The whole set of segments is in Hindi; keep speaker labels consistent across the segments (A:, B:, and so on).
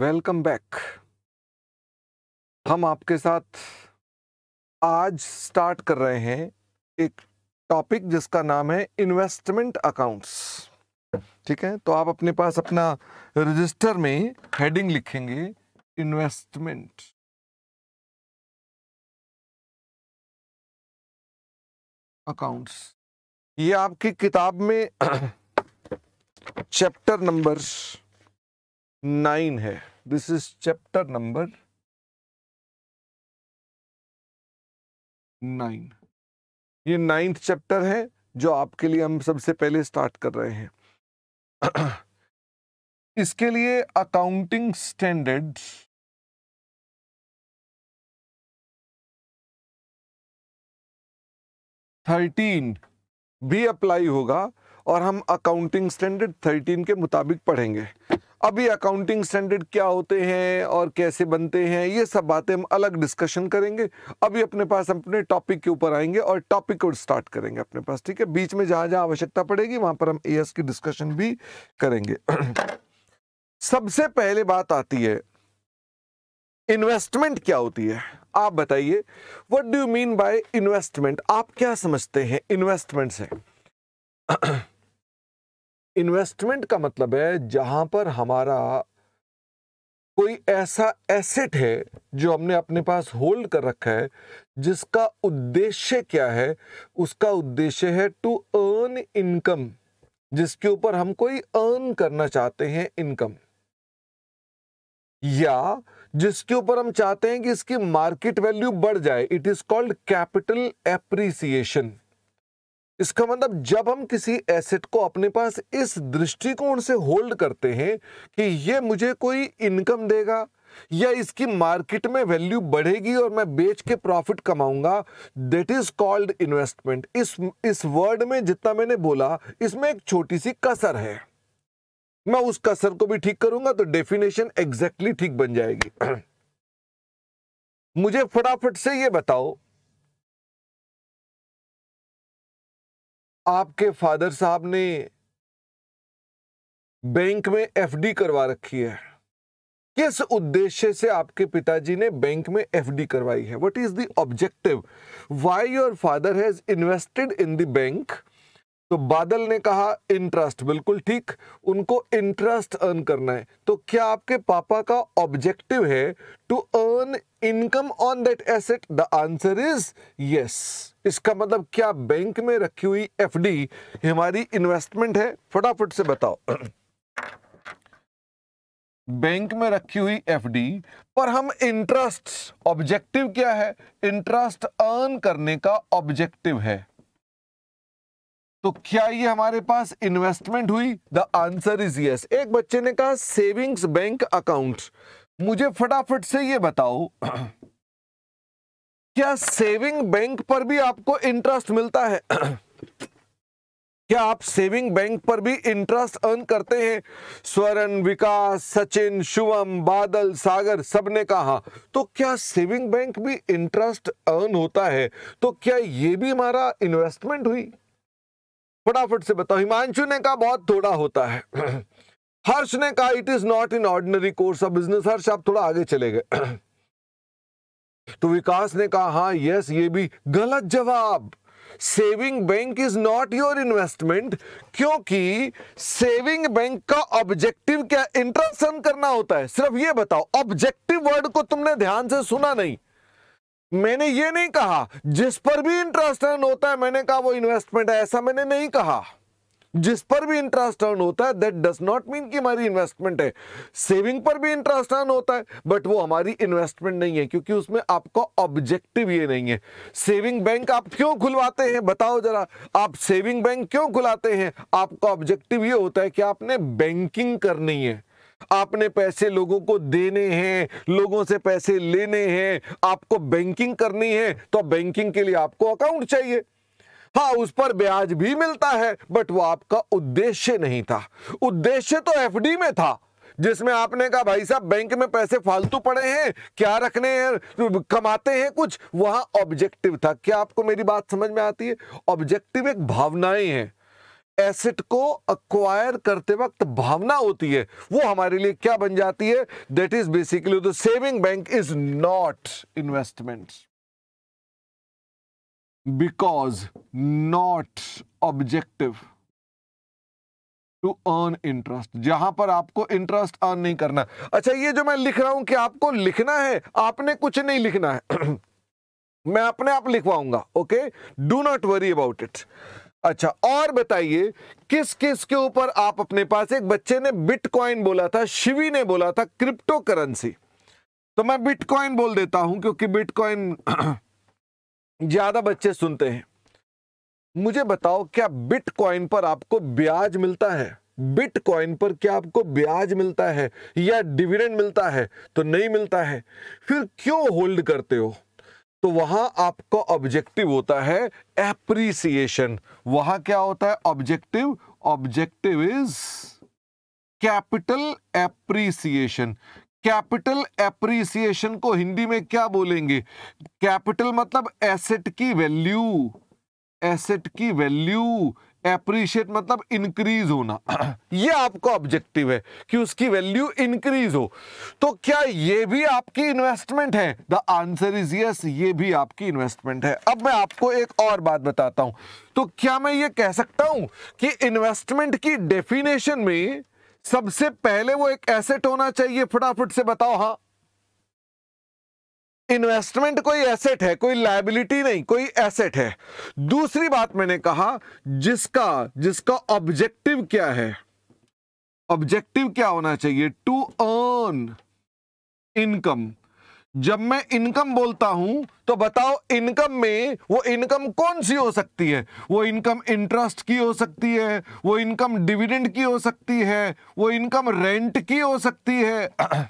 A: वेलकम बैक हम आपके साथ आज स्टार्ट कर रहे हैं एक टॉपिक जिसका नाम है इन्वेस्टमेंट अकाउंट्स ठीक है तो आप अपने पास अपना रजिस्टर में हेडिंग लिखेंगे इन्वेस्टमेंट
B: अकाउंट्स ये आपकी
A: किताब में चैप्टर नंबर नाइन है this is chapter number nine ये नाइन्थ चैप्टर है जो आपके लिए हम सबसे पहले स्टार्ट कर रहे हैं इसके लिए
B: अकाउंटिंग स्टैंडर्ड्स
A: थर्टीन भी अप्लाई होगा और हम अकाउंटिंग स्टैंडर्ड थर्टीन के मुताबिक पढ़ेंगे अभी अकाउंटिंग स्टैंडर्ड क्या होते हैं और कैसे बनते हैं ये सब बातें हम अलग डिस्कशन करेंगे अभी अपने पास अपने टॉपिक के ऊपर आएंगे और टॉपिक को स्टार्ट करेंगे अपने पास ठीक है बीच में जहाँ जहाँ आवश्यकता पड़ेगी वहाँ पर हम ए की डिस्कशन भी करेंगे सबसे पहले बात आती है इन्वेस्टमेंट क्या होती है आप बताइए what do you mean by investment आप क्या समझते हैं इन्वेस्टमेंट से इन्वेस्टमेंट का मतलब है जहां पर हमारा कोई ऐसा एसेट है जो हमने अपने पास होल्ड कर रखा है जिसका उद्देश्य क्या है उसका उद्देश्य है टू अर्न इनकम जिसके ऊपर हम कोई अर्न करना चाहते हैं इनकम या जिसके ऊपर हम चाहते हैं कि इसकी मार्केट वैल्यू बढ़ जाए it is called capital appreciation इसका मतलब जब हम किसी एसेट को अपने पास इस दृष्टिकोण से होल्ड करते हैं कि ये मुझे कोई इनकम देगा या इसकी मार्केट में वैल्यू बढ़ेगी और मैं बेच के प्रॉफिट कमाऊंगा दैट इज कॉल्ड इन्वेस्टमेंट इस इस वर्ड में जितना मैंने बोला इसमें एक छोटी सी कसर है मैं उस कसर को भी ठीक करूंगा तो डेफिनेशन एग्जैक्टली ठीक बन जाएगी मुझे फटाफट से यह
B: बताओ आपके फादर
A: साहब ने बैंक में एफडी करवा रखी है किस उद्देश्य से आपके पिताजी ने बैंक में एफडी करवाई है what is the objective why your father has invested in the bank तो बादल ने कहा इंटरेस्ट बिल्कुल ठीक उनको इंटरेस्ट अर्न करना है तो क्या आपके पापा का ऑब्जेक्टिव है to earn income on that asset the answer is yes इसका मतलब क्या बैंक में रखी हुई एफडी हमारी इन्वेस्टमेंट है फटाफट से बताओ बैंक में रखी हुई एफडी पर हम इंटरेस्ट ऑब्जेक्टिव क्या है इंटरेस्ट अर्न करने का ऑब्जेक्टिव है तो क्या ये हमारे पास इन्वेस्टमेंट हुई द आंसर इज यस एक बच्चे ने कहा सेविंग्स बैंक अकाउंट मुझे फटाफट से ये बताओ क्या सेविंग बैंक पर भी आपको इंटरेस्ट मिलता है क्या आप सेविंग बैंक पर भी इंटरेस्ट अर्न करते हैं स्वरण विकास सचिन शुभम बादल सागर सबने कहा तो क्या सेविंग बैंक भी इंटरेस्ट अर्न होता है तो क्या ये भी हमारा इन्वेस्टमेंट हुई फटाफट से बताओ हिमांशु ने कहा बहुत थोड़ा होता है हर्ष ने कहा it is not in ordinary course of business Harsh आप थोड़ा आगे चले गए तो विकास ने कहा हाँ यस ये भी गलत जवाब saving bank is not your investment क्योंकि सेविंग बैंक का ऑब्जेक्टिव क्या इंटरेस्ट करना होता है सिर्फ ये बताओ ऑब्जेक्टिव वर्ड को तुमने ध्यान से सुना नहीं मैंने ये नहीं कहा जिस पर भी इंटरेस्ट अर्न होता है मैंने कहा वो इन्वेस्टमेंट है ऐसा मैंने नहीं कहा जिस पर भी इंटरेस्ट अर्न होता है दैट डज नॉट मीन कि हमारी इन्वेस्टमेंट है सेविंग पर भी इंटरेस्ट अर्न होता है बट वो हमारी इन्वेस्टमेंट नहीं है क्योंकि उसमें आपका ऑब्जेक्टिव ये नहीं है सेविंग बैंक आप क्यों खुलवाते हैं बताओ जरा आप सेविंग बैंक क्यों खुलाते हैं आपका ऑब्जेक्टिव ये होता है कि आपने बैंकिंग करनी है आपने पैसे लोगों को देने हैं लोगों से पैसे लेने हैं आपको बैंकिंग करनी है तो बैंकिंग के लिए आपको अकाउंट चाहिए हाँ उस पर ब्याज भी मिलता है बट वो आपका उद्देश्य नहीं था उद्देश्य तो एफडी में था जिसमें आपने कहा भाई साहब बैंक में पैसे फालतू पड़े हैं क्या रखने हैं कमाते हैं कुछ वहां ऑब्जेक्टिव था क्या आपको मेरी बात समझ में आती है ऑब्जेक्टिव एक भावनाएं हैं एसेट को अक्वायर करते वक्त भावना होती है वो हमारे लिए क्या बन जाती है that is basically the saving bank is not investment because not objective to earn interest जहां पर आपको इंटरेस्ट अर्न नहीं करना अच्छा ये जो मैं लिख रहा हूं कि आपको लिखना है आपने कुछ नहीं लिखना है मैं अपने आप लिखवाऊंगा okay do not worry about it अच्छा और बताइए किस किस के ऊपर आप अपने पास एक बच्चे ने बिटकॉइन बोला था शिवी ने बोला था क्रिप्टो करेंसी तो मैं बिटकॉइन बोल देता हूं क्योंकि बिटकॉइन ज्यादा बच्चे सुनते हैं मुझे बताओ क्या बिटकॉइन पर आपको ब्याज मिलता है बिटकॉइन पर क्या आपको ब्याज मिलता है या डिविडेंड मिलता है तो नहीं मिलता है फिर क्यों होल्ड करते हो तो वहां आपका ऑब्जेक्टिव होता है एप्रिसिएशन वहां क्या होता है objective objective is capital appreciation capital appreciation को हिंदी में क्या बोलेंगे कैपिटल मतलब एसेट की वैल्यू एसेट की वैल्यू एप्रिशिएट मतलब इंक्रीज होना ये आपका ऑब्जेक्टिव है कि उसकी वैल्यू इंक्रीज हो तो क्या ये भी आपकी इन्वेस्टमेंट है द आंसर इज यस ये भी आपकी इन्वेस्टमेंट है अब मैं आपको एक और बात बताता हूं तो क्या मैं ये कह सकता हूं कि इन्वेस्टमेंट की डेफिनेशन में सबसे पहले वो एक एसेट होना चाहिए फटाफट से बताओ हाँ इन्वेस्टमेंट कोई एसेट है कोई लाइबिलिटी नहीं कोई एसेट है दूसरी बात मैंने कहा जिसका जिसका ऑब्जेक्टिव क्या है ऑब्जेक्टिव क्या होना चाहिए टू अर्न इनकम जब मैं इनकम बोलता हूं तो बताओ इनकम में वो इनकम कौन सी हो सकती है वो इनकम इंटरेस्ट की हो सकती है वो इनकम डिविडेंड की हो सकती है वो इनकम रेंट की हो सकती है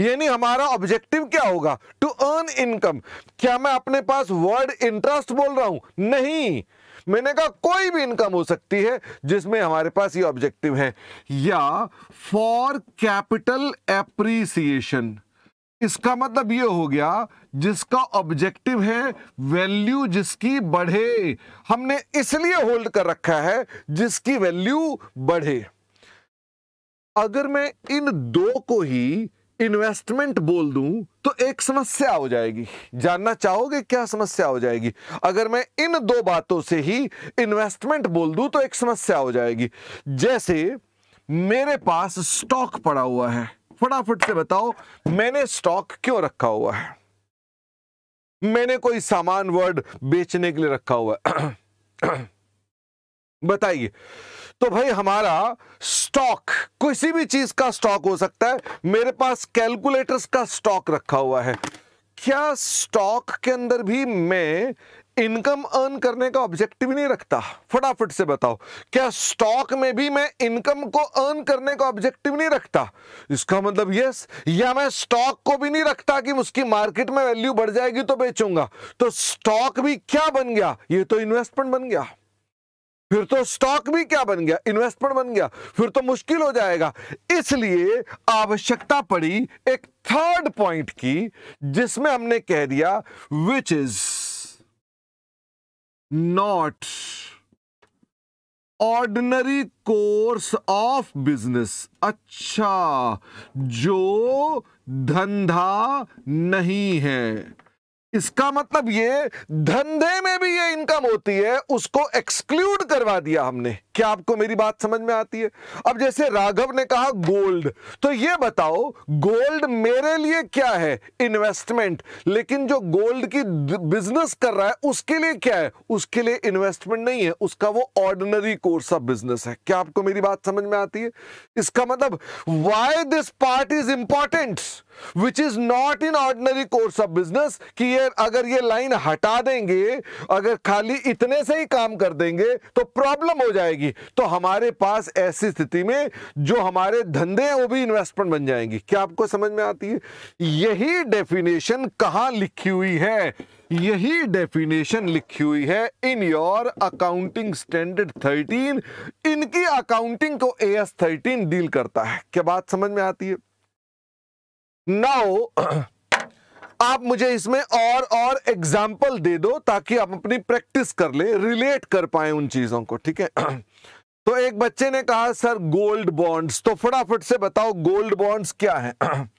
A: यानी हमारा ऑब्जेक्टिव क्या होगा टू अर्न इनकम क्या मैं अपने पास वर्ड इंटरेस्ट बोल रहा हूं नहीं मैंने कहा कोई भी इनकम हो सकती है जिसमें हमारे पास ये ऑब्जेक्टिव है या फॉर कैपिटल एप्रिसिएशन इसका मतलब ये हो गया जिसका ऑब्जेक्टिव है वैल्यू जिसकी बढ़े हमने इसलिए होल्ड कर रखा है जिसकी वैल्यू बढ़े अगर मैं इन दो को ही इन्वेस्टमेंट बोल दूं तो एक समस्या हो जाएगी जानना चाहोगे क्या समस्या हो जाएगी अगर मैं इन दो बातों से ही इन्वेस्टमेंट बोल दूं तो एक समस्या हो जाएगी जैसे मेरे पास स्टॉक पड़ा हुआ है फटाफट से बताओ मैंने स्टॉक क्यों रखा हुआ है मैंने कोई सामान वर्ड बेचने के लिए रखा हुआ है बताइए तो भाई हमारा स्टॉक किसी भी चीज का स्टॉक हो सकता है मेरे पास कैलकुलेटर्स का स्टॉक रखा हुआ है क्या स्टॉक के अंदर भी मैं इनकम अर्न करने का ऑब्जेक्टिव नहीं रखता फटाफट से बताओ क्या स्टॉक में भी मैं इनकम को अर्न करने का ऑब्जेक्टिव नहीं रखता इसका मतलब यस या मैं स्टॉक को भी नहीं रखता कि उसकी मार्केट में वैल्यू बढ़ जाएगी तो बेचूंगा तो स्टॉक भी क्या बन गया ये तो इन्वेस्टमेंट बन गया फिर तो स्टॉक भी क्या बन गया इन्वेस्टमेंट बन गया फिर तो मुश्किल हो जाएगा इसलिए आवश्यकता पड़ी एक थर्ड पॉइंट की जिसमें हमने कह दिया which is not ordinary course of business अच्छा जो धंधा नहीं है इसका मतलब ये धंधे में भी ये इनकम होती है उसको एक्सक्लूड करवा दिया हमने क्या आपको मेरी बात समझ में आती है अब जैसे राघव ने कहा गोल्ड तो ये बताओ गोल्ड मेरे लिए क्या है इन्वेस्टमेंट लेकिन जो गोल्ड की बिजनेस कर रहा है उसके लिए क्या है उसके लिए इन्वेस्टमेंट नहीं है उसका वो ऑर्डिनरी कोर्स ऑफ बिजनेस है क्या आपको मेरी बात समझ में आती है इसका मतलब why this part is important which is not in ordinary course of business कि ये अगर ये लाइन हटा देंगे अगर खाली इतने से ही काम कर देंगे तो प्रॉब्लम हो जाएगी तो हमारे पास ऐसी स्थिति में जो हमारे धंधे हैं वो भी इन्वेस्टमेंट बन जाएंगे क्या आपको समझ में आती है यही डेफिनेशन कहाँ लिखी हुई है यही डेफिनेशन लिखी हुई है इन योर अकाउंटिंग स्टैंडर्ड 13 इनकी अकाउंटिंग को एस 13 डील करता है क्या बात समझ में आती है नाउ आप मुझे इसमें और और एग्जाम्पल दे दो ताकि आप अपनी प्रैक्टिस कर ले रिलेट कर पाए उन चीजों को ठीक है तो एक बच्चे ने कहा सर गोल्ड बॉन्ड्स तो फटाफट से बताओ गोल्ड बॉन्ड्स क्या है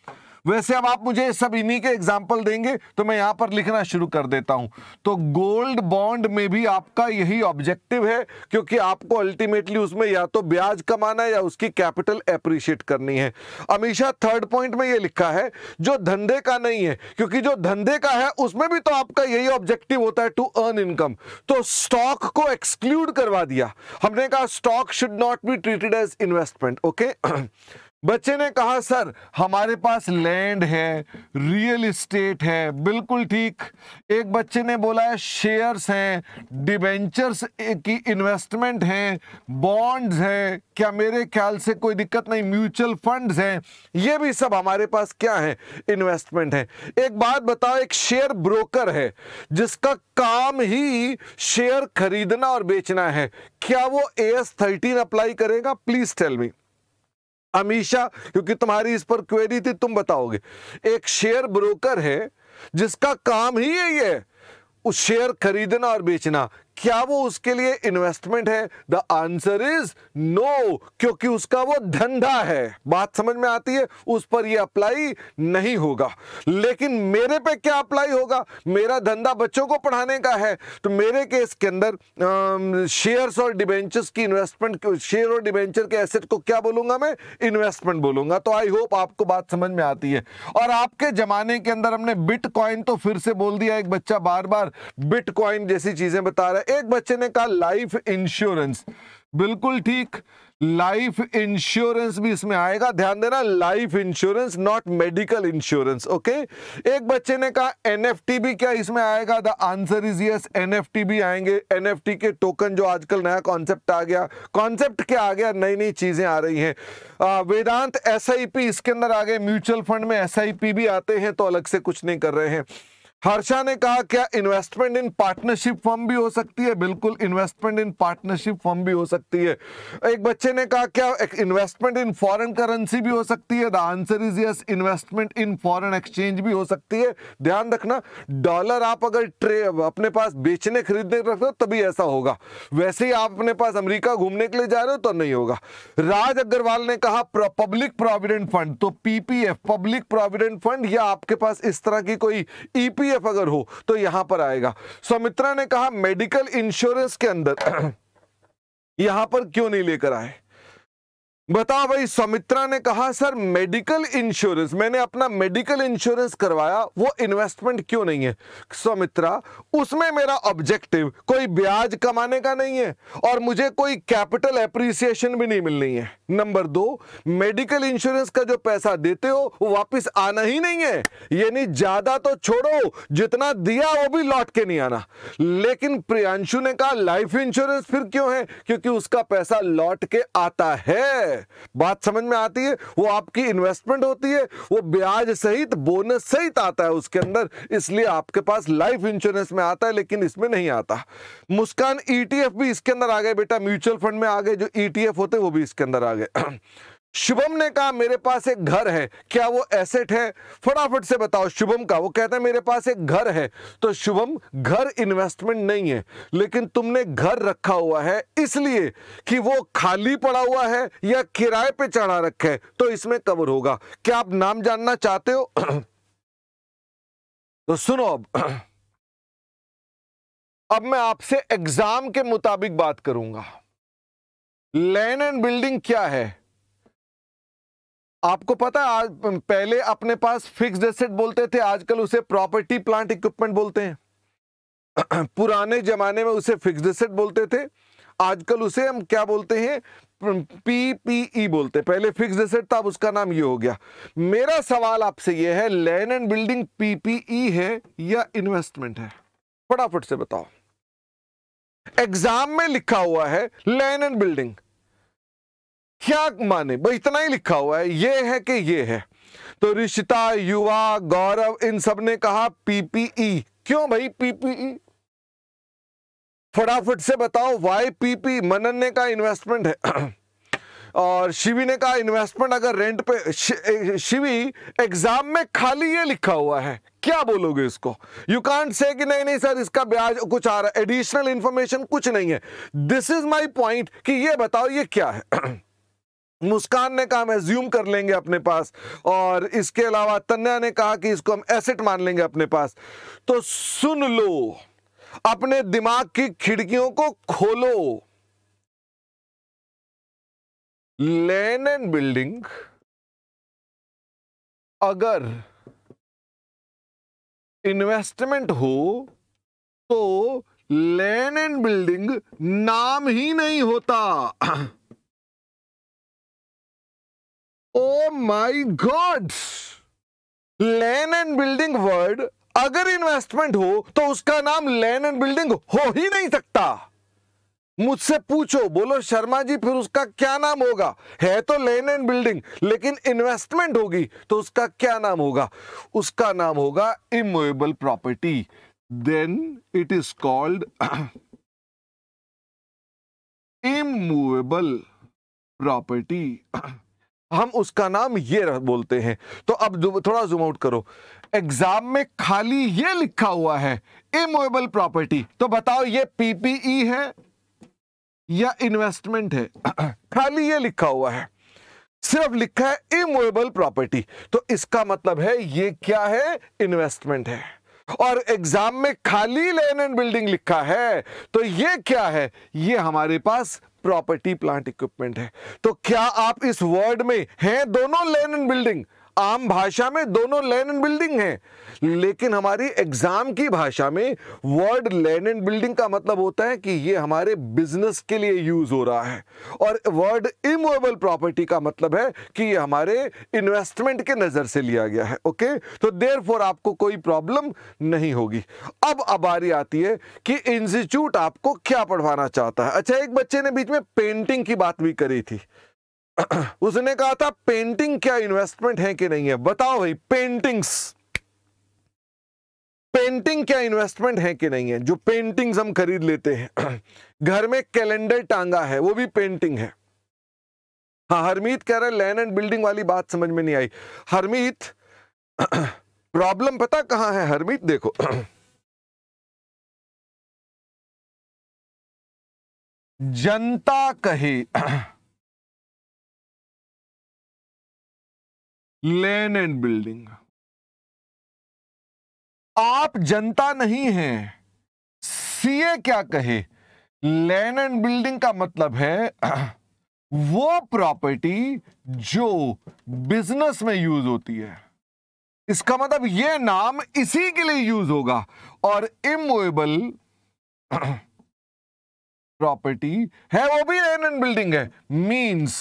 A: वैसे अब आप मुझे सब इन्हीं के एग्जाम्पल देंगे तो मैं यहाँ पर लिखना शुरू कर देता हूं तो गोल्ड बॉन्ड में भी आपका यही ऑब्जेक्टिव है क्योंकि आपको अल्टीमेटली उसमें या तो ब्याज कमाना है या उसकी कैपिटल अप्रिशिएट करनी है अमीशा थर्ड पॉइंट में ये लिखा है जो धंधे का नहीं है क्योंकि जो धंधे का है उसमें भी तो आपका यही ऑब्जेक्टिव होता है टू अर्न इनकम तो स्टॉक को एक्सक्लूड करवा दिया हमने कहा stock should not be treated as investment okay बच्चे ने कहा सर हमारे पास लैंड है रियल इस्टेट है बिल्कुल ठीक एक बच्चे ने बोला है शेयर्स हैं डिबेंचर्स की इन्वेस्टमेंट हैं बॉन्ड्स हैं क्या मेरे ख्याल से कोई दिक्कत नहीं म्यूचुअल फंड्स हैं ये भी सब हमारे पास क्या है इन्वेस्टमेंट है एक बात बताओ एक शेयर ब्रोकर है जिसका काम ही शेयर खरीदना और बेचना है क्या वो ए एस थर्टीन अप्लाई करेगा प्लीज टेल मी अमीशा क्योंकि तुम्हारी इस पर क्वेरी थी तुम बताओगे एक शेयर ब्रोकर है जिसका काम ही यही है उस शेयर खरीदना और बेचना क्या वो उसके लिए इन्वेस्टमेंट है द आंसर इज नो क्योंकि उसका वो धंधा है बात समझ में आती है उस पर ये अप्लाई नहीं होगा लेकिन मेरे पे क्या अप्लाई होगा मेरा धंधा बच्चों को पढ़ाने का है तो मेरे केस के अंदर शेयर्स um, और डिबेंचर्स की इन्वेस्टमेंट शेयर और डिबेंचर के एसेट को क्या बोलूंगा मैं इन्वेस्टमेंट बोलूंगा तो आई होप आपको बात समझ में आती है और आपके जमाने के अंदर हमने बिटकॉइन तो फिर से बोल दिया एक बच्चा बार बार बिटकॉइन जैसी चीजें बता रहा है एक बच्चे ने कहा लाइफ इंश्योरेंस बिल्कुल ठीक लाइफ इंश्योरेंस भी इसमें आएगा ध्यान देना life insurance not medical insurance okay एक बच्चे ने कहा एनएफटी भी क्या इसमें आएगा the answer is yes NFT भी आएंगे एनएफटी के टोकन जो आजकल नया कॉन्सेप्ट आ गया कॉन्सेप्ट क्या आ गया नई नई चीजें आ रही हैं वेदांत एस इसके अंदर आ गए म्यूचुअल फंड में एस भी आते हैं तो अलग से कुछ नहीं कर रहे हैं हर्षा ने कहा क्या इन्वेस्टमेंट इन पार्टनरशिप फर्म भी हो सकती है बिल्कुल इन्वेस्टमेंट इन पार्टनरशिप फर्म भी हो सकती है एक बच्चे ने कहा क्या इन्वेस्टमेंट इन फॉरेन करेंसी भी हो सकती है the answer is yes investment in foreign exchange भी हो सकती है ध्यान रखना डॉलर आप अगर ट्रे अपने पास बेचने खरीदने रख हो तभी ऐसा होगा वैसे ही आप अपने पास अमरीका घूमने के लिए जा रहे हो तो नहीं होगा राज अग्रवाल ने कहा पब्लिक प्रोविडेंट फंड तो पीपीएफ पब्लिक प्रोविडेंट फंड या आपके पास इस तरह की कोई ईपीएफ e पीएफ अगर हो तो यहां पर आएगा सौमित्रा ने कहा मेडिकल इंश्योरेंस के अंदर यहां पर क्यों नहीं लेकर आए बताओ भाई सौमित्रा ने कहा सर मेडिकल इंश्योरेंस मैंने अपना मेडिकल इंश्योरेंस करवाया वो इन्वेस्टमेंट क्यों नहीं है सुमित्रा उसमें मेरा ऑब्जेक्टिव कोई ब्याज कमाने का नहीं है और मुझे कोई कैपिटल एप्रिसिएशन भी नहीं मिलनी है नंबर दो मेडिकल इंश्योरेंस का जो पैसा देते हो वो वापिस आना ही नहीं है यानी ज्यादा तो छोड़ो जितना दिया वो भी लौट के नहीं आना लेकिन प्रियांशु ने कहा लाइफ इंश्योरेंस फिर क्यों है क्योंकि उसका पैसा लौट के आता है है बात समझ में आती है वो आपकी इन्वेस्टमेंट होती है वो ब्याज सहित बोनस सहित आता है उसके अंदर इसलिए आपके पास लाइफ इंश्योरेंस में आता है लेकिन इसमें नहीं आता मुस्कान ईटीएफ e भी इसके अंदर आ गए बेटा म्यूचुअल फंड में आ गए जो ईटीएफ e होते हैं वो भी इसके अंदर आ गए शुभम ने कहा मेरे पास एक घर है क्या वो एसेट है फटाफट से बताओ शुभम का वो कहता है मेरे पास एक घर है तो शुभम घर इन्वेस्टमेंट नहीं है लेकिन तुमने घर रखा हुआ है इसलिए कि वो खाली पड़ा हुआ है या किराए पे चढ़ा रखे है तो इसमें कवर होगा क्या आप नाम जानना चाहते हो तो सुनो अब अब मैं आपसे एग्जाम के मुताबिक बात करूंगा लैंड एंड बिल्डिंग क्या है आपको पता आज पहले अपने पास फिक्स्ड एसेट बोलते थे आजकल उसे प्रॉपर्टी प्लांट इक्विपमेंट बोलते हैं पुराने जमाने में उसे फिक्स्ड एसेट बोलते थे आजकल उसे हम क्या बोलते हैं पीपीई e बोलते हैं पहले फिक्स्ड एसेट था अब उसका नाम ये हो गया मेरा सवाल आपसे ये है लैंड एंड बिल्डिंग पीपीई है या इन्वेस्टमेंट है फटाफट से बताओ एग्जाम में लिखा हुआ है लैंड एंड बिल्डिंग क्या माने भाई इतना ही लिखा हुआ है ये है कि ये है तो रिश्ता युवा गौरव इन सब ने कहा पीपीई क्यों भाई पीपीई फटाफट से बताओ वाई पीपी मनन ने कहा इन्वेस्टमेंट है और शिवी ने कहा इन्वेस्टमेंट अगर रेंट पे शिवी एग्जाम में खाली ये लिखा हुआ है क्या बोलोगे इसको यू कांट से कि नहीं नहीं सर इसका ब्याज कुछ आ रहा है एडिशनल इंफॉर्मेशन कुछ नहीं है दिस इज माय पॉइंट कि ये बताओ ये क्या है मुस्कान ने कहा हम एज्यूम कर लेंगे अपने पास और इसके अलावा तन्या ने कहा कि इसको हम एसेट मान लेंगे अपने पास तो सुन लो अपने दिमाग की खिड़कियों को खोलो
B: लैंड एंड बिल्डिंग
A: अगर इन्वेस्टमेंट हो तो लैंड एंड बिल्डिंग नाम ही नहीं होता oh my god land and building word अगर इन्वेस्टमेंट हो तो उसका नाम लैंड एंड बिल्डिंग हो ही नहीं सकता मुझसे पूछो बोलो शर्मा जी फिर उसका क्या नाम होगा है तो लैंड एंड बिल्डिंग लेकिन इन्वेस्टमेंट होगी तो उसका क्या नाम होगा उसका नाम होगा immovable property then it is called immovable property हम उसका नाम ये बोलते हैं तो अब थोड़ा जूम आउट करो एग्जाम में खाली ये लिखा हुआ है इमोएबल प्रॉपर्टी तो बताओ ये पीपीई e है या इन्वेस्टमेंट है खाली ये लिखा हुआ है सिर्फ लिखा है इमोएबल प्रॉपर्टी तो इसका मतलब है ये क्या है इन्वेस्टमेंट है और एग्जाम में खाली लैंड एंड बिल्डिंग लिखा है तो ये क्या है ये हमारे पास प्रॉपर्टी प्लांट इक्विपमेंट है तो क्या आप इस वर्ड में हैं दोनों लैंड एंड बिल्डिंग आम भाषा में दोनों लैंड एंड बिल्डिंग है लेकिन हमारी एग्जाम की भाषा में वर्ड लैंड एंड बिल्डिंग का मतलब होता है कि ये हमारे बिजनेस के लिए यूज हो रहा है और वर्ड इमोबल प्रॉपर्टी का मतलब है कि ये हमारे इन्वेस्टमेंट के नजर से लिया गया है ओके तो देर फोर आपको कोई प्रॉब्लम नहीं होगी अब अबारी आती है कि इंस्टीट्यूट आपको क्या पढ़वाना चाहता है अच्छा एक बच्चे ने बीच में पेंटिंग की बात भी करी थी उसने कहा था पेंटिंग क्या इन्वेस्टमेंट है कि नहीं है बताओ भाई पेंटिंग्स पेंटिंग क्या इन्वेस्टमेंट है कि नहीं है जो पेंटिंग्स हम खरीद लेते हैं घर में कैलेंडर टांगा है वो भी पेंटिंग है हाँ हरमीत कह रहा है लैंड एंड बिल्डिंग वाली बात समझ में नहीं आई हरमीत प्रॉब्लम पता कहां है हरमीत देखो
B: जनता कहे लैंड एंड बिल्डिंग
A: आप जनता नहीं हैं सीए क्या कहे लैंड एंड बिल्डिंग का मतलब है वो प्रॉपर्टी जो बिजनेस में यूज होती है इसका मतलब ये नाम इसी के लिए यूज होगा और इमोएबल प्रॉपर्टी है वो भी लैंड एंड बिल्डिंग है मींस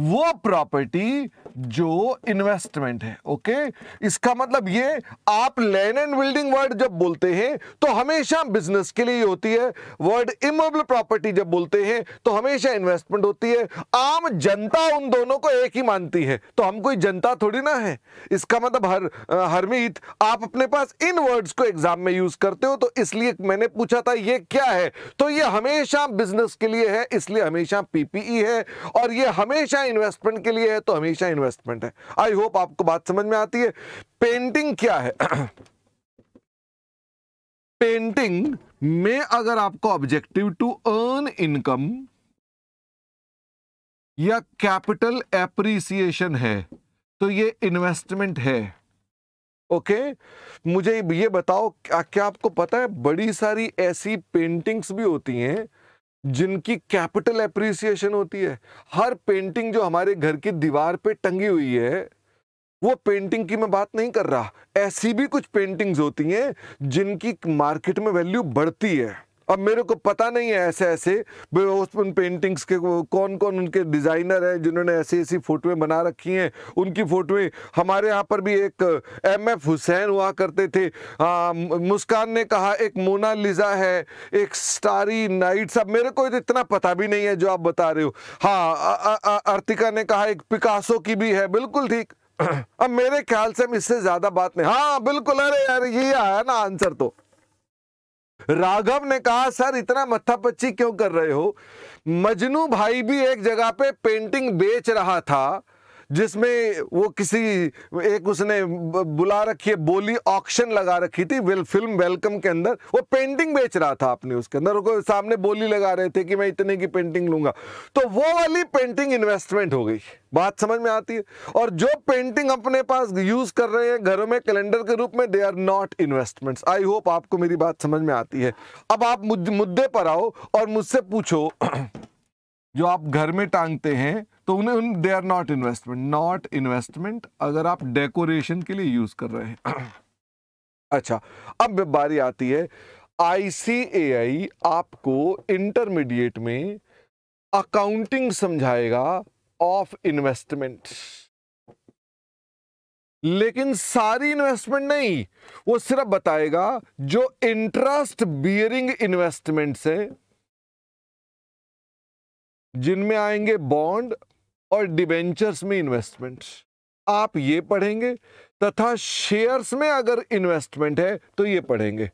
A: वो प्रॉपर्टी जो इन्वेस्टमेंट है ओके इसका मतलब ये आप लैंड एंड बिल्डिंग वर्ड जब बोलते हैं तो हमेशा बिजनेस के लिए होती है वर्ड इमोबल प्रॉपर्टी जब बोलते हैं तो हमेशा इन्वेस्टमेंट होती है आम जनता उन दोनों को एक ही मानती है तो हम कोई जनता थोड़ी ना है इसका मतलब हर हरमीत आप अपने पास इन वर्ड्स को एग्जाम में यूज करते हो तो इसलिए मैंने पूछा था ये क्या है तो ये हमेशा बिजनेस के लिए है इसलिए हमेशा पीपीई e है और ये हमेशा इन्वेस्टमेंट के लिए है तो हमेशा इन्वेस्टमेंट है आई होप आपको बात समझ में आती है पेंटिंग क्या है पेंटिंग में अगर आपको ऑब्जेक्टिव टू अर्न इनकम या कैपिटल एप्रिसिएशन है तो ये इन्वेस्टमेंट है ओके okay? मुझे ये बताओ क्या, क्या आपको पता है बड़ी सारी ऐसी पेंटिंग्स भी होती हैं जिनकी कैपिटल एप्रिसिएशन होती है हर पेंटिंग जो हमारे घर की दीवार पे टंगी हुई है वो पेंटिंग की मैं बात नहीं कर रहा ऐसी भी कुछ पेंटिंग्स होती हैं जिनकी मार्केट में वैल्यू बढ़ती है अब मेरे को पता नहीं है ऐसे ऐसे उसमें पेंटिंग्स के कौन कौन उनके डिज़ाइनर हैं जिन्होंने ऐसी ऐसी फोटोएं बना रखी हैं उनकी फोटोएं हमारे यहाँ पर भी एक एम एफ हुसैन हुआ करते थे आ, मुस्कान ने कहा एक लिजा है एक स्टारी नाइट सब मेरे को तो इतना पता भी नहीं है जो आप बता रहे हो हाँ अर्तिका ने कहा एक पिकासो की भी है बिल्कुल ठीक अब मेरे ख्याल से हम इससे ज़्यादा बात नहीं हाँ बिल्कुल अरे यार ये आया ना आंसर तो राघव ने कहा सर इतना मत्थापच्ची क्यों कर रहे हो मजनू भाई भी एक जगह पे पेंटिंग बेच रहा था जिसमें वो किसी एक उसने बुला रखी है बोली ऑक्शन लगा रखी थी वेल फिल्म वेलकम के अंदर वो पेंटिंग बेच रहा था आपने उसके अंदर उसको सामने बोली लगा रहे थे कि मैं इतने की पेंटिंग लूंगा तो वो वाली पेंटिंग इन्वेस्टमेंट हो गई बात समझ में आती है और जो पेंटिंग अपने पास यूज कर रहे हैं घरों में कैलेंडर के रूप में they are not investments I hope आपको मेरी बात समझ में आती है अब आप मुद्दे पर आओ और मुझसे पूछो जो आप घर में टांगते हैं तो उन्हें they are not investment not investment अगर आप डेकोरेशन के लिए यूज कर रहे हैं अच्छा अब बारी आती है आई आपको इंटरमीडिएट में अकाउंटिंग समझाएगा ऑफ इन्वेस्टमेंट लेकिन सारी इन्वेस्टमेंट नहीं वो सिर्फ बताएगा जो इंटरेस्ट बियरिंग इन्वेस्टमेंट है जिनमें आएंगे बॉन्ड और डिबेंचर्स में इन्वेस्टमेंट आप ये पढ़ेंगे तथा शेयर्स में अगर इन्वेस्टमेंट है तो ये पढ़ेंगे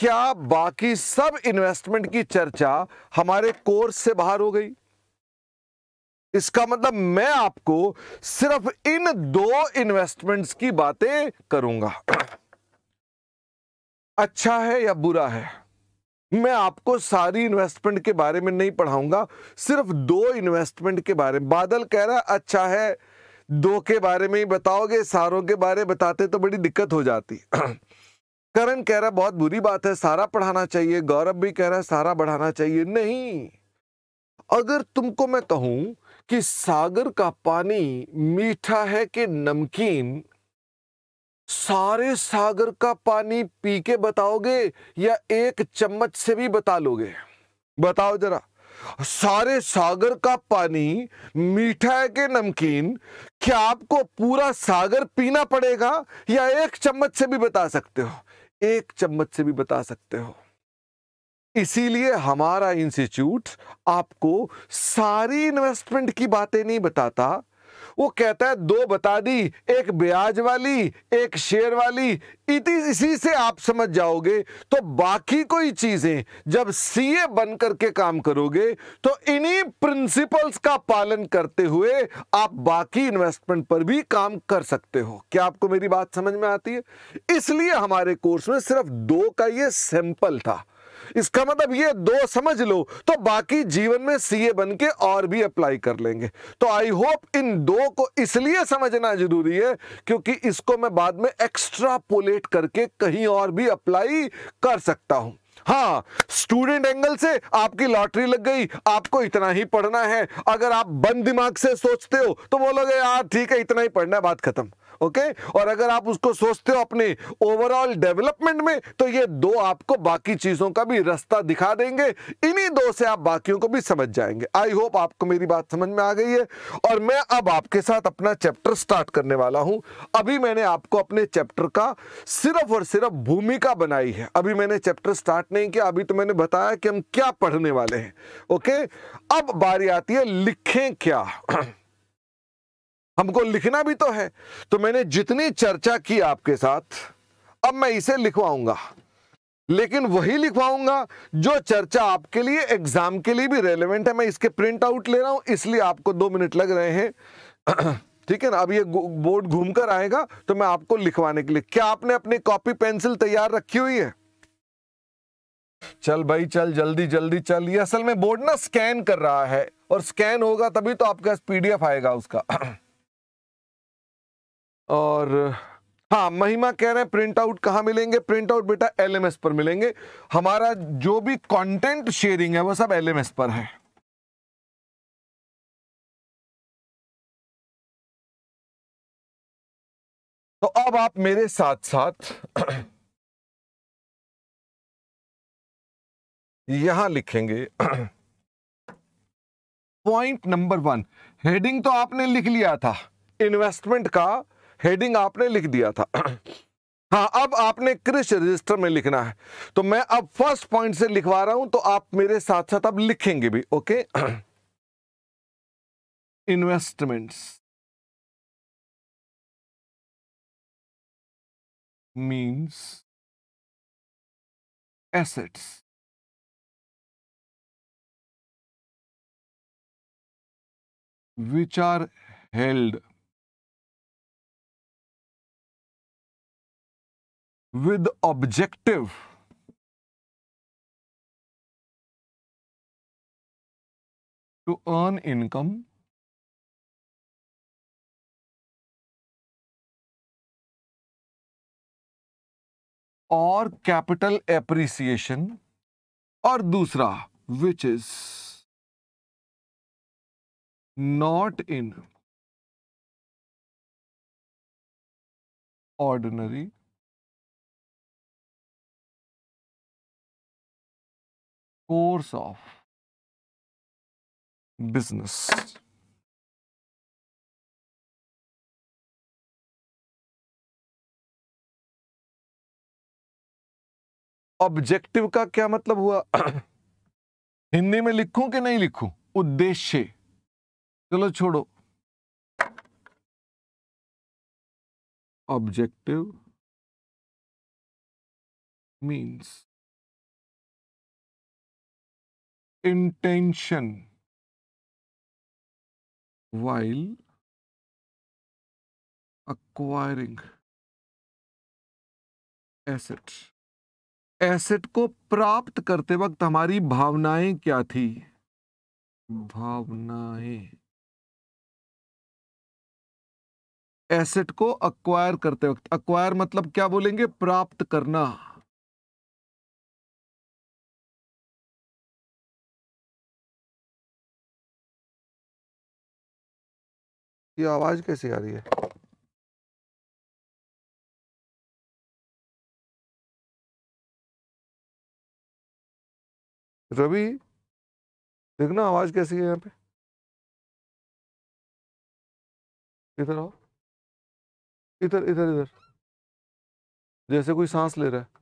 A: क्या बाकी सब इन्वेस्टमेंट की चर्चा हमारे कोर्स से बाहर हो गई इसका मतलब मैं आपको सिर्फ इन दो इन्वेस्टमेंट्स की बातें करूंगा अच्छा है या बुरा है मैं आपको सारी इन्वेस्टमेंट के बारे में नहीं पढ़ाऊंगा सिर्फ दो इन्वेस्टमेंट के बारे में बादल कह रहा अच्छा है दो के बारे में ही बताओगे सारों के बारे में बताते तो बड़ी दिक्कत हो जाती करण कह रहा बहुत बुरी बात है सारा पढ़ाना चाहिए गौरव भी कह रहा है सारा बढ़ाना चाहिए नहीं अगर तुमको मैं कहूं कि सागर का पानी मीठा है कि नमकीन सारे सागर का पानी पी के बताओगे या एक चम्मच से भी बता लोगे बताओ जरा सारे सागर का पानी मीठा है के नमकीन क्या आपको पूरा सागर पीना पड़ेगा या एक चम्मच से भी बता सकते हो एक चम्मच से भी बता सकते हो इसीलिए हमारा इंस्टीट्यूट आपको सारी इन्वेस्टमेंट की बातें नहीं बताता वो कहता है दो बता दी एक ब्याज वाली एक शेयर वाली इसी से आप समझ जाओगे तो बाकी कोई चीजें जब सीए बन करके काम करोगे तो इन्हीं प्रिंसिपल्स का पालन करते हुए आप बाकी इन्वेस्टमेंट पर भी काम कर सकते हो क्या आपको मेरी बात समझ में आती है इसलिए हमारे कोर्स में सिर्फ दो का ये सैंपल था इसका मतलब ये दो समझ लो तो बाकी जीवन में सीए बन के और भी अप्लाई कर लेंगे तो आई होप इन दो को इसलिए समझना जरूरी है क्योंकि इसको मैं बाद में एक्स्ट्रा पोलेट करके कहीं और भी अप्लाई कर सकता हूं हाँ स्टूडेंट एंगल से आपकी लॉटरी लग गई आपको इतना ही पढ़ना है अगर आप बंद दिमाग से सोचते हो तो बोलोगे यार ठीक है इतना ही पढ़ना है बात खत्म ओके और अगर आप उसको सोचते हो अपने ओवरऑल डेवलपमेंट में तो ये दो आपको बाकी चीज़ों का भी रास्ता दिखा देंगे इन्हीं दो से आप बाकियों को भी समझ जाएंगे आई होप आपको मेरी बात समझ में आ गई है और मैं अब आपके साथ अपना चैप्टर स्टार्ट करने वाला हूँ अभी मैंने आपको अपने चैप्टर का सिर्फ और सिर्फ भूमिका बनाई है अभी मैंने चैप्टर स्टार्ट नहीं किया अभी तो मैंने बताया कि हम क्या पढ़ने वाले हैं ओके अब बारी आती है लिखें क्या हमको लिखना भी तो है तो मैंने जितनी चर्चा की आपके साथ अब मैं इसे लिखवाऊंगा लेकिन वही लिखवाऊंगा जो चर्चा आपके लिए एग्जाम के लिए भी रेलिवेंट है मैं इसके प्रिंट आउट ले रहा हूं इसलिए आपको दो मिनट लग रहे हैं ठीक है ना अब ये बोर्ड घूमकर आएगा तो मैं आपको लिखवाने के लिए क्या आपने अपनी कॉपी पेंसिल तैयार रखी हुई है चल भाई चल जल्दी जल्दी चल ये असल में बोर्ड ना स्कैन कर रहा है और स्कैन होगा तभी तो आपके पास पीडीएफ आएगा उसका और हाँ महिमा कह रहे हैं प्रिंट आउट कहाँ मिलेंगे प्रिंट आउट बेटा एलएमएस पर मिलेंगे हमारा जो भी कंटेंट शेयरिंग है वो सब एलएमएस पर है
B: तो अब आप मेरे साथ साथ
A: यहां लिखेंगे पॉइंट नंबर वन हेडिंग तो आपने लिख लिया था इन्वेस्टमेंट का हेडिंग आपने लिख दिया था हाँ अब आपने कृषि रजिस्टर में लिखना है तो मैं अब फर्स्ट पॉइंट से लिखवा रहा हूं तो आप मेरे साथ साथ अब लिखेंगे भी okay
B: investments means assets which are held with objective to earn income और कैपिटल एप्रिसिएशन और दूसरा which is not in ordinary course of business. Objective का क्या मतलब हुआ हिंदी में लिखूं कि नहीं लिखूं उद्देश्य चलो छोड़ो objective means intention while acquiring
A: asset asset को प्राप्त करते वक्त हमारी भावनाएं क्या थी भावनाएं
B: एसेट को अक्वायर करते वक्त अक्वायर मतलब क्या बोलेंगे प्राप्त करना ये आवाज़ कैसे आ रही है रवि देखना आवाज़ कैसी है यहाँ पे इधर आओ इधर इधर इधर जैसे कोई सांस ले रहा है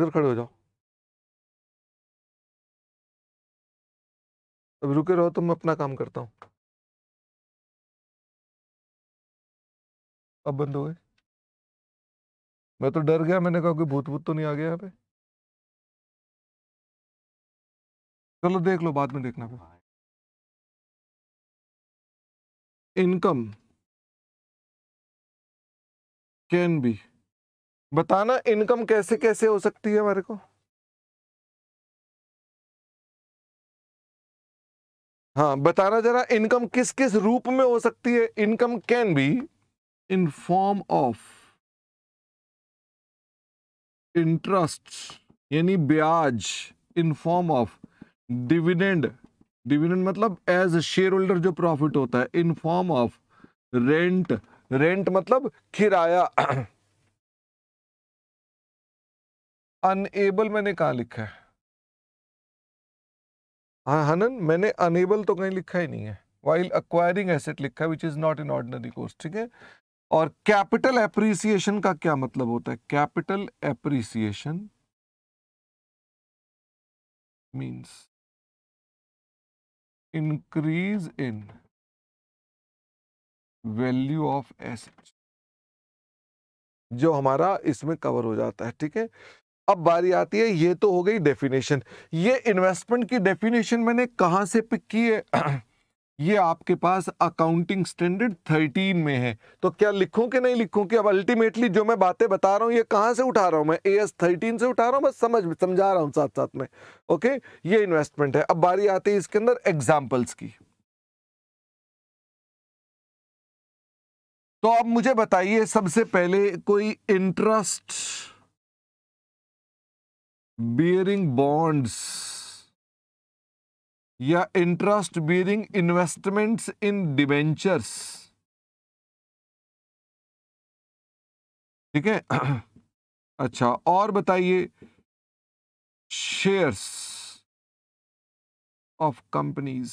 B: इधर खड़े हो जाओ अब रुके रहो तो मैं अपना काम करता हूँ अब बंद हो गए मैं तो डर गया मैंने कहा कि भूत भूत तो नहीं आ गया यहाँ पे चलो देख लो बाद में देखना इनकम कैन बी बताना इनकम कैसे कैसे हो सकती है हमारे को हाँ
A: बताना जरा इनकम किस किस रूप में हो सकती है income can be in form of interest यानी ब्याज in form of dividend dividend मतलब एज शेयर होल्डर जो प्रॉफिट होता है in form of rent rent मतलब किराया अनएबल मैंने कहा लिखा है हाँ हनन मैंने अनेबल तो कहीं लिखा ही नहीं है वाइल अक्वायरिंग एसेट लिखा है which is not in ordinary course ठीक है और कैपिटल एप्रिसिएशन का क्या मतलब होता है capital appreciation
B: means increase
A: in value of asset जो हमारा इसमें कवर हो जाता है ठीक है अब बारी आती है ये तो हो गई डेफिनेशन ये इन्वेस्टमेंट की डेफिनेशन मैंने कहां से पिक की है ये आपके पास अकाउंटिंग स्टैंडर्ड थर्टीन में है तो क्या लिखूं कि नहीं लिखूं कि अब अल्टीमेटली जो मैं बातें बता रहा हूँ ये कहाँ से उठा रहा हूँ मैं ए एस थर्टीन से उठा रहा हूँ बस समझ समझा रहा हूँ साथ साथ में ओके ये इन्वेस्टमेंट है अब बारी आती है इसके अंदर एग्जाम्पल्स की तो अब मुझे बताइए सबसे पहले कोई इंटरेस्ट बियरिंग बॉन्ड्स या interest bearing investments in debentures
B: ठीक है अच्छा और बताइए
A: शेयर्स ऑफ कंपनीज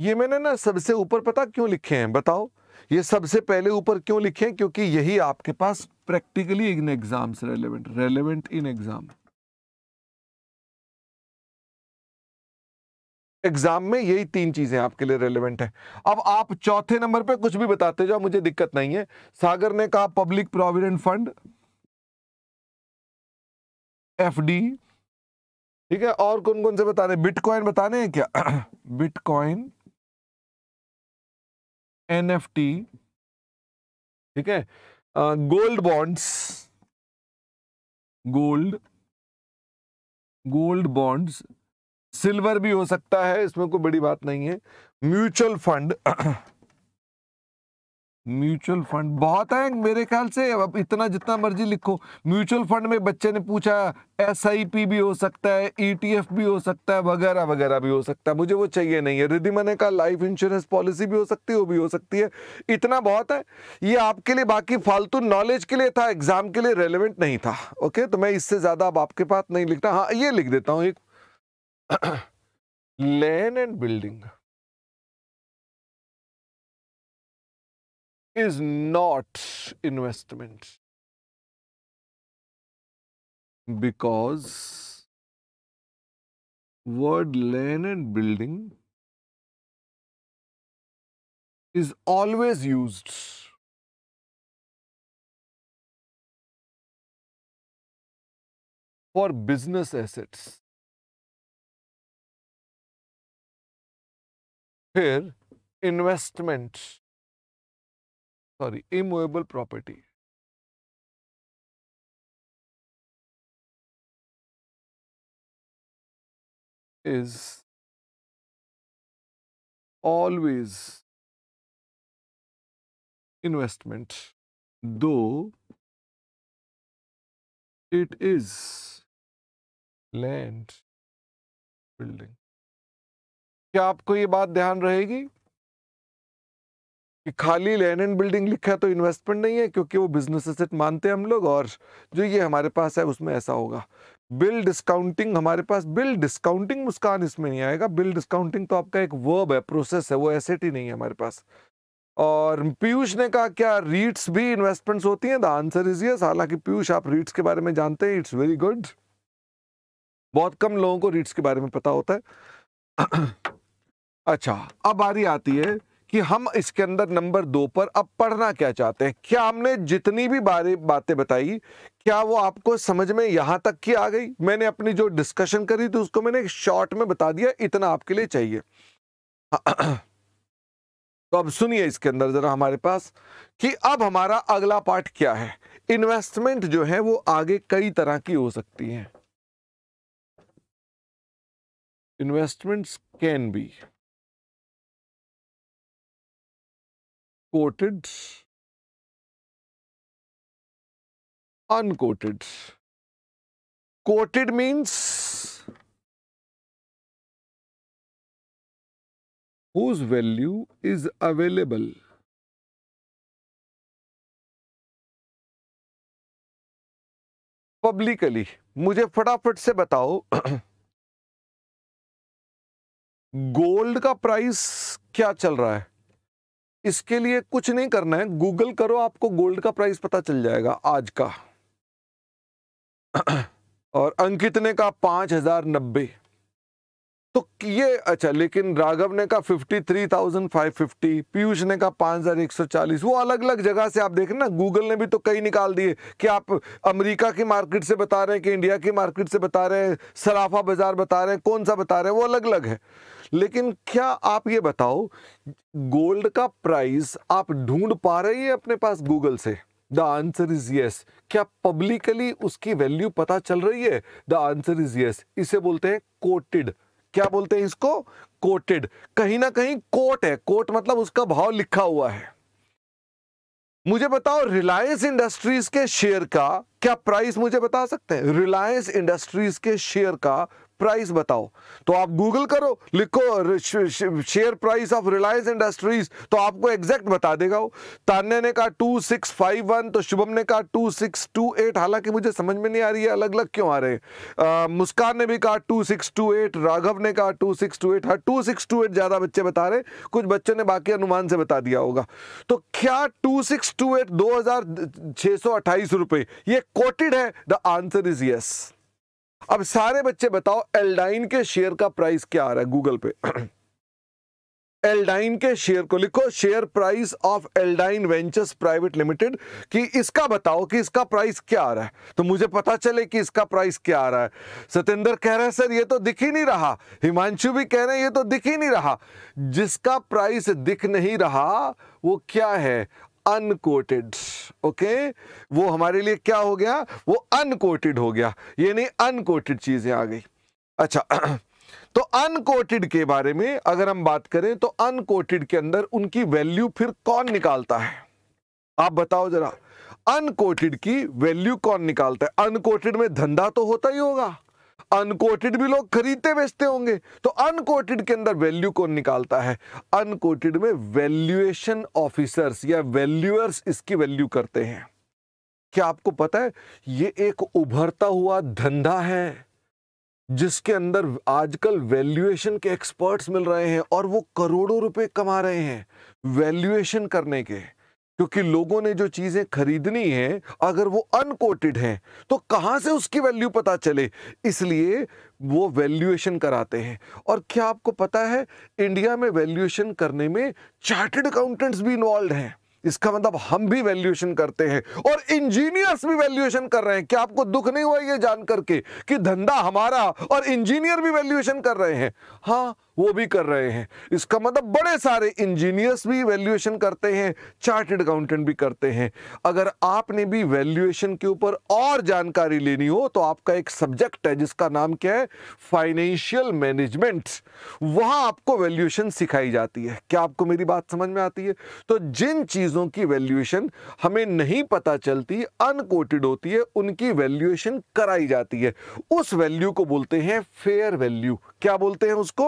A: ये मैंने ना सबसे ऊपर पता क्यों लिखे हैं बताओ ये सबसे पहले ऊपर क्यों लिखे हैं क्योंकि यही आपके पास practically in exams relevant relevant in exam exam में यही तीन चीजें आपके लिए रेलिवेंट है अब आप चौथे नंबर पे कुछ भी बताते जाओ मुझे दिक्कत नहीं है सागर ने कहा पब्लिक प्रोविडेंट फंड एफ ठीक है और कौन कौन से बताने बिटकॉइन बताने हैं क्या
B: बिटकॉइन एनएफटी ठीक है gold bonds gold
A: gold bonds silver भी हो सकता है इसमें कोई बड़ी बात नहीं है म्यूचुअल फंड म्यूचुअल फंड बहुत है मेरे ख्याल से अब इतना जितना मर्जी लिखो म्यूचुअल फंड में बच्चे ने पूछा एस भी हो सकता है ई e भी हो सकता है वगैरह वगैरह भी हो सकता है मुझे वो चाहिए नहीं है मने का लाइफ इंश्योरेंस पॉलिसी भी हो सकती है वो भी हो सकती है इतना बहुत है ये आपके लिए बाकी फालतू नॉलेज के लिए था एग्जाम के लिए रेलिवेंट नहीं था ओके तो मैं इससे ज़्यादा अब आपके पास नहीं लिखता हाँ ये लिख देता हूँ एक land
B: and building is not investment because word land and building is always used for business assets Here, investment, sorry, immovable property. is always investment though it is land building
A: क्या आपको ये बात ध्यान रहेगी कि खाली लैंड एंड बिल्डिंग लिखा है तो इन्वेस्टमेंट नहीं है क्योंकि वो बिजनेस एसेट मानते हैं हम लोग और जो ये हमारे पास है उसमें ऐसा होगा बिल डिस्काउंटिंग हमारे पास बिल डिस्काउंटिंग मुस्कान इसमें नहीं आएगा बिल डिस्काउंटिंग तो आपका एक वर्ब है प्रोसेस है वो एसेट ही नहीं है हमारे पास और पीयूष ने कहा क्या रीट्स भी इन्वेस्टमेंट्स होती हैं द आंसर इज यस हालांकि पीयूष आप रीट्स के बारे में जानते हैं इट्स वेरी गुड बहुत कम लोगों को रीट्स के बारे में पता होता है अच्छा अब बारी आती है कि हम इसके अंदर नंबर दो पर अब पढ़ना क्या चाहते हैं क्या हमने जितनी भी बारे बातें बताई क्या वो आपको समझ में यहां तक की आ गई मैंने अपनी जो डिस्कशन करी थी उसको मैंने शॉर्ट में बता दिया इतना आपके लिए चाहिए तो अब सुनिए इसके अंदर ज़रा हमारे पास कि अब हमारा अगला पार्ट क्या है इन्वेस्टमेंट जो है वो आगे कई तरह की हो सकती है investments can be
B: coated, uncoated. Coated means whose value is available. Publicly
A: मुझे फटाफट से बताओ गोल्ड का प्राइस क्या चल रहा है इसके लिए कुछ नहीं करना है गूगल करो आपको गोल्ड का प्राइस पता चल जाएगा आज का और अंकित ने कहा पांच हजार नब्बे तो ये अच्छा लेकिन राघव ने का 53,550 पीयूष ने का 5,140 वो अलग अलग जगह से आप देख रहे ना गूगल ने भी तो कई निकाल दिए कि आप अमेरिका की मार्केट से बता रहे हैं कि इंडिया की मार्केट से बता रहे हैं सराफा बाजार बता रहे हैं कौन सा बता रहे हैं वो अलग अलग है लेकिन क्या आप ये बताओ गोल्ड का प्राइस आप ढूंढ पा रहे हैं अपने पास गूगल से द आंसर इज यस क्या पब्लिकली उसकी वैल्यू पता चल रही है द आंसर इज यस इसे बोलते हैं कोटेड क्या बोलते हैं इसको कोटेड कहीं ना कहीं कोट है कोट मतलब उसका भाव लिखा हुआ है मुझे बताओ रिलायंस इंडस्ट्रीज के शेयर का क्या प्राइस मुझे बता सकते हैं रिलायंस इंडस्ट्रीज के शेयर का प्राइस बताओ तो आप गूगल करो लिखो share price of Reliance Industries तो आपको एग्जैक्ट बता देगा वो तान्या ने कहा टू सिक्स फाइव वन तो शुभम ने कहा टू सिक्स टू एट हालांकि मुझे समझ में नहीं आ रही है अलग अलग क्यों आ रहे मुस्कान ने भी कहा two six two eight Raghav ने कहा टू सिक्स टू एट हाँ टू सिक्स टू एट ज़्यादा बच्चे बता रहे कुछ बच्चों ने बाकी अनुमान से बता दिया होगा तो क्या टू सिक्स टू एट दो हज़ार छह सौ अट्ठाईस रुपये ये कोटेड है द आंसर इज़ यस अब सारे बच्चे बताओ एल्डाइन के शेयर का प्राइस क्या आ रहा है गूगल पे एल्डाइन के शेयर को लिखो share price of Aldine Ventures Private Limited कि इसका बताओ कि इसका प्राइस क्या आ रहा है तो मुझे पता चले कि इसका प्राइस क्या आ रहा है सतेंद्र कह रहे हैं सर ये तो दिख ही नहीं रहा हिमांशु भी कह रहे हैं ये तो दिख ही नहीं रहा जिसका प्राइस दिख नहीं रहा वो क्या है अनकोटेड ओके वो हमारे लिए क्या हो गया वो अनकोटेड हो गया ये नहीं अनकोटेड चीज़ें आ गई अच्छा तो अनकोटेड के बारे में अगर हम बात करें तो अनकोटेड के अंदर उनकी वैल्यू फिर कौन निकालता है आप बताओ जरा अनकोटेड की वैल्यू कौन निकालता है अनकोटेड में धंधा तो होता ही होगा अनकोटेड भी लोग खरीदते बेचते होंगे तो अनकोटेड के अंदर वैल्यू कौन निकालता है अनकोटेड में वैल्यूएशन ऑफिसर्स या वैल्यूअर्स इसकी वैल्यू करते हैं क्या आपको पता है ये एक उभरता हुआ धंधा है जिसके अंदर आजकल वैल्यूएशन के एक्सपर्ट्स मिल रहे हैं और वो करोड़ों रुपए कमा रहे हैं वैल्यूएशन करने के क्योंकि लोगों ने जो चीज़ें खरीदनी है अगर वो अनकोटेड है तो कहां से उसकी वैल्यू पता चले इसलिए वो वैल्यूएशन कराते हैं और क्या आपको पता है इंडिया में वैल्यूएशन करने में चार्टेड अकाउंटेंट्स भी इन्वॉल्व हैं इसका मतलब हम भी वैल्यूएशन करते हैं और इंजीनियर्स भी वैल्यूएशन कर रहे हैं क्या आपको दुख नहीं हुआ ये जान करके कि धंधा हमारा और इंजीनियर भी वैल्यूएशन कर रहे हैं हाँ वो भी कर रहे हैं इसका मतलब बड़े सारे इंजीनियर्स भी वैल्यूएशन करते हैं चार्टेड अकाउंटेंट भी करते हैं अगर आपने भी वैल्यूएशन के ऊपर और जानकारी लेनी हो तो आपका एक सब्जेक्ट है जिसका नाम क्या है फाइनेंशियल मैनेजमेंट वहां आपको वैल्यूएशन सिखाई जाती है क्या आपको मेरी बात समझ में आती है तो जिन चीज़ों की वैल्यूएशन हमें नहीं पता चलती अनकोटेड होती है उनकी वैल्यूएशन कराई जाती है उस वैल्यू को बोलते हैं फेयर वैल्यू क्या बोलते हैं उसको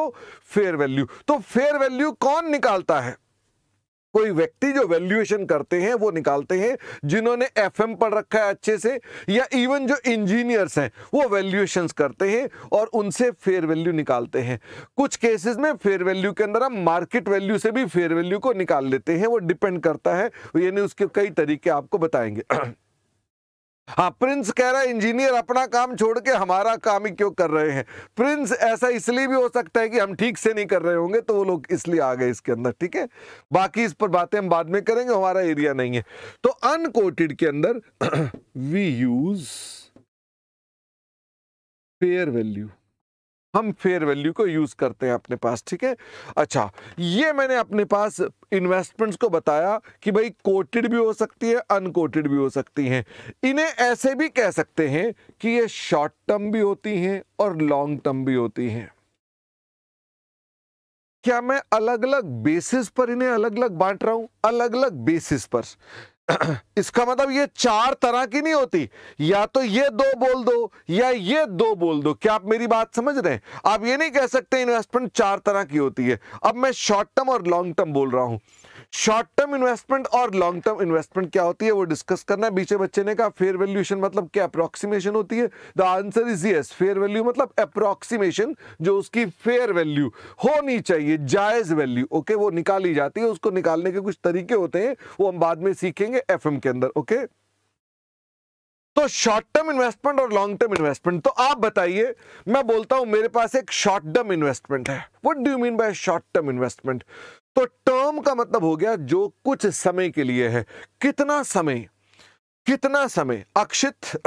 A: फेयर वैल्यू तो फेयर वैल्यू कौन निकालता है कोई व्यक्ति जो वैल्यूएशन करते हैं वो निकालते हैं जिन्होंने एफएम पढ़ रखा है अच्छे से या इवन जो इंजीनियर्स हैं वो वैल्यूएशन करते हैं और उनसे फेयर वैल्यू निकालते हैं कुछ केसेस में फेयर वैल्यू के अंदर हम मार्केट वैल्यू से भी फेयर वैल्यू को निकाल लेते हैं वो डिपेंड करता है यानी उसके कई तरीके आपको बताएंगे हाँ प्रिंस कह रहा है इंजीनियर अपना काम छोड़ के हमारा काम ही क्यों कर रहे हैं प्रिंस ऐसा इसलिए भी हो सकता है कि हम ठीक से नहीं कर रहे होंगे तो वो लोग इसलिए आ गए इसके अंदर ठीक है बाकी इस पर बातें हम बाद में करेंगे हमारा एरिया नहीं है तो अनकोटेड के अंदर वी यूज फेयर वैल्यू हम फेयर वैल्यू को यूज़ करते हैं अपने पास ठीक है अच्छा ये मैंने अपने पास इन्वेस्टमेंट्स को बताया कि भाई कोटेड भी हो सकती है अनकोटेड भी हो सकती हैं इन्हें ऐसे भी कह सकते हैं कि ये शॉर्ट टर्म भी होती हैं और लॉन्ग टर्म भी होती हैं क्या मैं अलग अलग बेसिस पर इन्हें अलग अलग बांट रहा हूं अलग अलग बेसिस पर इसका मतलब ये चार तरह की नहीं होती या तो ये दो बोल दो या ये दो बोल दो क्या आप मेरी बात समझ रहे हैं आप ये नहीं कह सकते इन्वेस्टमेंट चार तरह की होती है अब मैं शॉर्ट टर्म और लॉन्ग टर्म बोल रहा हूं शॉर्ट टर्म इन्वेस्टमेंट और लॉन्ग टर्म इन्वेस्टमेंट क्या होती है वो डिस्कस करना है बीचे बच्चे ने कहा फेयर वैल्यूएशन मतलब क्या अप्रोक्सीमेशन होती है the answer is yes fair value मतलब अप्रोक्सीमेशन जो उसकी फेयर वैल्यू होनी चाहिए जायज वैल्यू ओके वो निकाली जाती है उसको निकालने के कुछ तरीके होते हैं वो हम बाद में सीखेंगे एफ के अंदर ओके तो शॉर्ट टर्म इन्वेस्टमेंट और लॉन्ग टर्म इन्वेस्टमेंट तो आप बताइए मैं बोलता हूं मेरे पास एक शॉर्ट टर्म इन्वेस्टमेंट है what do mean by short term investment तो टर्म का मतलब हो गया जो कुछ समय के लिए है कितना समय कितना समय अक्षित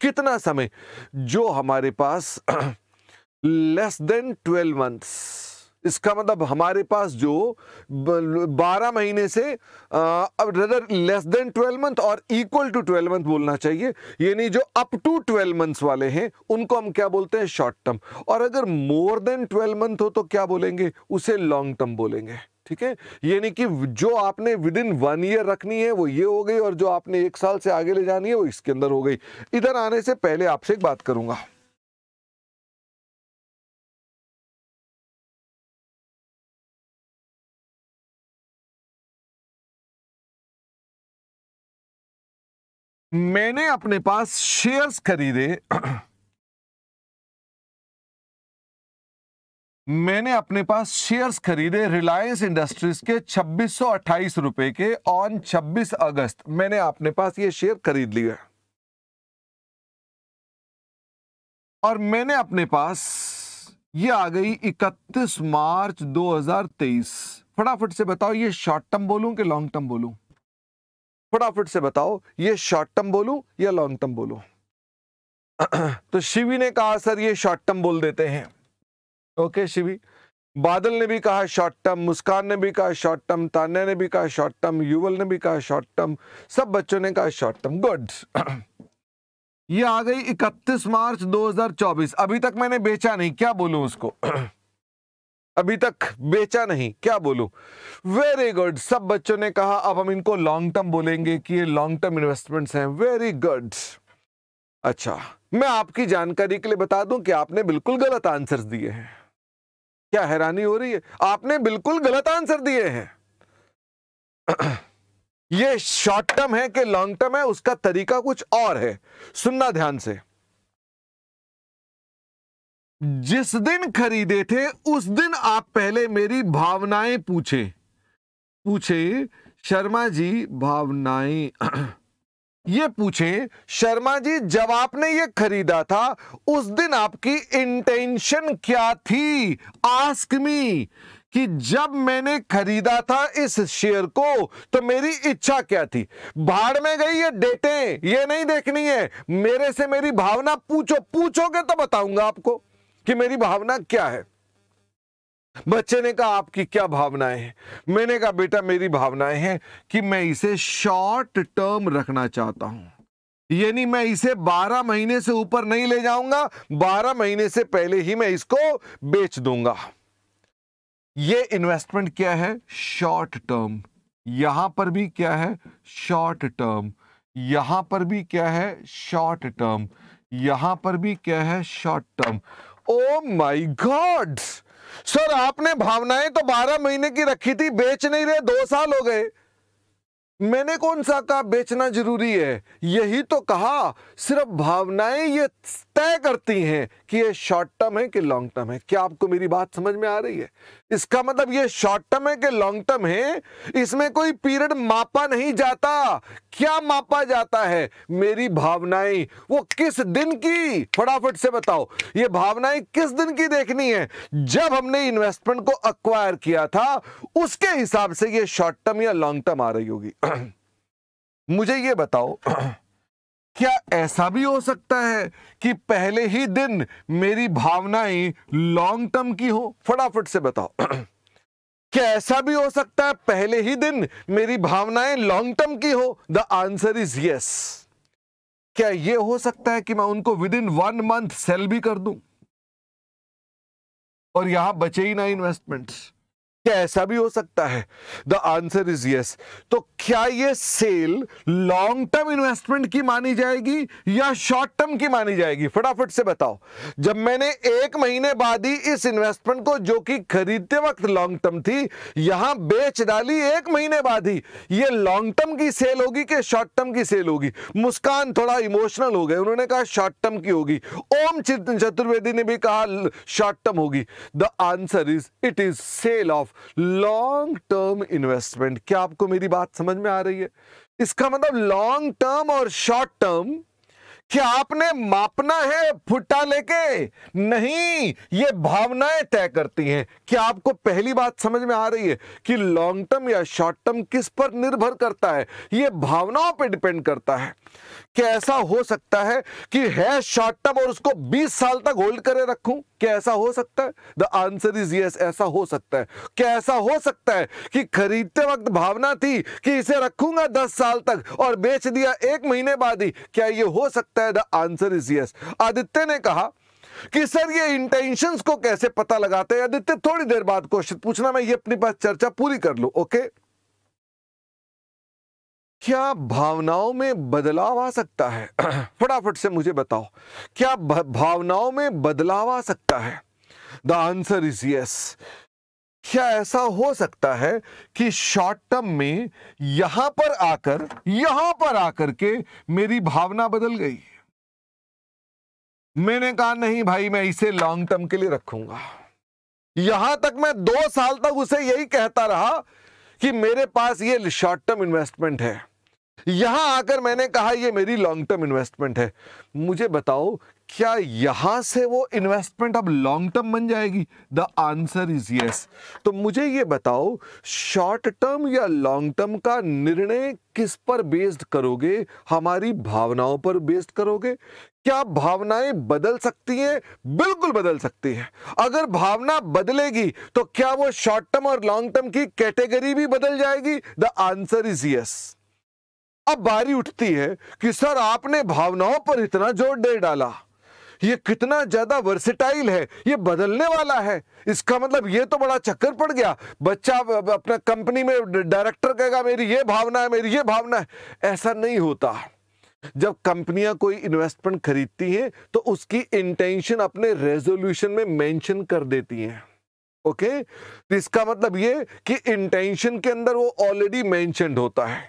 A: कितना समय जो हमारे पास लेस देन ट्वेल्व मंथ्स इसका मतलब हमारे पास जो बारह महीने से rather less than twelve month और इक्वल टू ट्वेल्व मंथ बोलना चाहिए यानी जो अप टू ट्वेल्व मंथ्स वाले हैं उनको हम क्या बोलते हैं शॉर्ट टर्म और अगर मोर देन ट्वेल्व मंथ हो तो क्या बोलेंगे उसे लॉन्ग टर्म बोलेंगे ठीक है यानी कि जो आपने विद इन वन ईयर रखनी है वो ये हो गई और जो आपने एक साल से आगे ले जानी है वो इसके अंदर हो गई इधर आने से पहले आपसे एक बात करूंगा
B: मैंने अपने पास शेयर्स खरीदे
A: मैंने अपने पास शेयर्स खरीदे रिलायंस इंडस्ट्रीज के छब्बीस रुपए के ऑन 26 अगस्त मैंने अपने पास ये शेयर खरीद लिया और मैंने अपने पास ये आ गई 31 मार्च 2023 फटाफट से बताओ ये शॉर्ट टर्म बोलूं कि लॉन्ग टर्म बोलूं फटाफट से बताओ ये शॉर्ट टर्म बोलूं या लॉन्ग टर्म बोलूं तो शिवी ने कहा सर ये शॉर्ट टर्म बोल देते हैं ओके शिवी बादल ने भी कहा शॉर्ट टर्म मुस्कान ने भी कहा शॉर्ट टर्म तान्या ने भी कहा शॉर्ट टर्म युवल ने भी कहा शॉर्ट टर्म सब बच्चों ने कहा शॉर्ट टर्म गुड ये आ गई 31 मार्च 2024 अभी तक मैंने बेचा नहीं क्या बोलूं उसको अभी तक बेचा नहीं क्या बोलूं वेरी गुड सब बच्चों ने कहा अब हम इनको लॉन्ग टर्म बोलेंगे कि ये लॉन्ग टर्म इन्वेस्टमेंट्स हैं वेरी गुड अच्छा मैं आपकी जानकारी के लिए बता दूं कि आपने बिल्कुल गलत आंसर्स दिए हैं क्या हैरानी हो रही है आपने बिल्कुल गलत आंसर दिए हैं ये शॉर्ट टर्म है कि लॉन्ग टर्म है उसका तरीका कुछ और है सुनना ध्यान से जिस दिन खरीदे थे उस दिन आप पहले मेरी भावनाएं पूछे पूछे शर्मा जी भावनाएं ये पूछें शर्मा जी जब आपने ये खरीदा था उस दिन आपकी इंटेंशन क्या थी आस्क मी कि जब मैंने खरीदा था इस शेयर को तो मेरी इच्छा क्या थी भाड़ में गई ये डेटे ये नहीं देखनी है मेरे से मेरी भावना पूछो पूछोगे तो बताऊंगा आपको कि मेरी भावना क्या है बच्चे ने कहा आपकी क्या भावनाएं हैं मैंने कहा बेटा मेरी भावनाएं हैं कि मैं इसे शॉर्ट टर्म रखना चाहता हूं यानी मैं इसे 12 महीने से ऊपर नहीं ले जाऊंगा 12 महीने से पहले ही मैं इसको बेच दूंगा यह इन्वेस्टमेंट क्या है शॉर्ट टर्म यहां पर भी क्या है शॉर्ट टर्म यहां पर भी क्या है शॉर्ट टर्म यहां पर भी क्या है short term oh my gods sir आपने भावनाएं तो 12 महीने की रखी थी बेच नहीं रहे दो साल हो गए मैंने कौन सा कहा बेचना जरूरी है यही तो कहा सिर्फ भावनाएं ये तय करती हैं कि ये शॉर्ट टर्म है कि लॉन्ग टर्म है क्या आपको मेरी बात समझ में आ रही है इसका मतलब ये शॉर्ट टर्म है कि लॉन्ग टर्म है इसमें कोई पीरियड मापा नहीं जाता क्या मापा जाता है मेरी भावनाएं वो किस दिन की फटाफट से बताओ ये भावनाएं किस दिन की देखनी है जब हमने इन्वेस्टमेंट को अक्वायर किया था उसके हिसाब से ये शॉर्ट टर्म या लॉन्ग टर्म आ रही होगी मुझे ये बताओ क्या ऐसा भी हो सकता है कि पहले ही दिन मेरी भावनाएं लॉन्ग टर्म की हो फटाफट से बताओ क्या ऐसा भी हो सकता है पहले ही दिन मेरी भावनाएं लॉन्ग टर्म की हो द आंसर इज यस क्या यह हो सकता है कि मैं उनको within one month sale भी कर दूं और यहां बचे ही ना इन्वेस्टमेंट्स क्या ऐसा भी हो सकता है द आंसर इज यस तो क्या ये सेल लॉन्ग टर्म इन्वेस्टमेंट की मानी जाएगी या शॉर्ट टर्म की मानी जाएगी फटाफट से बताओ जब मैंने एक महीने बाद ही इस इन्वेस्टमेंट को जो कि खरीदते वक्त लॉन्ग टर्म थी यहां बेच डाली एक महीने बाद ही ये लॉन्ग टर्म की सेल होगी कि शॉर्ट टर्म की सेल होगी मुस्कान थोड़ा इमोशनल हो गए उन्होंने कहा शॉर्ट टर्म की होगी ओम चतुर्वेदी ने भी कहा शॉर्ट टर्म होगी the answer is it is sale of long term investment क्या आपको मेरी बात समझ में आ रही है इसका मतलब लॉन्ग टर्म और शॉर्ट टर्म कि आपने मापना है फुट्टा लेके नहीं ये भावनाएं तय करती हैं क्या आपको पहली बात समझ में आ रही है कि लॉन्ग टर्म या शॉर्ट टर्म किस पर निर्भर करता है ये भावनाओं पे डिपेंड करता है क्या ऐसा हो सकता है कि है शॉर्ट टर्म और उसको 20 साल तक होल्ड करे रखूं क्या ऐसा हो सकता है द आंसर इज यस ऐसा हो सकता है क्या ऐसा हो सकता है कि खरीदते वक्त भावना थी कि इसे रखूंगा 10 साल तक और बेच दिया एक महीने बाद ही क्या ये हो सकता सकता है the answer is yes Aditya ने कहा कि सर ये इंटेंशंस को कैसे पता लगाते हैं आदित्य थोड़ी देर बाद क्वेश्चन पूछना मैं ये अपनी पास चर्चा पूरी कर लू ओके क्या भावनाओं में बदलाव आ सकता है फटाफट से मुझे बताओ क्या भावनाओं में बदलाव आ सकता है द आंसर इज यस क्या ऐसा हो सकता है कि शॉर्ट टर्म में यहां पर आकर यहां पर आकर के मेरी भावना बदल गई मैंने कहा नहीं भाई मैं इसे लॉन्ग टर्म के लिए रखूंगा यहां तक मैं दो साल तक उसे यही कहता रहा कि मेरे पास ये शॉर्ट टर्म इन्वेस्टमेंट है यहां आकर मैंने कहा ये मेरी लॉन्ग टर्म इन्वेस्टमेंट है मुझे बताओ क्या यहां से वो इन्वेस्टमेंट अब लॉन्ग टर्म बन जाएगी द आंसर इज यस तो मुझे ये बताओ शॉर्ट टर्म या लॉन्ग टर्म का निर्णय किस पर बेस्ड करोगे हमारी भावनाओं पर बेस्ड करोगे क्या भावनाएं बदल सकती हैं बिल्कुल बदल सकती हैं अगर भावना बदलेगी तो क्या वो शॉर्ट टर्म और लॉन्ग टर्म की कैटेगरी भी बदल जाएगी द आंसर इज यस अब बारी उठती है कि सर आपने भावनाओं पर इतना जोर दे डाला ये कितना ज़्यादा वर्सिटाइल है ये बदलने वाला है इसका मतलब ये तो बड़ा चक्कर पड़ गया बच्चा अपना कंपनी में डायरेक्टर कहेगा मेरी ये भावना है मेरी ये भावना है ऐसा नहीं होता जब कंपनियां कोई इन्वेस्टमेंट खरीदती हैं तो उसकी इंटेंशन अपने रेजोल्यूशन में मेंशन कर देती हैं ओके okay? तो इसका मतलब ये कि इंटेंशन के अंदर वो ऑलरेडी मेंशनड होता है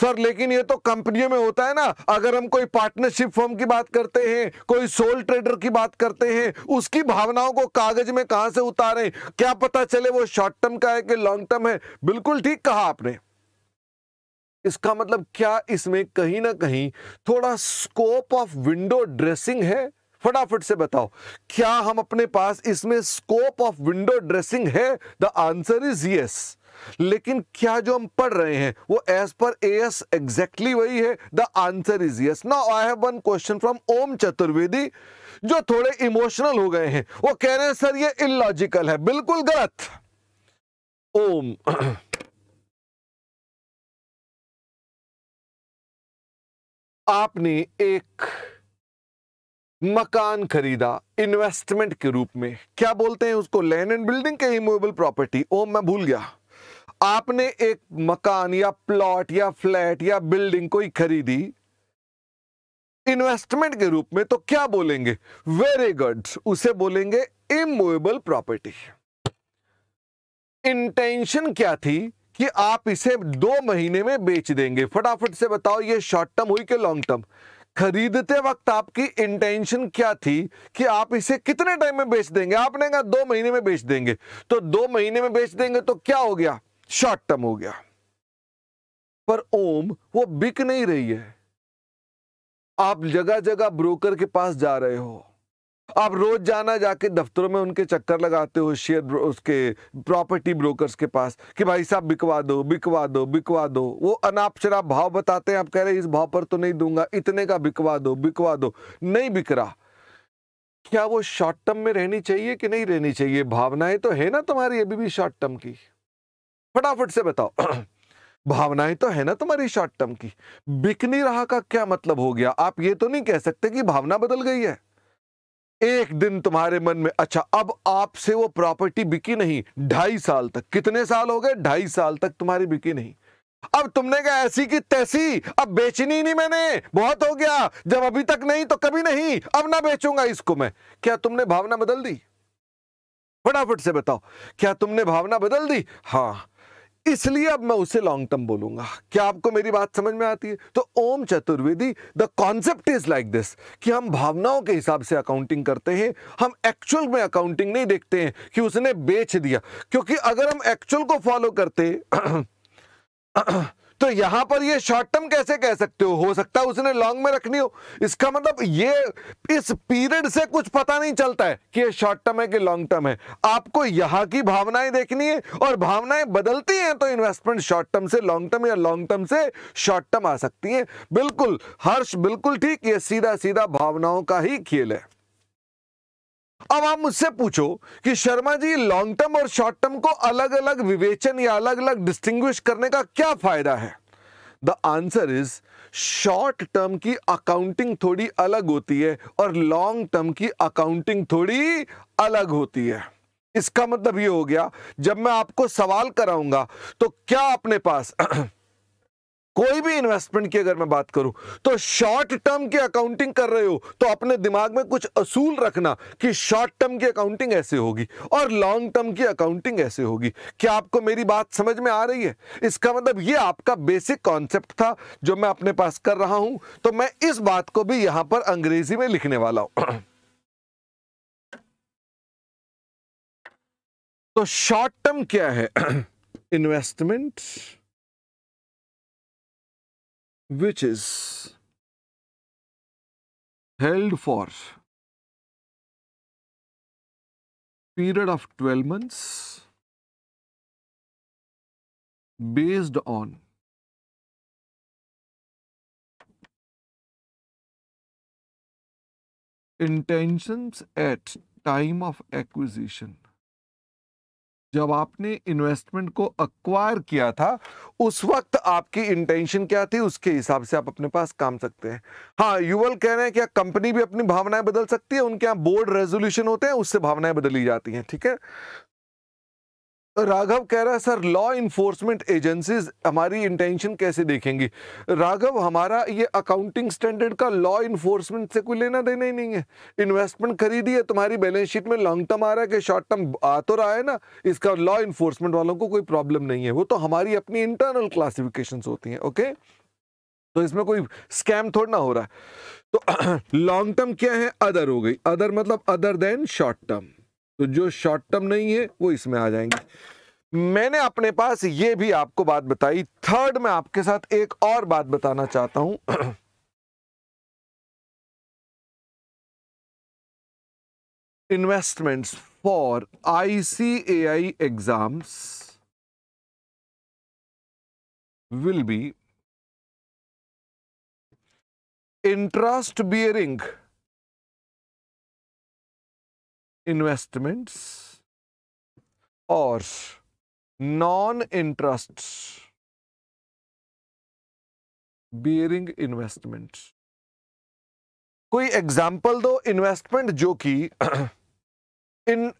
A: सर लेकिन ये तो कंपनियों में होता है ना अगर हम कोई पार्टनरशिप फॉर्म की बात करते हैं कोई सोल ट्रेडर की बात करते हैं उसकी भावनाओं को कागज में कहां से उतारें क्या पता चले वो शॉर्ट टर्म का है कि लॉन्ग टर्म है बिल्कुल ठीक कहा आपने इसका मतलब क्या इसमें कहीं ना कहीं थोड़ा स्कोप ऑफ विंडो ड्रेसिंग है फटाफट से बताओ क्या हम अपने पास इसमें स्कोप ऑफ विंडो ड्रेसिंग है द आंसर इज यस लेकिन क्या जो हम पढ़ रहे हैं वो एज पर एस एग्जैक्टली वही है the answer is yes now I have one question from Om Chaturvedi जो थोड़े इमोशनल हो गए हैं वो कह रहे हैं सर ये इलॉजिकल है बिल्कुल गलत ओम आपने एक मकान खरीदा इन्वेस्टमेंट के रूप में क्या बोलते हैं उसको लैंड एंड बिल्डिंग के इमोबल प्रॉपर्टी ओम मैं भूल गया आपने एक मकान या प्लॉट या फ्लैट या बिल्डिंग कोई खरीदी इन्वेस्टमेंट के रूप में तो क्या बोलेंगे वेरी गुड उसे बोलेंगे इमूवेबल प्रॉपर्टी इंटेंशन क्या थी कि आप इसे दो महीने में बेच देंगे फटाफट से बताओ ये शॉर्ट टर्म हुई कि लॉन्ग टर्म खरीदते वक्त आपकी इंटेंशन क्या थी कि आप इसे कितने टाइम में बेच देंगे आपने कहा दो महीने में बेच देंगे तो दो महीने में बेच देंगे तो क्या हो गया शॉर्ट टर्म हो गया पर ओम वो बिक नहीं रही है आप जगह जगह ब्रोकर के पास जा रहे हो आप रोज जाना जाके दफ्तरों में उनके चक्कर लगाते हो शेयर उसके प्रॉपर्टी ब्रोकर्स के पास कि भाई साहब बिकवा दो बिकवा दो बिकवा दो वो अनाप शराब भाव बताते हैं आप कह रहे हैं इस भाव पर तो नहीं दूंगा इतने का बिकवा दो बिकवा दो नहीं बिक रहा क्या वो शॉर्ट टर्म में रहनी चाहिए कि नहीं रहनी चाहिए भावनाएं तो है ना तुम्हारी अभी भी शॉर्ट टर्म की फटाफट से बताओ भावनाएं तो है ना तुम्हारी शॉर्ट टर्म की बिक नहीं रहा का क्या मतलब हो गया आप ये तो नहीं कह सकते कि भावना बदल गई है एक दिन तुम्हारे मन में अच्छा अब आपसे वो प्रॉपर्टी बिकी नहीं ढाई साल तक कितने साल हो गए ढाई साल तक तुम्हारी बिकी नहीं अब तुमने कहा ऐसी की तैसी अब बेचनी ही नहीं मैंने बहुत हो गया जब अभी तक नहीं तो कभी नहीं अब ना बेचूंगा इसको मैं क्या तुमने भावना बदल दी फटाफट से बताओ क्या तुमने भावना बदल दी हाँ इसलिए अब मैं उसे लॉन्ग टर्म बोलूंगा क्या आपको मेरी बात समझ में आती है तो Om Chaturvedi the concept is like this कि हम भावनाओं के हिसाब से अकाउंटिंग करते हैं हम एक्चुअल में अकाउंटिंग नहीं देखते हैं कि उसने बेच दिया क्योंकि अगर हम एक्चुअल को फॉलो करते तो यहां पर ये शॉर्ट टर्म कैसे कह सकते हो हो सकता है उसने लॉन्ग में रखनी हो इसका मतलब ये इस पीरियड से कुछ पता नहीं चलता है कि ये शॉर्ट टर्म है कि लॉन्ग टर्म है आपको यहां की भावनाएं देखनी है और भावनाएं बदलती हैं तो इन्वेस्टमेंट शॉर्ट टर्म से लॉन्ग टर्म या लॉन्ग टर्म से शॉर्ट टर्म आ सकती है बिल्कुल हर्ष बिल्कुल ठीक ये सीधा सीधा भावनाओं का ही खेल है अब आप मुझसे पूछो कि शर्मा जी लॉन्ग टर्म और शॉर्ट टर्म को अलग अलग विवेचन या अलग अलग डिस्टिंग्विश करने का क्या फायदा है the answer is short term की अकाउंटिंग थोड़ी अलग होती है और लॉन्ग टर्म की अकाउंटिंग थोड़ी अलग होती है इसका मतलब ये हो गया जब मैं आपको सवाल कराऊंगा तो क्या अपने पास कोई भी इन्वेस्टमेंट की अगर मैं बात करूं तो शॉर्ट टर्म की अकाउंटिंग कर रहे हो तो अपने दिमाग में कुछ असूल रखना कि शॉर्ट टर्म की अकाउंटिंग ऐसे होगी और लॉन्ग टर्म की अकाउंटिंग ऐसे होगी क्या आपको मेरी बात समझ में आ रही है इसका मतलब ये आपका बेसिक कॉन्सेप्ट था जो मैं अपने पास कर रहा हूं तो मैं इस बात को भी यहां पर अंग्रेजी में लिखने वाला हूं तो शॉर्ट टर्म क्या है
B: investment which is held for period of 12 months based on intentions
A: at time of acquisition जब आपने इन्वेस्टमेंट को अक्वायर किया था उस वक्त आपकी इंटेंशन क्या थी उसके हिसाब से आप अपने पास काम सकते हैं हाँ युवल कह रहे हैं क्या कंपनी भी अपनी भावनाएं बदल सकती है उनके यहाँ बोर्ड रेजोल्यूशन होते हैं उससे भावनाएं बदली जाती हैं ठीक है राघव कह रहा है सर लॉ इन्फोर्समेंट एजेंसीज हमारी इंटेंशन कैसे देखेंगी राघव हमारा ये अकाउंटिंग स्टैंडर्ड का लॉ इन्फोर्समेंट से कोई लेना देना ही नहीं है इन्वेस्टमेंट खरीदी है तुम्हारी बैलेंस शीट में लॉन्ग टर्म आ रहा है कि शॉर्ट टर्म आ तो रहा है ना इसका लॉ इन्फोर्समेंट वालों को कोई प्रॉब्लम नहीं है वो तो हमारी अपनी इंटरनल क्लासिफिकेशन होती हैं ओके तो इसमें कोई स्कैम थोड़ा ना हो रहा है तो लॉन्ग टर्म क्या है अदर हो गई अदर मतलब अदर देन शॉर्ट टर्म तो जो शॉर्ट टर्म नहीं है वो इसमें आ जाएंगे मैंने अपने पास ये भी आपको बात बताई थर्ड मैं आपके साथ एक और बात बताना चाहता
B: हूं investments for ICAI exams will be interest bearing investments और नॉन इंटरेस्ट बियरिंग
A: इन्वेस्टमेंट कोई एग्जाम्पल दो इन्वेस्टमेंट जो कि इन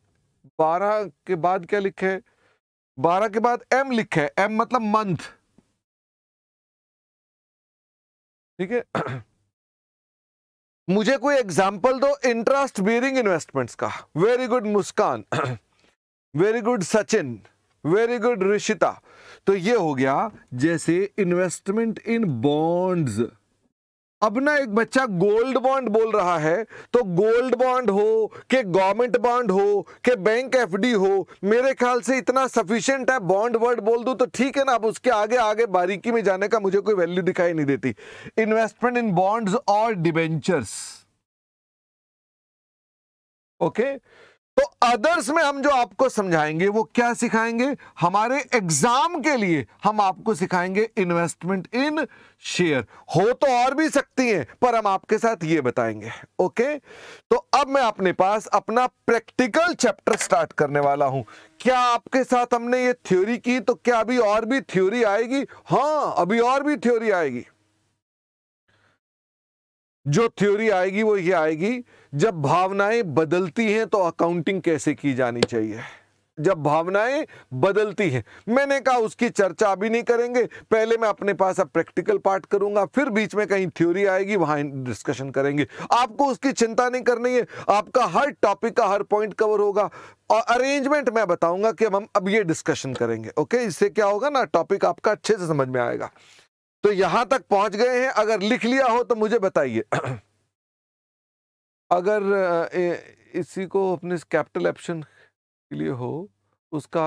A: बारह के बाद क्या लिखे बारह के बाद एम लिखे एम मतलब मंथ ठीक है मुझे कोई एग्जाम्पल दो इंटरेस्ट बेरिंग इन्वेस्टमेंट्स का very good Muskan very good Sachin very good Rishita तो ये हो गया जैसे इन्वेस्टमेंट इन बॉन्ड्स अब ना एक बच्चा गोल्ड बॉन्ड बोल रहा है तो गोल्ड बॉन्ड हो के गवर्नमेंट बॉन्ड हो के बैंक एफडी हो मेरे ख्याल से इतना सफिशियंट है बॉन्ड वर्ड बोल दू तो ठीक है ना अब उसके आगे आगे बारीकी में जाने का मुझे कोई वैल्यू दिखाई नहीं देती इन्वेस्टमेंट इन बॉन्ड्स और डिबेंचर्स ओके okay? तो अदर्स में हम जो आपको समझाएंगे वो क्या सिखाएंगे हमारे एग्जाम के लिए हम आपको सिखाएंगे इन्वेस्टमेंट इन शेयर हो तो और भी सकती हैं पर हम आपके साथ ये बताएंगे ओके तो अब मैं अपने पास अपना प्रैक्टिकल चैप्टर स्टार्ट करने वाला हूं क्या आपके साथ हमने ये थ्योरी की तो क्या अभी और भी थ्योरी आएगी हाँ अभी और भी थ्योरी आएगी जो थ्योरी आएगी वो ये आएगी जब भावनाएं बदलती हैं तो अकाउंटिंग कैसे की जानी चाहिए जब भावनाएं बदलती हैं मैंने कहा उसकी चर्चा अभी नहीं करेंगे पहले मैं अपने पास अब प्रैक्टिकल पार्ट करूंगा फिर बीच में कहीं थ्योरी आएगी वहां डिस्कशन करेंगे आपको उसकी चिंता नहीं करनी है आपका हर टॉपिक का हर पॉइंट कवर होगा और अरेंजमेंट मैं बताऊंगा कि हम अब ये डिस्कशन करेंगे ओके इससे क्या होगा ना टॉपिक आपका अच्छे से समझ में आएगा तो यहां तक पहुंच गए हैं अगर लिख लिया हो तो मुझे बताइए अगर इसी को अपने कैपिटल ऑप्शन के लिए हो उसका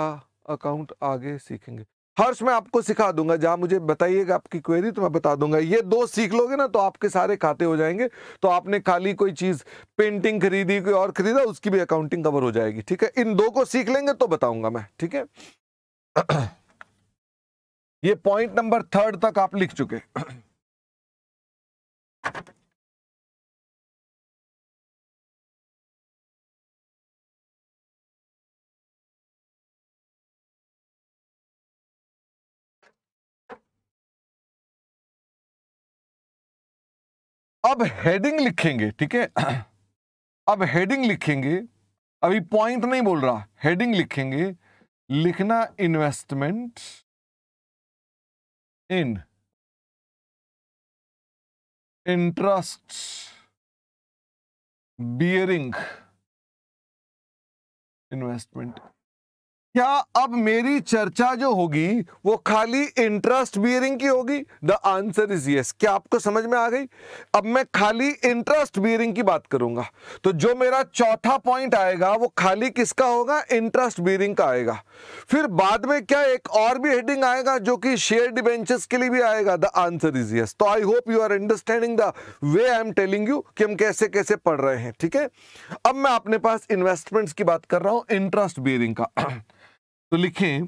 A: अकाउंट आगे सीखेंगे हर्ष मैं आपको सिखा दूंगा जहां मुझे बताइएगा आपकी क्वेरी तो मैं बता दूंगा ये दो सीख लोगे ना तो आपके सारे खाते हो जाएंगे तो आपने खाली कोई चीज पेंटिंग खरीदी कोई और खरीदा उसकी भी अकाउंटिंग कवर हो जाएगी ठीक है इन दो को सीख लेंगे तो बताऊंगा मैं ठीक है ये पॉइंट नंबर थर्ड तक आप लिख चुके अब हेडिंग लिखेंगे ठीक है अब हेडिंग लिखेंगे अभी पॉइंट नहीं बोल रहा हेडिंग लिखेंगे लिखना
B: investment in interests bearing
A: investment क्या अब मेरी चर्चा जो होगी वो खाली इंटरेस्ट बियरिंग की होगी द आंसर इज यस क्या आपको समझ में आ गई अब मैं खाली इंटरेस्ट बियरिंग की बात करूंगा तो जो मेरा चौथा पॉइंट आएगा वो खाली किसका होगा इंटरेस्ट बियरिंग का आएगा फिर बाद में क्या एक और भी हेडिंग आएगा जो कि शेयर डिबेंचर्स के लिए भी आएगा द आंसर इज यस तो I hope you are understanding the way I am telling you कि हम कैसे कैसे पढ़ रहे हैं ठीक है अब मैं अपने पास इन्वेस्टमेंट्स की बात कर रहा हूं इंटरेस्ट बियरिंग का तो लिखें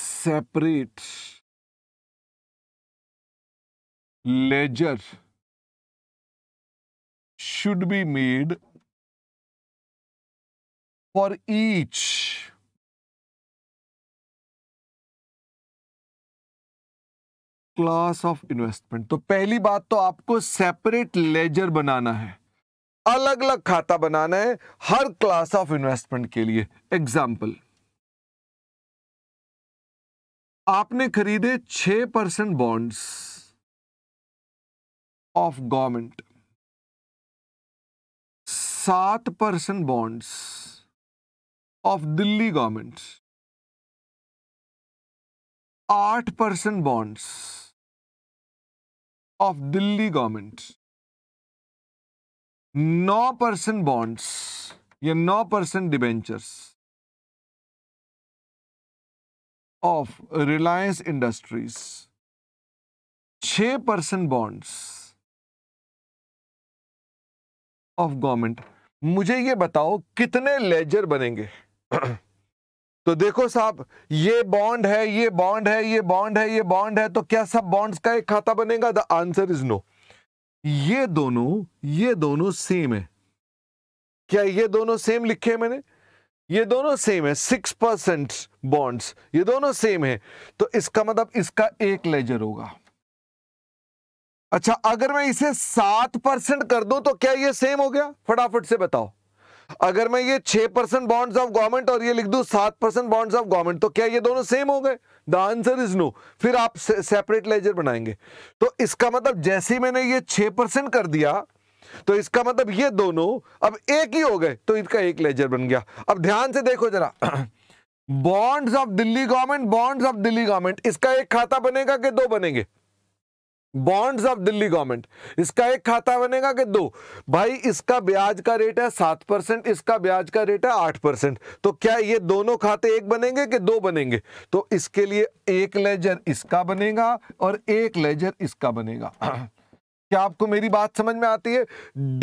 B: separate ledger should be made for each
A: class of investment तो पहली बात तो आपको सेपरेट लेजर बनाना है अलग अलग खाता बनाना है हर क्लास ऑफ इन्वेस्टमेंट के लिए एग्जाम्पल आपने खरीदे छह परसेंट बॉन्ड्स
B: ऑफ गवर्नमेंट सात percent bonds of Delhi government आठ percent bonds of Delhi government नौ परसेंट बॉन्ड्स या नौ percent debentures of Reliance Industries छह परसेंट
A: बॉन्ड्स ऑफ गवर्नमेंट मुझे ये बताओ कितने लेजर बनेंगे तो देखो साहब ये बॉन्ड है ये बॉन्ड है ये बॉन्ड है ये बॉन्ड है तो क्या सब बॉन्ड्स का एक खाता बनेगा द आंसर इज नो ये दोनों ये दोनों सेम है क्या ये दोनों सेम लिखे हैं मैंने ये दोनों सेम है सिक्स परसेंट बॉन्ड्स ये दोनों सेम है तो इसका मतलब इसका एक लेजर होगा अच्छा अगर मैं इसे सात परसेंट कर दूं तो क्या ये सेम हो गया फटाफट से बताओ अगर मैं ये छह परसेंट बॉन्ड्स ऑफ गवर्नमेंट और ये लिख दू सात परसेंट बॉन्ड्स ऑफ गवर्नमेंट तो क्या ये दोनों सेम हो गए द आंसर इज नो फिर आप से, सेपरेट लेजर बनाएंगे तो इसका मतलब जैसे ही मैंने ये छह परसेंट कर दिया तो इसका मतलब ये दोनों अब एक ही हो गए तो इनका एक लेजर बन गया अब ध्यान से देखो जरा bonds of Delhi government bonds of Delhi government इसका एक खाता बनेगा कि दो बनेंगे बॉन्ड्स ऑफ दिल्ली गवर्नमेंट इसका एक खाता बनेगा कि दो भाई इसका ब्याज का रेट है सात परसेंट इसका ब्याज का रेट है आठ परसेंट तो क्या ये दोनों खाते एक बनेंगे कि दो बनेंगे तो इसके लिए एक लेजर इसका बनेगा और एक लेजर इसका बनेगा क्या आपको मेरी बात समझ में आती है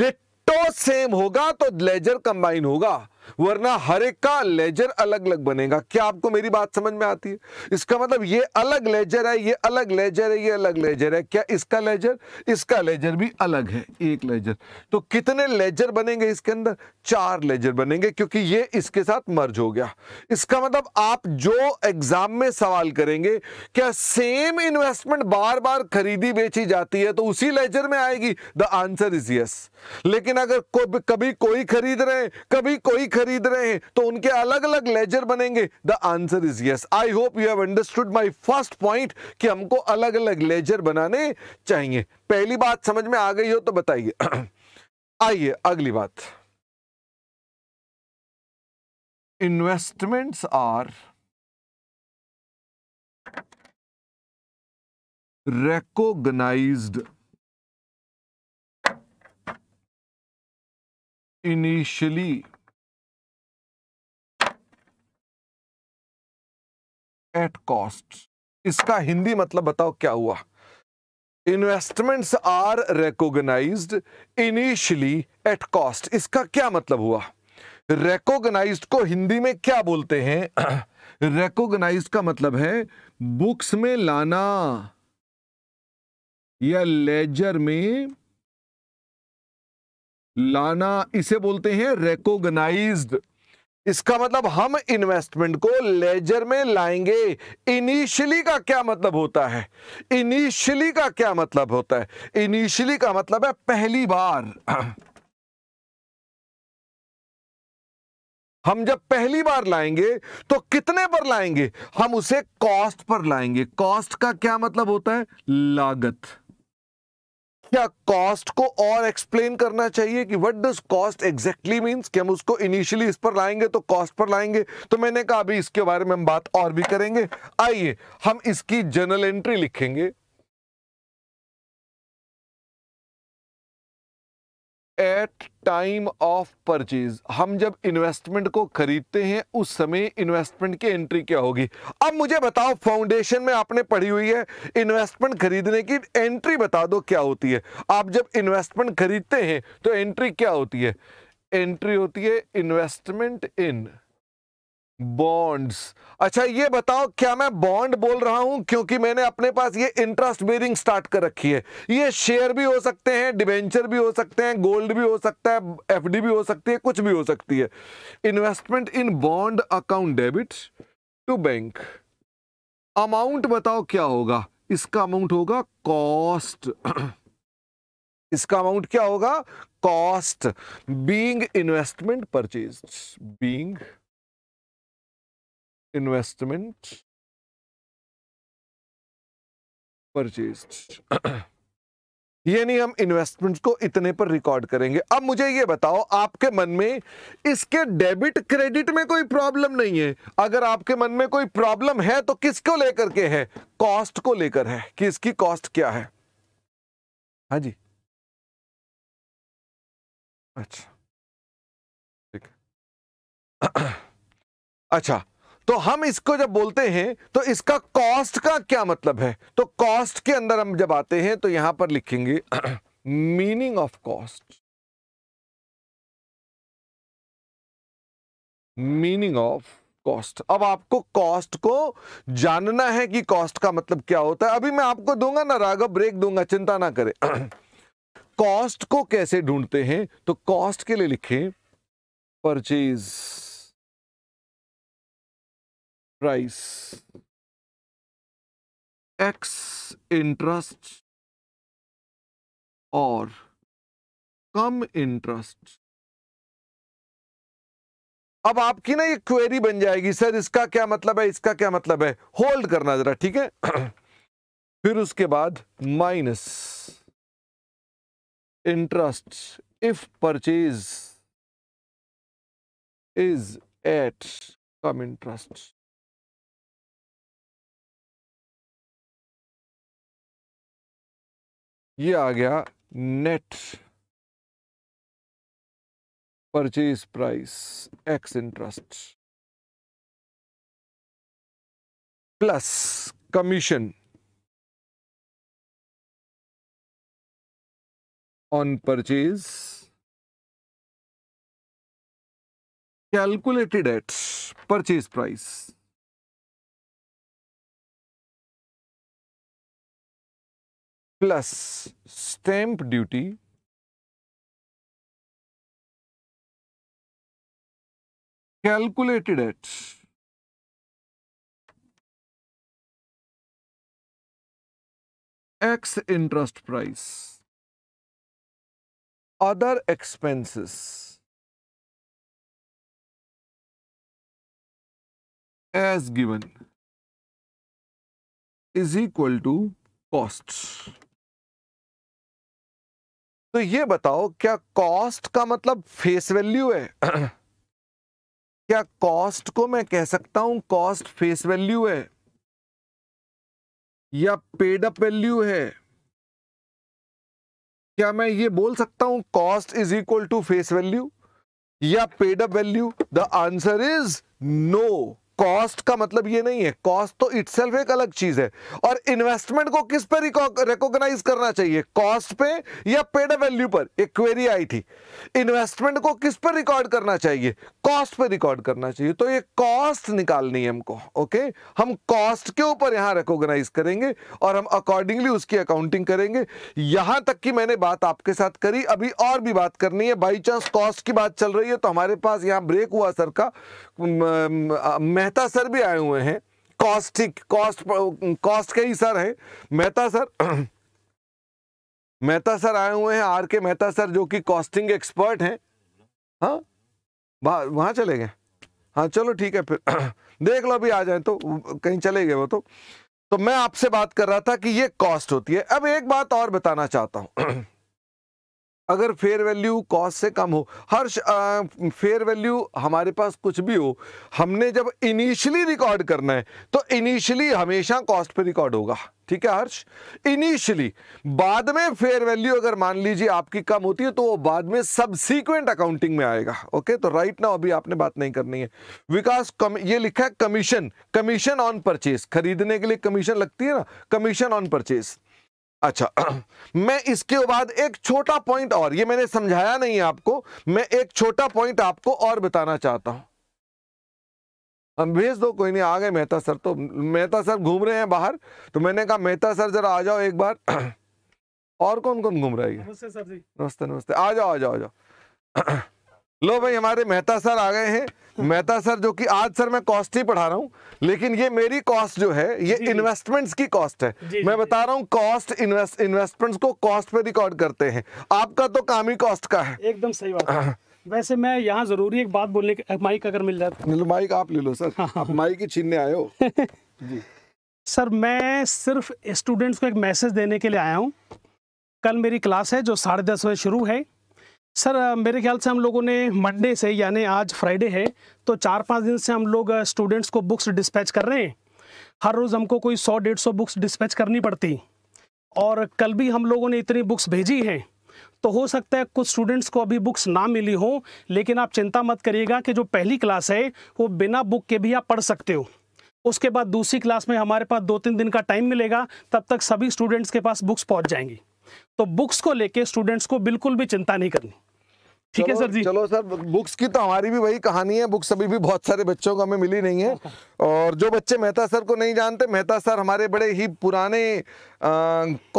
A: डिट्टो सेम होगा तो लेजर कंबाइन होगा वरना हर एक का लेजर अलग अलग बनेगा क्या आपको मेरी बात समझ में आती है इसका मतलब ये अलग लेजर है ये अलग लेजर है ये अलग लेजर है क्या इसका लेजर इसका लेजर भी अलग है एक लेजर तो कितने लेजर बनेंगे इसके अंदर चार लेजर बनेंगे क्योंकि ये इसके साथ मर्ज हो गया इसका मतलब आप जो एग्जाम में सवाल करेंगे क्या सेम इन्वेस्टमेंट बार बार खरीदी बेची जाती है तो उसी लेजर में आएगी द आंसर इज यस लेकिन अगर को, कभी कोई खरीद रहे कभी कोई खरीद खरीद रहे हैं तो उनके अलग अलग लेजर बनेंगे the answer is yes I hope you have understood my first point कि हमको अलग अलग लेजर बनाने चाहिए पहली बात समझ में आ गई हो तो बताइए आइए अगली बात investments are
B: recognise initially
A: at cost इसका हिंदी मतलब बताओ क्या हुआ investments are recognise initially at cost इसका क्या मतलब हुआ रेकोगनाइज को हिंदी में क्या बोलते हैं रेकोगनाइज का मतलब है बुक्स में लाना या लेजर में लाना इसे बोलते हैं रेकोगनाइज इसका मतलब हम इन्वेस्टमेंट को लेजर में लाएंगे इनिशियली का क्या मतलब होता है इनिशियली का क्या मतलब होता है इनिशियली का मतलब है पहली बार हम जब पहली बार लाएंगे तो कितने पर लाएंगे हम उसे कॉस्ट पर लाएंगे कॉस्ट का क्या मतलब होता है लागत क्या कॉस्ट को और एक्सप्लेन करना चाहिए कि what does cost exactly means कि हम उसको इनिशियली इस पर लाएंगे तो कॉस्ट पर लाएंगे तो मैंने कहा अभी इसके बारे में हम बात और भी करेंगे आइए हम इसकी जनरल एंट्री लिखेंगे एट टाइम ऑफ परचेज हम जब इन्वेस्टमेंट को खरीदते हैं उस समय इन्वेस्टमेंट की एंट्री क्या होगी अब मुझे बताओ फाउंडेशन में आपने पढ़ी हुई है इन्वेस्टमेंट खरीदने की एंट्री बता दो क्या होती है आप जब इन्वेस्टमेंट खरीदते हैं तो एंट्री क्या होती है एंट्री होती है इन्वेस्टमेंट इन in. बॉन्ड्स अच्छा ये बताओ क्या मैं बॉन्ड बोल रहा हूं क्योंकि मैंने अपने पास ये इंटरेस्ट बेरिंग स्टार्ट कर रखी है ये शेयर भी हो सकते हैं डिवेंचर भी हो सकते हैं गोल्ड भी हो सकता है एफडी भी हो सकती है कुछ भी हो सकती है investment in bond account debit to bank amount बताओ क्या होगा इसका अमाउंट होगा कॉस्ट इसका अमाउंट क्या होगा cost being investment purchase being investment purchase ये नहीं हम इन्वेस्टमेंट को इतने पर रिकॉर्ड करेंगे अब मुझे ये बताओ आपके मन में इसके डेबिट क्रेडिट में कोई प्रॉब्लम नहीं है अगर आपके मन में कोई प्रॉब्लम है तो किसको लेकर के है कॉस्ट को लेकर है कि इसकी कॉस्ट क्या है
B: हाँ जी अच्छा
A: ठीक अच्छा तो हम इसको जब बोलते हैं तो इसका कॉस्ट का क्या मतलब है तो कॉस्ट के अंदर हम जब आते हैं तो यहां पर लिखेंगे meaning of cost meaning of cost अब आपको कॉस्ट को जानना है कि कॉस्ट का मतलब क्या होता है अभी मैं आपको दूंगा ना राघव ब्रेक दूंगा चिंता ना करें कॉस्ट को कैसे ढूंढते हैं तो कॉस्ट के लिए लिखें परचेज प्राइस
B: एक्स इंटरेस्ट और कम इंटरेस्ट
A: अब आपकी ना ये क्वेरी बन जाएगी सर इसका क्या मतलब है इसका क्या मतलब है होल्ड करना जरा ठीक है फिर उसके बाद minus interest if purchase
B: is at cum interest ये आ गया net purchase price ex interest plus commission on purchase calculated at purchase price plus stamp duty calculated at X interest price, other expenses as given is equal to costs.
A: तो ये बताओ क्या कॉस्ट का मतलब फेस वैल्यू है क्या कॉस्ट को मैं कह सकता हूं कॉस्ट फेस वैल्यू है या पेड अप वैल्यू है क्या मैं ये बोल सकता हूं cost is equal to face value या paid up value the answer is no cost का मतलब ये नहीं है कॉस्ट तो इट एक अलग चीज है और इन्वेस्टमेंट को किस पे रिकॉग्नाइज करना चाहिए कॉस्ट पे या पेड वैल्यू पर एक क्वेरी आई थी इन्वेस्टमेंट को किस पर रिकॉर्ड करना चाहिए कॉस्ट पे रिकॉर्ड करना चाहिए तो ये कॉस्ट निकालनी है हमको ओके हम कॉस्ट के ऊपर यहां रिकॉग्नाइज करेंगे और हम अकॉर्डिंगली उसकी अकाउंटिंग करेंगे यहां तक की मैंने बात आपके साथ करी अभी और भी बात करनी है बाई चांस कॉस्ट की बात चल रही है तो हमारे पास यहां ब्रेक हुआ सर का मेहता सर भी आए हुए हैं कॉस्टिक कॉस्ट कॉस्ट के ही सर हैं मेहता सर मेहता सर आए हुए हैं आर के मेहता सर जो कि कॉस्टिंग एक्सपर्ट हैं हाँ वहाँ चले गए हाँ चलो ठीक है फिर देख लो अभी आ जाए तो कहीं चले गए वो तो तो मैं आपसे बात कर रहा था कि ये कॉस्ट होती है अब एक बात और बताना चाहता हूँ अगर फेयर वैल्यू कॉस्ट से कम हो हर फेयर वैल्यू हमारे पास कुछ भी हो हमने जब इनिशियली रिकॉर्ड करना है तो इनिशियली हमेशा कॉस्ट पे रिकॉर्ड होगा ठीक है हर्ष इनिशियली बाद में फेयर वैल्यू अगर मान लीजिए आपकी कम होती है तो वो बाद में सबसीक्वेंट अकाउंटिंग में आएगा ओके तो राइट नाउ अभी आपने बात नहीं करनी है विकास कम ये लिखा है कमीशन कमीशन ऑन परचेज खरीदने के लिए कमीशन लगती है ना कमीशन ऑन परचेज अच्छा मैं इसके बाद एक छोटा पॉइंट और ये मैंने समझाया नहीं आपको मैं एक छोटा पॉइंट आपको और बताना चाहता हूँ भेज दो कोई नहीं आ गए मेहता सर तो मेहता सर घूम रहे हैं बाहर तो मैंने कहा मेहता सर जरा आ जाओ एक बार और कौन कौन घूम रहा है नमस्ते सर जी नमस्ते नमस्ते आ जाओ आ जाओ आ जाओ लो भाई हमारे मेहता सर आ गए हैं मेहता सर जो कि आज सर मैं कॉस्ट ही पढ़ा रहा हूँ लेकिन ये मेरी कॉस्ट जो है ये इन्वेस्टमेंट्स की कॉस्ट है जी, मैं बता रहा हूँ कॉस्ट इन्वेस्ट इन्वेस्टमेंट्स को कॉस्ट पे रिकॉर्ड करते हैं आपका तो काम ही कॉस्ट का है एकदम सही बात है हाँ। वैसे मैं यहाँ जरूरी एक बात बोलने के माइक अगर मिल जाए माइक तो। आप ले लो सर हाँ, हाँ। आप माइक ही छीनने आए हो जी सर मैं सिर्फ स्टूडेंट्स को एक मैसेज देने के लिए आया हूँ कल मेरी क्लास है जो साढ़े दस बजे शुरू है सर मेरे ख्याल से हम लोगों ने मंडे से यानी आज फ्राइडे है तो चार पाँच दिन से हम लोग स्टूडेंट्स को बुक्स डिस्पैच कर रहे हैं हर रोज़ हमको कोई सौ डेढ़ सौ बुक्स डिस्पैच करनी पड़ती और कल भी हम लोगों ने इतनी बुक्स भेजी हैं तो हो सकता है कुछ स्टूडेंट्स को अभी बुक्स ना मिली हो लेकिन आप चिंता मत करिएगा कि जो पहली क्लास है वो बिना बुक के भी आप पढ़ सकते हो उसके बाद दूसरी क्लास में हमारे पास दो तीन दिन का टाइम मिलेगा तब तक सभी स्टूडेंट्स के पास बुक्स पहुंच जाएंगी तो बुक्स को लेके स्टूडेंट्स को बिल्कुल भी चिंता नहीं करनी ठीक है सर जी चलो सर बुक्स की तो हमारी भी वही कहानी है बुक्स अभी भी बहुत सारे बच्चों को हमें मिली नहीं है अच्छा। और जो बच्चे मेहता सर को नहीं जानते मेहता सर हमारे बड़े ही पुराने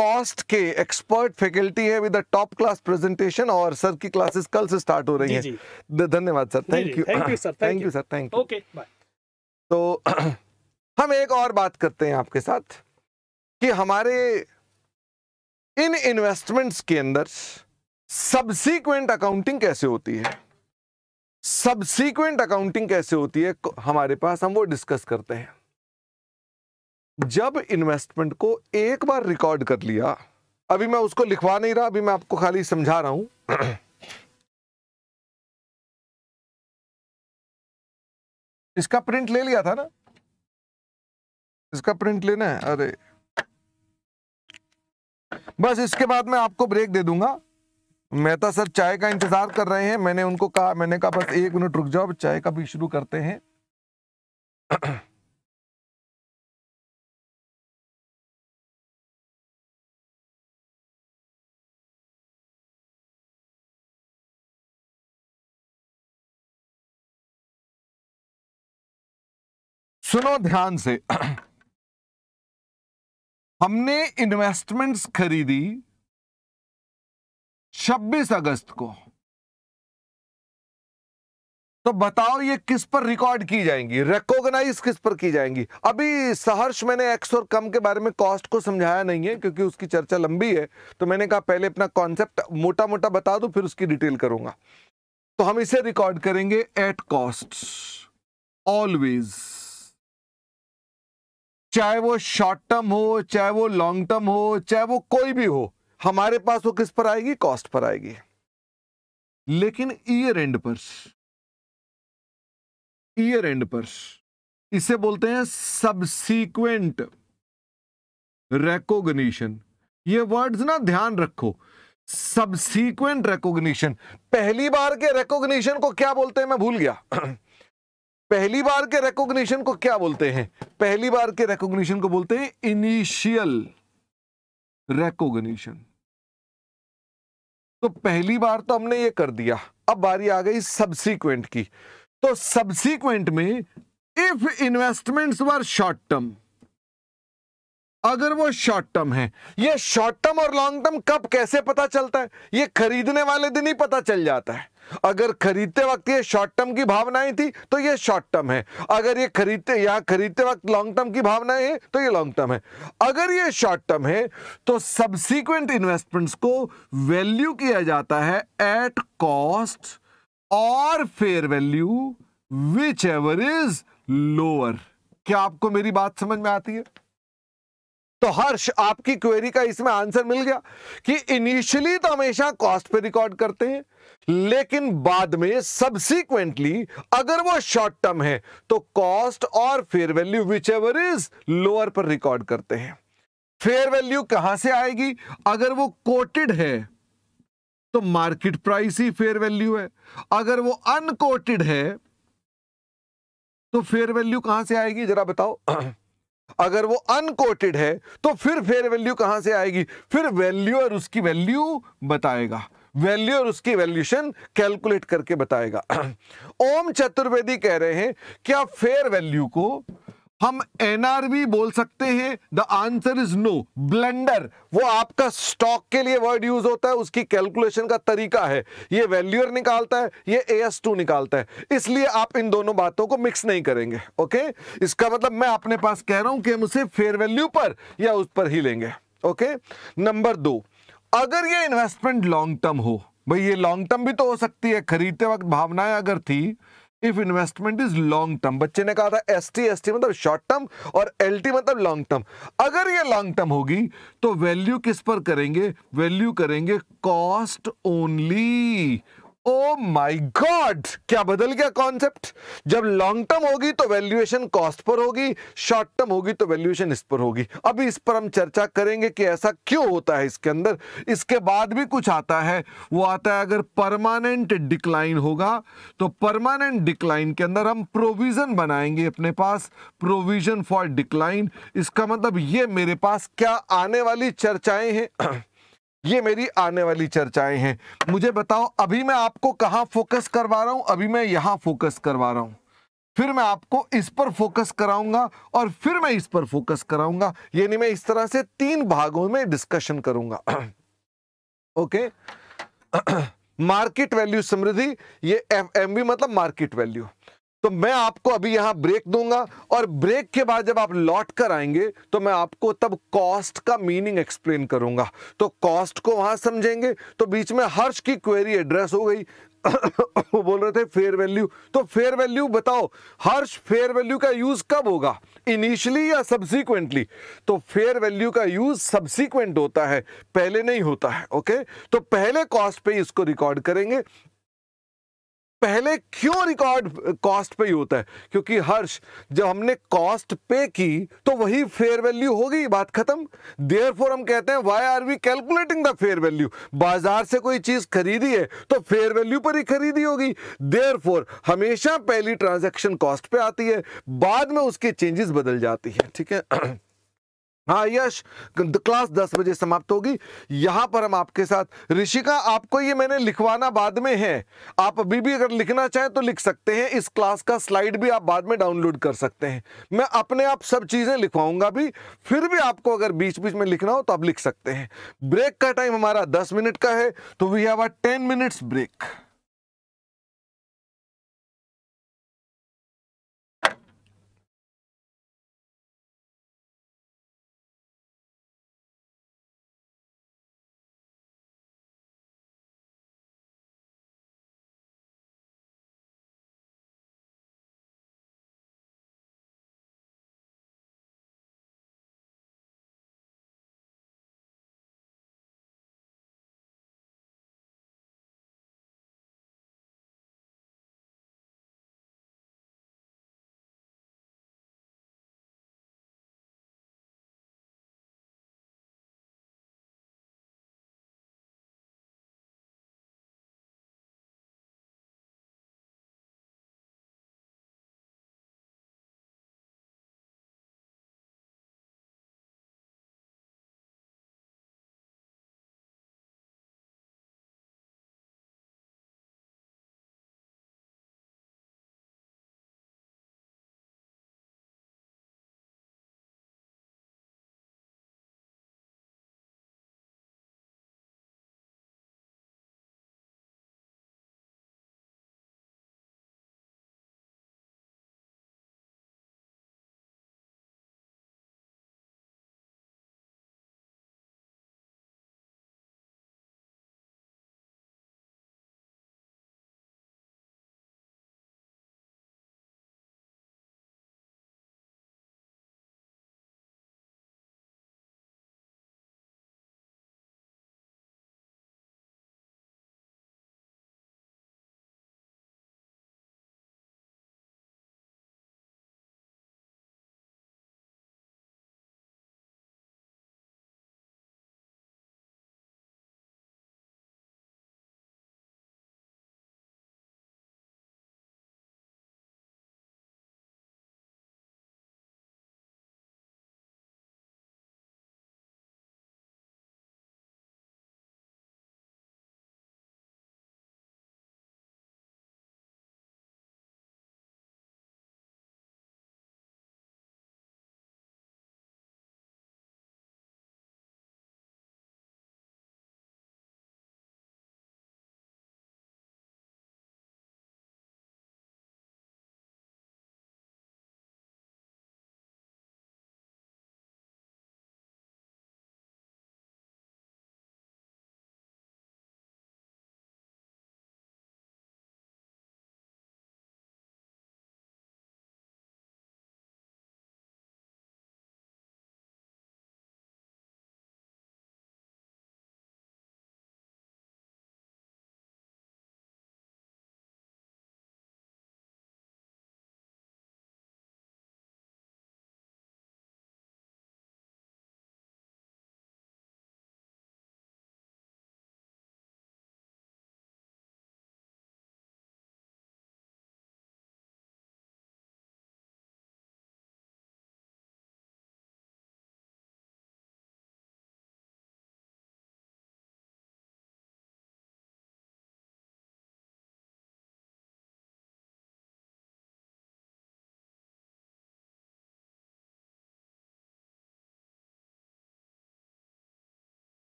A: कॉस्ट के एक्सपर्ट फैकल्टी है विद टॉप क्लास प्रेजेंटेशन और सर की क्लासेस कल से स्टार्ट हो रही है धन्यवाद sir thank you thank you sir thank you sir तो हम एक और बात करते हैं आपके साथ कि हमारे इन इन्वेस्टमेंट्स के अंदर सबसीक्वेंट अकाउंटिंग कैसे होती है सबसीक्वेंट अकाउंटिंग कैसे होती है हमारे पास हम वो डिस्कस करते हैं जब इन्वेस्टमेंट को एक बार रिकॉर्ड कर लिया अभी मैं उसको लिखवा नहीं रहा अभी मैं आपको खाली समझा रहा हूं
B: इसका प्रिंट ले लिया था ना
A: इसका प्रिंट लेना है अरे बस इसके बाद मैं आपको ब्रेक दे दूंगा मेहता सर चाय का इंतजार कर रहे हैं मैंने उनको कहा मैंने कहा बस एक मिनट रुक जाओ चाय का भी शुरू करते हैं
B: सुनो ध्यान से हमने इन्वेस्टमेंट्स खरीदी 26 अगस्त को
A: तो बताओ ये किस पर रिकॉर्ड की जाएंगी रिकॉग्नाइज किस पर की जाएंगी अभी सहर्ष मैंने एक्स और कम के बारे में कॉस्ट को समझाया नहीं है क्योंकि उसकी चर्चा लंबी है तो मैंने कहा पहले अपना कॉन्सेप्ट मोटा मोटा बता दो फिर उसकी डिटेल करूंगा तो हम इसे रिकॉर्ड करेंगे एट कॉस्ट ऑलवेज चाहे वो शॉर्ट टर्म हो चाहे वो लॉन्ग टर्म हो चाहे वो कोई भी हो हमारे पास वो किस पर आएगी कॉस्ट पर आएगी लेकिन ईयर एंड पर ईयर एंड पर इसे बोलते हैं सबसीक्वेंट रेकोग्निशन ये वर्ड्स ना ध्यान रखो सबसीक्वेंट रेकोग्निशन पहली बार के रेकोग्निशन को क्या बोलते हैं मैं भूल गया पहली बार के रिकॉग्निशन को क्या बोलते हैं पहली बार के रिकॉग्निशन को बोलते हैं इनिशियल रिकॉग्निशन तो पहली बार तो हमने ये कर दिया अब बारी आ गई सब्सिक्वेंट की तो सब्सिक्वेंट में if investments were short term अगर वो शॉर्ट टर्म है ये शॉर्ट टर्म और लॉन्ग टर्म कब कैसे पता चलता है ये खरीदने वाले दिन ही पता चल जाता है अगर खरीदते वक्त ये शॉर्ट टर्म की भावनाएं थी तो ये शॉर्ट टर्म है अगर ये खरीदते यहां खरीदते वक्त लॉन्ग टर्म की भावनाएं हैं तो ये लॉन्ग टर्म है अगर ये शॉर्ट टर्म है तो सब्सिक्वेंट इन्वेस्टमेंट्स को वैल्यू किया जाता है एट कॉस्ट और fair value whichever is lower क्या आपको मेरी बात समझ में आती है तो हर्ष आपकी क्वेरी का इसमें आंसर मिल गया कि इनिशियली तो हमेशा कॉस्ट पे रिकॉर्ड करते हैं लेकिन बाद में सब्सिक्वेंटली अगर वो शॉर्ट टर्म है तो कॉस्ट और fair value whichever is lower पर रिकॉर्ड करते हैं फेयर वैल्यू कहां से आएगी अगर वो कोटेड है तो मार्केट प्राइस ही फेयर वैल्यू है अगर वो अनकोटेड है तो फेयर वैल्यू कहां से आएगी जरा बताओ अगर वो अनकोटेड है तो फिर फेयर वैल्यू कहां से आएगी फिर वैल्यू और उसकी वैल्यू बताएगा वैल्यू और उसकी वैल्यूशन कैलकुलेट करके बताएगा ओम चतुर्वेदी कह रहे हैं क्या फेयर वैल्यू को हम एनआरवी बोल सकते हैं द आंसर इज नो ब्लेंडर वो आपका स्टॉक के लिए वर्ड यूज होता है उसकी कैलकुलेशन का तरीका है ये वैल्यूअर निकालता है ये एस टू निकालता है इसलिए आप इन दोनों बातों को मिक्स नहीं करेंगे ओके इसका मतलब मैं अपने पास कह रहा हूं कि हम उसे फेयर वैल्यू पर या उस पर ही लेंगे ओके नंबर दो अगर ये इन्वेस्टमेंट लॉन्ग टर्म हो भाई ये लॉन्ग टर्म भी तो हो सकती है खरीदते वक्त भावनाएं अगर थी if investment is long term बच्चे ने कहा था एस टी एस टी मतलब शॉर्ट टर्म और एल टी मतलब लॉन्ग टर्म अगर ये लॉन्ग टर्म होगी तो वैल्यू किस पर करेंगे वैल्यू करेंगे cost only oh my god क्या बदल गया कॉन्सेप्ट जब लॉन्ग टर्म होगी तो वैल्यूएशन कॉस्ट पर होगी शॉर्ट टर्म होगी तो वैल्यूएशन इस पर होगी अभी इस पर हम चर्चा करेंगे कि ऐसा क्यों होता है इसके अंदर इसके बाद भी कुछ आता है वो आता है अगर परमानेंट डिक्लाइन होगा तो परमानेंट डिक्लाइन के अंदर हम प्रोविजन बनाएंगे अपने पास प्रोविजन फॉर डिक्लाइन इसका मतलब ये मेरे पास क्या आने वाली चर्चाएं हैं ये मेरी आने वाली चर्चाएं हैं मुझे बताओ अभी मैं आपको कहाँ फोकस करवा रहा हूँ अभी मैं यहाँ फोकस करवा रहा हूँ फिर मैं आपको इस पर फोकस कराऊंगा और फिर मैं इस पर फोकस कराऊंगा यानी मैं इस तरह से तीन भागों में डिस्कशन करूंगा ओके मार्केट वैल्यू समृद्धि ये एफ एम मतलब मार्केट वैल्यू तो मैं आपको अभी यहां ब्रेक दूंगा और ब्रेक के बाद जब आप लौट कर आएंगे तो मैं आपको तब कॉस्ट का मीनिंग एक्सप्लेन करूंगा तो कॉस्ट को वहां समझेंगे तो बीच में हर्ष की क्वेरी एड्रेस हो गई वो बोल रहे थे फेयर वैल्यू तो फेयर वैल्यू बताओ हर्ष फेयर वैल्यू का यूज कब होगा इनिशियली या सब्सिक्वेंटली तो फेयर वैल्यू का यूज सब्सिक्वेंट होता है पहले नहीं होता है ओके तो पहले कॉस्ट पे इसको रिकॉर्ड करेंगे पहले क्यों रिकॉर्ड कॉस्ट पे ही होता है क्योंकि हर्ष जब हमने कॉस्ट पे की तो वही फेयर वैल्यू होगी बात खत्म देयर फोर हम कहते हैं why are we calculating the fair value बाजार से कोई चीज खरीदी है तो फेयर वैल्यू पर ही खरीदी होगी देयर फोर हमेशा पहली ट्रांजेक्शन कॉस्ट पे आती है बाद में उसके चेंजेस बदल जाती है ठीक है हाँ यश क्लास दस बजे समाप्त होगी यहां पर हम आपके साथ ऋषिका आपको ये मैंने लिखवाना बाद में है आप अभी भी अगर लिखना चाहें तो लिख सकते हैं इस क्लास का स्लाइड भी आप बाद में डाउनलोड कर सकते हैं मैं अपने आप सब चीज़ें लिखवाऊंगा भी फिर भी आपको अगर बीच बीच में लिखना हो तो आप लिख सकते हैं ब्रेक का टाइम हमारा दस मिनट का है तो we have a ten minutes break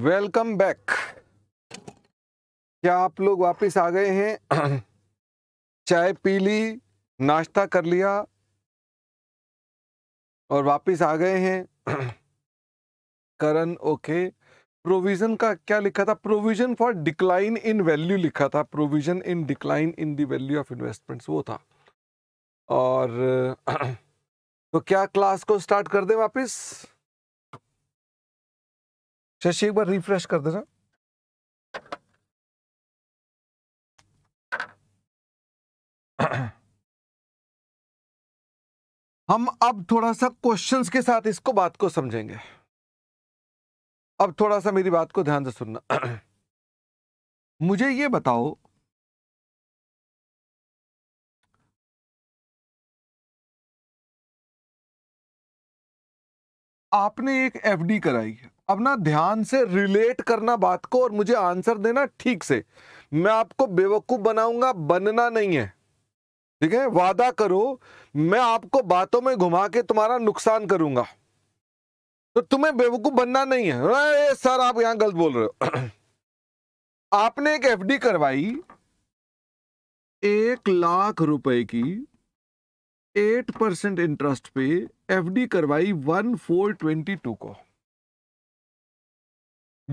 A: welcome back क्या आप लोग वापस आ गए हैं चाय पी ली नाश्ता कर लिया और वापस आ गए हैं करण ओके प्रोविजन का क्या लिखा था provision for decline in value लिखा था provision in decline in the value of investments वो था और तो क्या क्लास को स्टार्ट कर दें वापस
B: शशि एक बार रिफ्रेश कर देना
A: हम अब थोड़ा सा क्वेश्चंस के साथ इसको बात को समझेंगे अब थोड़ा सा मेरी बात को ध्यान से सुनना मुझे ये बताओ आपने एक एफडी कराई है अपना ध्यान से रिलेट करना बात को और मुझे आंसर देना ठीक से मैं आपको बेवकूफ बनाऊंगा बनना नहीं है ठीक है वादा करो मैं आपको बातों में घुमा के तुम्हारा नुकसान करूंगा तो तुम्हें बेवकूफ बनना नहीं है अरे सर आप यहां गलत बोल रहे हो आपने एक एफडी करवाई एक लाख रुपए की एट परसेंट इंटरेस्ट पे एफडी करवाई वन फोर ट्वेंटी टू को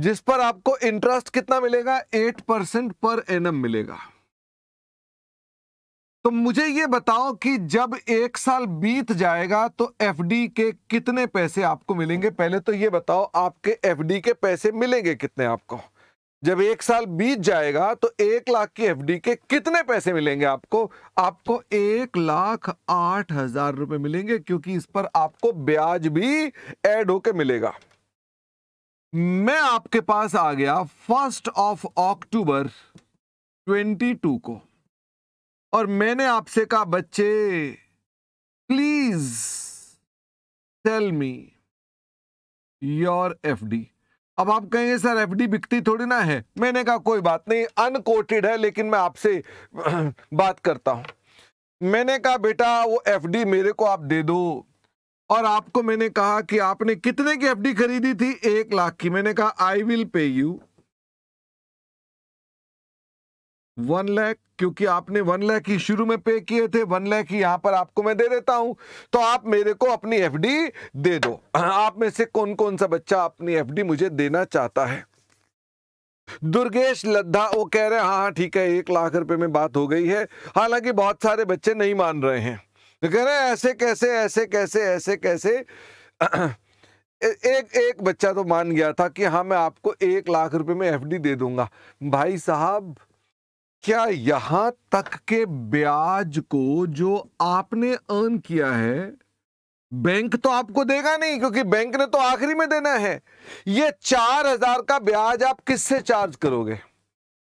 A: जिस पर आपको इंटरेस्ट कितना मिलेगा एट परसेंट पर एन मिलेगा तो मुझे ये बताओ कि जब एक साल बीत जाएगा तो एफडी के कितने पैसे आपको मिलेंगे पहले तो ये बताओ आपके एफडी के पैसे मिलेंगे कितने आपको जब एक साल बीत जाएगा तो एक लाख की एफडी के कितने पैसे मिलेंगे आपको आपको एक लाख आठ हजार रुपए मिलेंगे क्योंकि इस पर आपको ब्याज भी ऐड होके मिलेगा मैं आपके पास आ गया फर्स्ट ऑफ अक्टूबर 22 को और मैंने आपसे कहा बच्चे please tell me your FD अब आप कहेंगे सर एफडी बिकती थोड़ी ना है मैंने कहा कोई बात नहीं अनकोटेड है लेकिन मैं आपसे बात करता हूं मैंने कहा बेटा वो एफडी मेरे को आप दे दो और आपको मैंने कहा कि आपने कितने की एफडी खरीदी थी एक लाख की मैंने कहा I will pay you one lakh क्योंकि आपने वन लैख ही शुरू में पे किए थे वन लैख ही यहां पर आपको मैं दे देता हूं तो आप मेरे को अपनी एफडी दे दो आप में से कौन कौन सा बच्चा अपनी एफडी मुझे देना चाहता है दुर्गेश लद्दा वो कह रहे हैं हाँ हाँ ठीक है एक लाख रुपए में बात हो गई है हालांकि बहुत सारे बच्चे नहीं मान रहे हैं तो कह रहे हैं ऐसे कैसे ऐसे कैसे ऐसे कैसे एक एक बच्चा तो मान गया था कि हाँ मैं आपको एक लाख रुपए में एफडी दे दूंगा भाई साहब क्या यहां तक के ब्याज को जो आपने अर्न किया है बैंक तो आपको देगा नहीं क्योंकि बैंक ने तो आखिरी में देना है ये चार हजार का ब्याज आप किससे चार्ज करोगे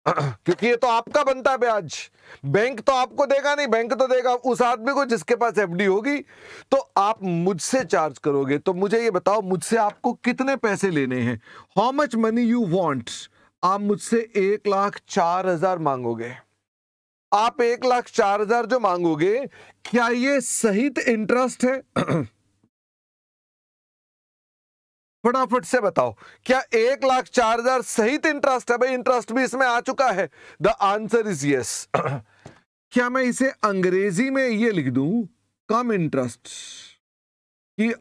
A: क्योंकि ये तो आपका बनता है ब्याज बैंक तो आपको देगा नहीं बैंक तो देगा उस आदमी को जिसके पास एफडी होगी तो आप मुझसे चार्ज करोगे तो मुझे ये बताओ मुझसे आपको कितने पैसे लेने हैं how much money you want आप मुझसे एक लाख चार हजार मांगोगे आप एक लाख चार हजार जो मांगोगे क्या ये सहित इंटरेस्ट है फटाफट से बताओ क्या एक लाख चार हजार सहित इंटरेस्ट है भाई इंटरेस्ट भी इसमें आ चुका है द आंसर इज यस क्या मैं इसे अंग्रेजी में ये लिख दू कम इंटरेस्ट कि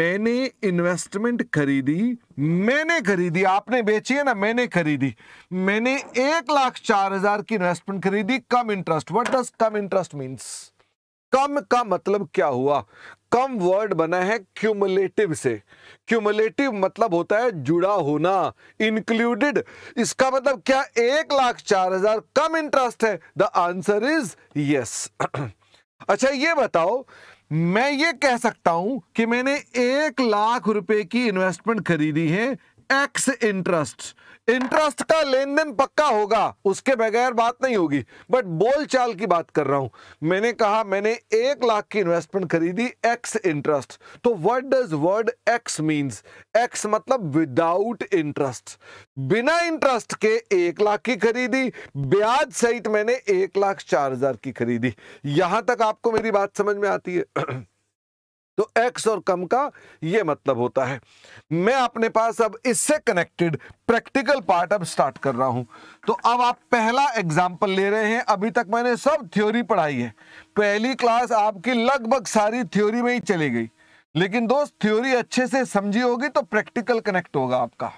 A: मैंने इन्वेस्टमेंट खरीदी मैंने खरीदी आपने बेची है ना मैंने खरीदी मैंने एक लाख चार हजार की इन्वेस्टमेंट खरीदी cum interest what does cum interest means cum का मतलब क्या हुआ कम वर्ड बना है क्यूमुलेटिव से क्यूमुलेटिव मतलब होता है जुड़ा होना इंक्लूडेड इसका मतलब क्या एक लाख चार हजार कम इंटरेस्ट है द आंसर इज यस अच्छा ये बताओ मैं ये कह सकता हूं कि मैंने एक लाख रुपए की इन्वेस्टमेंट खरीदी है एक्स इंटरेस्ट इंटरेस्ट का लेन देन पक्का होगा उसके बगैर बात नहीं होगी बट बोल चाल की बात कर रहा हूं मैंने कहा मैंने एक लाख की इन्वेस्टमेंट खरीदी एक्स इंटरेस्ट तो word does word ex means ex मतलब विदाउट इंटरेस्ट बिना इंटरेस्ट के एक लाख की खरीदी ब्याज सहित मैंने एक लाख चार हजार की खरीदी यहां तक आपको मेरी बात समझ में आती है तो एक्स और कम का ये मतलब होता है मैं अपने पास अब इससे कनेक्टेड प्रैक्टिकल पार्ट अब स्टार्ट कर रहा हूं तो अब आप पहला एग्जांपल ले रहे हैं अभी तक मैंने सब थ्योरी पढ़ाई है पहली क्लास आपकी लगभग सारी थ्योरी में ही चली गई लेकिन दोस्त थ्योरी अच्छे से समझी होगी तो प्रैक्टिकल कनेक्ट होगा
B: आपका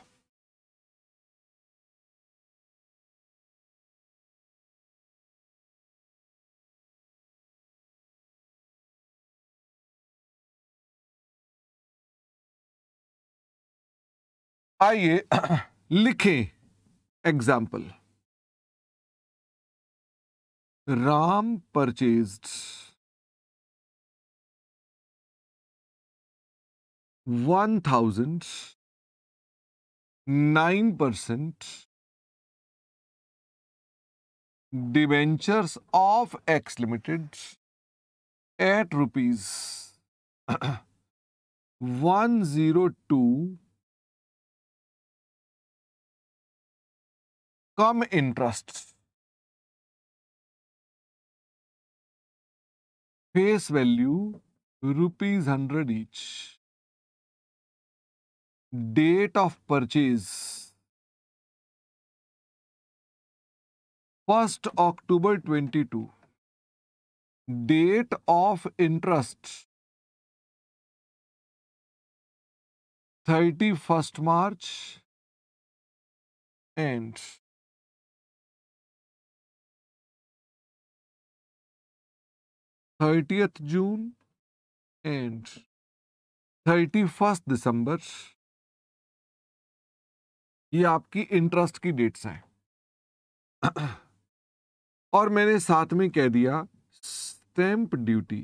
B: आइए लिखें example Ram purchased one thousand nine percent
A: debentures of X limited at rupees one zero two
B: cum interest face value rupees hundred each date of purchase first October twenty two date of interest thirty first March and 30th June and 31st December
A: ये आपकी इंटरेस्ट की डेट्स हैं और मैंने साथ में कह दिया स्टैंप ड्यूटी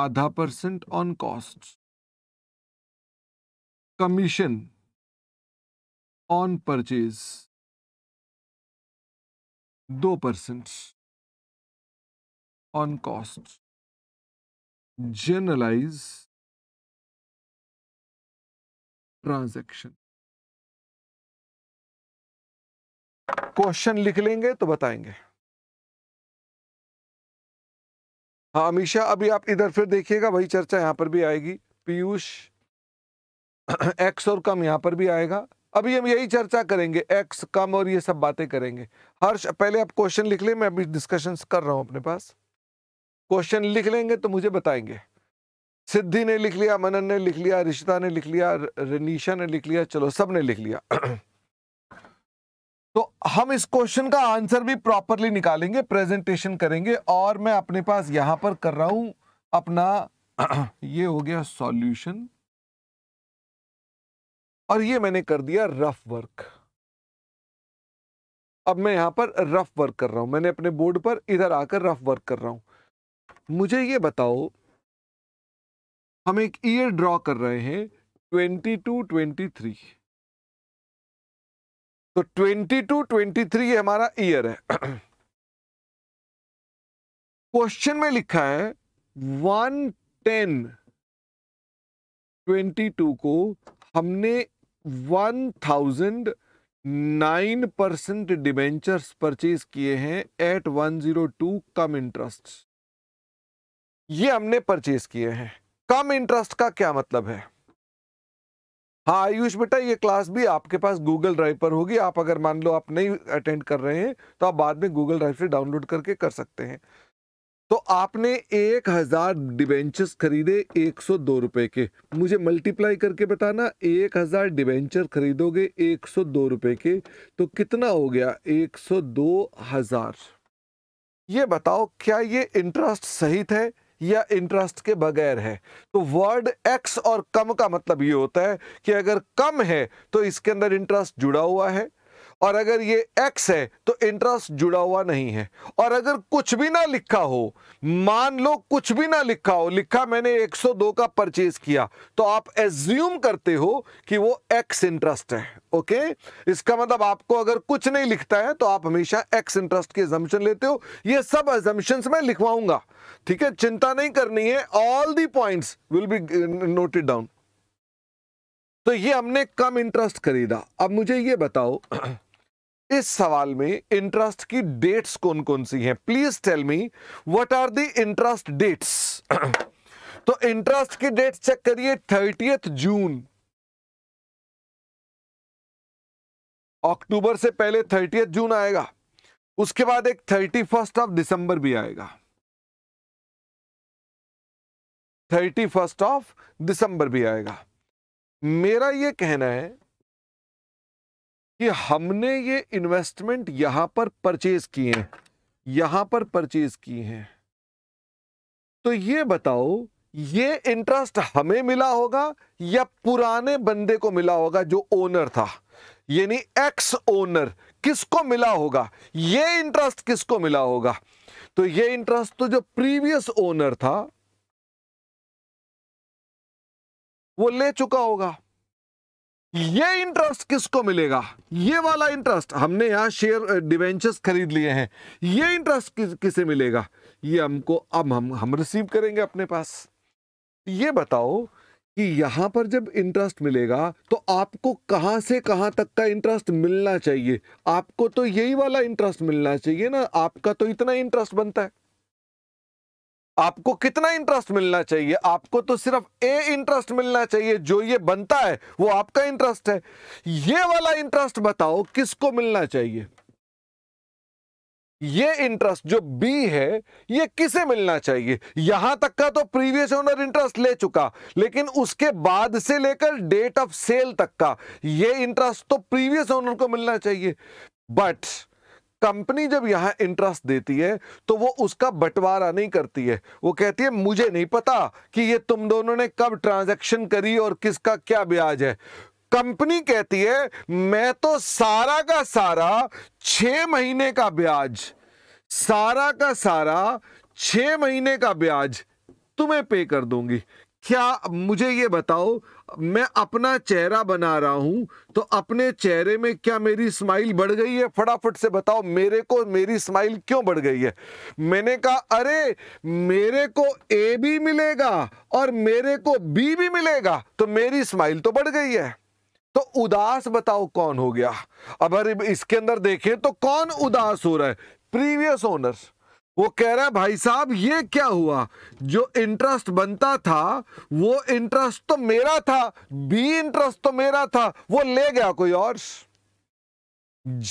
B: आधा percent on cost commission on purchase दो percent on costs. Generalize transaction.
A: Question लिख लेंगे तो बताएंगे हाँ अमीशा अभी आप इधर फिर देखिएगा वही चर्चा यहां पर भी आएगी पीयूष एक्स और कम यहां पर भी आएगा अभी हम यही चर्चा करेंगे एक्स कम और ये सब बातें करेंगे हर्ष पहले आप क्वेश्चन लिख ले मैं अभी डिस्कशंस कर रहा हूं अपने पास क्वेश्चन लिख लेंगे तो मुझे बताएंगे सिद्धि ने लिख लिया मनन ने लिख लिया रिश्ता ने लिख लिया रनीशा ने लिख लिया चलो सब ने लिख लिया तो हम इस क्वेश्चन का आंसर भी प्रॉपरली निकालेंगे प्रेजेंटेशन करेंगे और मैं अपने पास यहां पर कर रहा हूं अपना ये हो गया सॉल्यूशन और ये मैंने कर दिया रफ वर्क अब मैं यहां पर रफ वर्क कर रहा हूं मैंने अपने बोर्ड पर इधर आकर रफ वर्क कर रहा हूं मुझे ये बताओ हम एक ईयर ड्रॉ कर रहे हैं ट्वेंटी टू ट्वेंटी थ्री तो ट्वेंटी टू ट्वेंटी
B: थ्री हमारा ईयर है क्वेश्चन में लिखा है
A: वन टेन ट्वेंटी टू को हमने one thousand nine percent debentures purchase किए हैं at one zero two cum interest ये हमने परचेज किए हैं कम इंटरेस्ट का क्या मतलब है हाँ आयुष बेटा ये क्लास भी आपके पास गूगल ड्राइव पर होगी आप अगर मान लो आप नहीं अटेंड कर रहे हैं तो आप बाद में गूगल ड्राइव से डाउनलोड करके कर सकते हैं तो आपने एक हजार डिवेंचर्स खरीदे एक सौ दो रुपए के मुझे मल्टीप्लाई करके बताना एक हजार डिवेंचर खरीदोगे एक सौ दो रुपए के तो कितना हो गया एक सौ दो हजार ये बताओ क्या ये इंटरेस्ट सहित है या इंटरेस्ट के बगैर है तो वर्ड एक्स और कम का मतलब ये होता है कि अगर कम है तो इसके अंदर इंटरेस्ट जुड़ा हुआ है और अगर ये एक्स है तो इंटरेस्ट जुड़ा हुआ नहीं है और अगर कुछ भी ना लिखा हो मान लो कुछ भी ना लिखा हो लिखा मैंने 102 का परचेज किया तो आप एज्यूम करते हो कि वो एक्स इंटरेस्ट है ओके इसका मतलब आपको अगर कुछ नहीं लिखता है तो आप हमेशा एक्स इंटरेस्ट की एजम्पन लेते हो ये सब एजम्पन्स मैं लिखवाऊंगा ठीक है चिंता नहीं करनी है all the point will be noted down तो ये हमने कम इंटरेस्ट खरीदा अब मुझे ये बताओ इस सवाल में इंटरेस्ट की डेट्स कौन कौन सी हैं please tell me what are the interest dates तो इंटरेस्ट की डेट चेक करिए थर्टियथ जून अक्टूबर से पहले थर्टियथ जून आएगा उसके बाद एक थर्टी फर्स्ट ऑफ दिसंबर भी आएगा थर्टी फर्स्ट ऑफ दिसंबर भी आएगा मेरा यह कहना है कि हमने ये इन्वेस्टमेंट यहां पर परचेज किए हैं यहां पर परचेज किए हैं तो ये बताओ ये इंटरेस्ट हमें मिला होगा या पुराने बंदे को मिला होगा जो ओनर था यानी एक्स ओनर किसको मिला होगा ये इंटरेस्ट किसको मिला होगा तो ये इंटरेस्ट तो जो प्रीवियस ओनर था वो ले चुका होगा ये इंटरेस्ट किसको मिलेगा ये वाला इंटरेस्ट हमने यहाँ शेयर डिवेंचर्स खरीद लिए हैं ये इंटरेस्ट किस, किसे मिलेगा ये हमको अब हम हम रिसीव करेंगे अपने पास ये बताओ कि यहां पर जब इंटरेस्ट मिलेगा तो आपको कहां से कहां तक का इंटरेस्ट मिलना चाहिए आपको तो यही वाला इंटरेस्ट मिलना चाहिए ना आपका तो इतना इंटरेस्ट बनता है आपको कितना इंटरेस्ट मिलना चाहिए आपको तो सिर्फ ए इंटरेस्ट मिलना चाहिए जो ये बनता है वो आपका इंटरेस्ट है ये वाला इंटरेस्ट बताओ किसको मिलना चाहिए ये इंटरेस्ट जो बी है ये किसे मिलना चाहिए यहां तक का तो प्रीवियस ओनर इंटरेस्ट ले चुका लेकिन उसके बाद से लेकर डेट ऑफ सेल तक का ये इंटरेस्ट तो प्रीवियस ओनर को मिलना चाहिए बट कंपनी जब यहां इंटरेस्ट देती है तो वो उसका बंटवारा नहीं करती है वो कहती है मुझे नहीं पता कि ये तुम दोनों ने कब ट्रांजैक्शन करी और किसका क्या ब्याज है कंपनी कहती है मैं तो सारा का सारा छ महीने का ब्याज सारा का सारा छ महीने का ब्याज तुम्हें पे कर दूंगी क्या मुझे ये बताओ मैं अपना चेहरा बना रहा हूं तो अपने चेहरे में क्या मेरी स्माइल बढ़ गई है फटाफट से बताओ मेरे को मेरी स्माइल क्यों बढ़ गई है मैंने कहा अरे मेरे को ए भी मिलेगा और मेरे को बी भी मिलेगा तो मेरी स्माइल तो बढ़ गई है तो उदास बताओ कौन हो गया अब इसके अंदर देखें तो कौन उदास हो रहा है प्रीवियस ओनर्स वो कह रहा है भाई साहब ये क्या हुआ जो इंटरेस्ट बनता था वो इंटरेस्ट तो मेरा था बी इंटरेस्ट तो मेरा था वो ले गया कोई और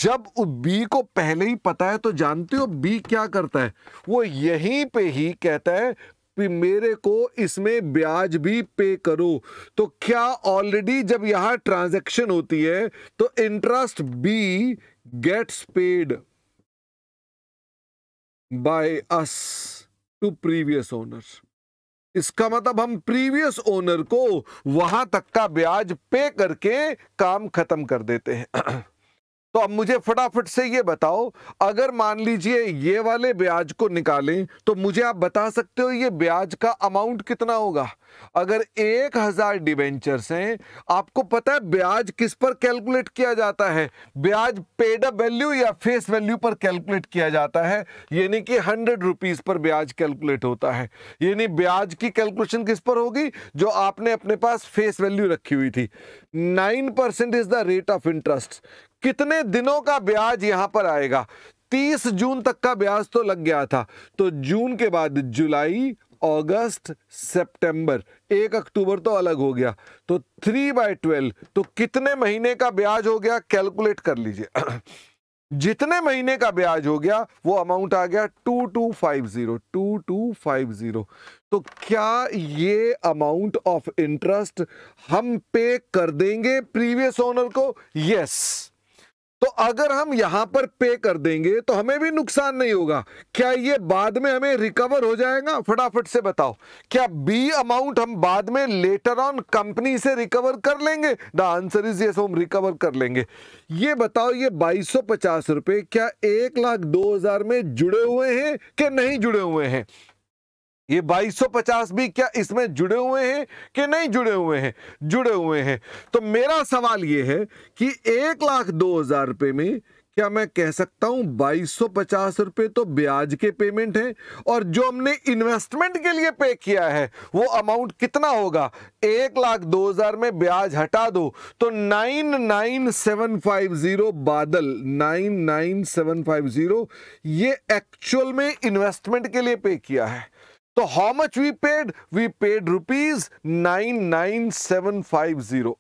A: जब बी को पहले ही पता है तो जानते हो बी क्या करता है वो यहीं पे ही कहता है कि मेरे को इसमें ब्याज भी पे करो तो क्या ऑलरेडी जब यहां ट्रांजैक्शन होती है तो interest be gets paid by us to previous owner इसका मतलब हम प्रीवियस ओनर को वहां तक का ब्याज पे करके काम खत्म कर देते हैं तो अब मुझे फटाफट से ये बताओ अगर मान लीजिए ये वाले ब्याज को निकालें तो मुझे आप बता सकते हो ये ब्याज का अमाउंट कितना होगा अगर एक हजार डिवेंचर्स हैं आपको पता है ब्याज किस पर कैलकुलेट किया जाता है ब्याज पेड अप वैल्यू या फेस वैल्यू पर कैलकुलेट किया जाता है यानी कि हंड्रेड रुपीज पर ब्याज कैलकुलेट होता है यानी ब्याज की कैलकुलेशन किस पर होगी जो आपने अपने पास फेस वैल्यू रखी हुई थी nine percent is the rate of interest कितने दिनों का ब्याज यहां पर आएगा 30 जून तक का ब्याज तो लग गया था तो जून के बाद जुलाई अगस्त सितंबर एक अक्टूबर तो अलग हो गया तो थ्री बाय ट्वेल्व तो कितने महीने का ब्याज हो गया कैलकुलेट कर लीजिए जितने महीने का ब्याज हो गया वो अमाउंट आ गया two two five zero two two five zero तो क्या ये अमाउंट ऑफ इंटरेस्ट हम पे कर देंगे प्रीवियस ओनर को यस yes. तो अगर हम यहां पर पे कर देंगे तो हमें भी नुकसान नहीं होगा क्या ये बाद में हमें रिकवर हो जाएगा फटाफट से बताओ क्या बी अमाउंट हम बाद में लेटर ऑन कंपनी से रिकवर कर लेंगे द आंसर इज यस हम रिकवर कर लेंगे ये बताओ ये बाईस सौ पचास रुपए क्या एक लाख दो हजार में जुड़े हुए हैं कि नहीं जुड़े हुए हैं ये 2250 भी क्या इसमें जुड़े हुए हैं कि नहीं जुड़े हुए हैं जुड़े हुए हैं तो मेरा सवाल ये है कि एक लाख दो हजार रुपये में क्या मैं कह सकता हूं बाईस सौ पचास तो ब्याज के पेमेंट है और जो हमने इन्वेस्टमेंट के लिए पे किया है वो अमाउंट कितना होगा एक लाख दो हजार में ब्याज हटा दो तो nine nine seven five zero बादल नाइन नाइन सेवन फाइव ये एक्चुअल में इन्वेस्टमेंट के लिए पे किया है तो how much we paid we paid rupees nine nine seven five zero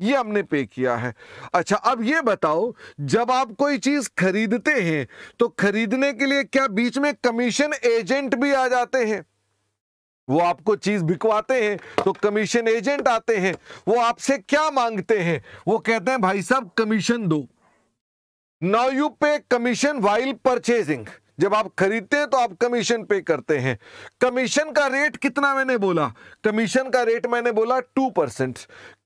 A: ये हमने पे किया है अच्छा अब ये बताओ जब आप कोई चीज खरीदते हैं तो खरीदने के लिए क्या बीच में कमीशन एजेंट भी आ जाते हैं वो आपको चीज बिकवाते हैं तो कमीशन एजेंट आते हैं वो आपसे क्या मांगते हैं वो कहते हैं भाई साहब कमीशन दो now you pay commission while purchasing जब आप खरीदते हैं तो आप कमीशन पे करते हैं कमीशन का रेट कितना मैंने बोला कमीशन का रेट मैंने बोला टू परसेंट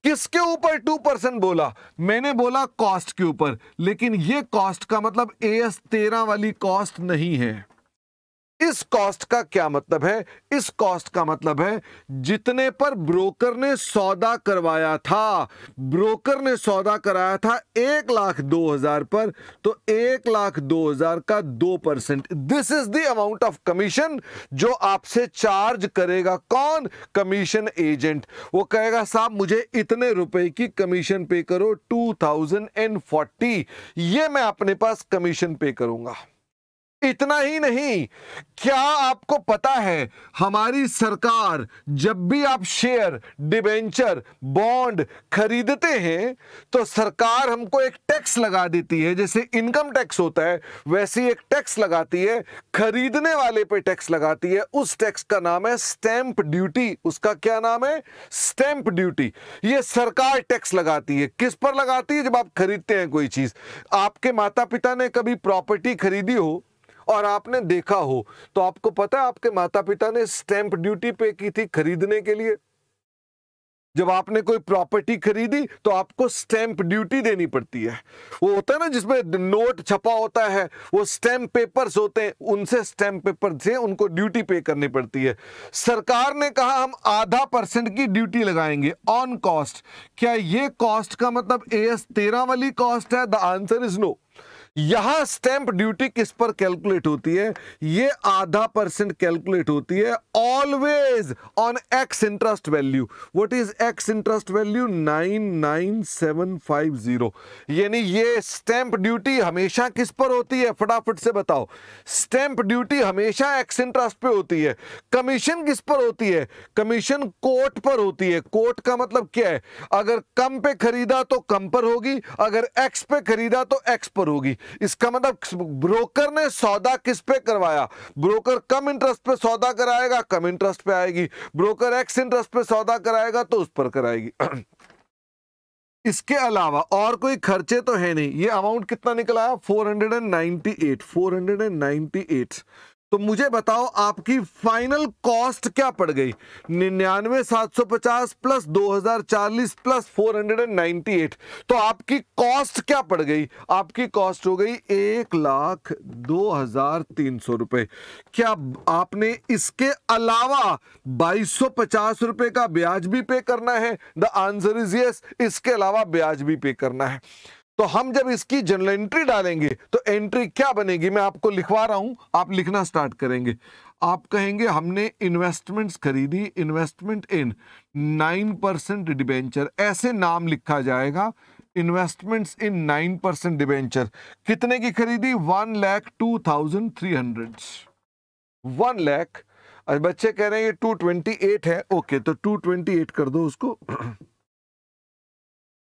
A: किसके ऊपर टू परसेंट बोला मैंने बोला कॉस्ट के ऊपर लेकिन ये कॉस्ट का मतलब ए एस तेरह वाली कॉस्ट नहीं है इस कॉस्ट का क्या मतलब है इस कॉस्ट का मतलब है जितने पर ब्रोकर ने सौदा करवाया था ब्रोकर ने सौदा कराया था एक लाख दो हजार पर तो एक लाख दो हजार का दो percent this is the amount of commission जो आपसे चार्ज करेगा कौन कमीशन एजेंट वो कहेगा साहब मुझे इतने रुपए की कमीशन पे करो टू थाउजेंड एंड फोर्टी ये मैं अपने पास कमीशन पे करूंगा इतना ही नहीं क्या आपको पता है हमारी सरकार जब भी आप शेयर डिबेंचर बॉन्ड खरीदते हैं तो सरकार हमको एक टैक्स लगा देती है जैसे इनकम टैक्स होता है वैसे एक टैक्स लगाती है खरीदने वाले पे टैक्स लगाती है उस टैक्स का नाम है स्टैंप ड्यूटी उसका क्या नाम है स्टैंप ड्यूटी ये सरकार टैक्स लगाती है किस पर लगाती है जब आप खरीदते हैं कोई चीज आपके माता पिता ने कभी प्रॉपर्टी खरीदी हो और आपने देखा हो तो आपको पता है आपके माता पिता ने स्टैंप ड्यूटी पे की थी खरीदने के लिए जब आपने कोई प्रॉपर्टी खरीदी तो आपको स्टैंप ड्यूटी देनी पड़ती है वो होता है ना जिसमें नोट छपा होता है वो स्टैंप पेपर्स होते हैं उनसे स्टैंप पेपर से उनको ड्यूटी पे करनी पड़ती है सरकार ने कहा हम आधा परसेंट की ड्यूटी लगाएंगे ऑन कॉस्ट क्या ये कॉस्ट का मतलब ए एस तेरह वाली कॉस्ट है द आंसर इज नो यहां स्टैंप ड्यूटी किस पर कैलकुलेट होती है ये आधा परसेंट कैलकुलेट होती है always on ex interest value what is ex interest value 99750 यानी ये स्टैंप ड्यूटी हमेशा किस पर होती है फटाफट से बताओ स्टैंप ड्यूटी हमेशा एक्स इंटरेस्ट पे होती है कमीशन किस पर होती है कमीशन कोर्ट पर होती है कोर्ट का मतलब क्या है अगर कम पे खरीदा तो कम पर होगी अगर एक्स पे खरीदा तो एक्स पर होगी इसका मतलब ब्रोकर ने सौदा किस पे करवाया ब्रोकर कम इंटरेस्ट पे सौदा कराएगा कम इंटरेस्ट पे आएगी ब्रोकर एक्स इंटरेस्ट पे सौदा कराएगा तो उस पर कराएगी इसके अलावा और कोई खर्चे तो है नहीं ये अमाउंट कितना हंड्रेड एंड 498 498 तो मुझे बताओ आपकी फाइनल कॉस्ट क्या पड़ गई निन्यानवे सात सौ पचास प्लस दो हजार चालीस plus four hundred and ninety eight तो आपकी कॉस्ट क्या पड़ गई आपकी कॉस्ट हो गई एक लाख दो हजार तीन सौ रुपए क्या आपने इसके अलावा बाईस सौ पचास रुपए का ब्याज भी पे करना है द आंसर इज यस इसके अलावा ब्याज भी पे करना है तो हम जब इसकी जनरल एंट्री डालेंगे तो एंट्री क्या बनेगी मैं आपको लिखवा रहा हूं आप लिखना स्टार्ट करेंगे आप कहेंगे हमने इन्वेस्टमेंट्स खरीदी investment in nine percent debenture ऐसे नाम लिखा जाएगा investments in nine percent debenture कितने की खरीदी one lakh two thousand three hundred one lakh बच्चे कह रहे हैं ये टू ट्वेंटी एट है ओके तो टू ट्वेंटी एट कर दो उसको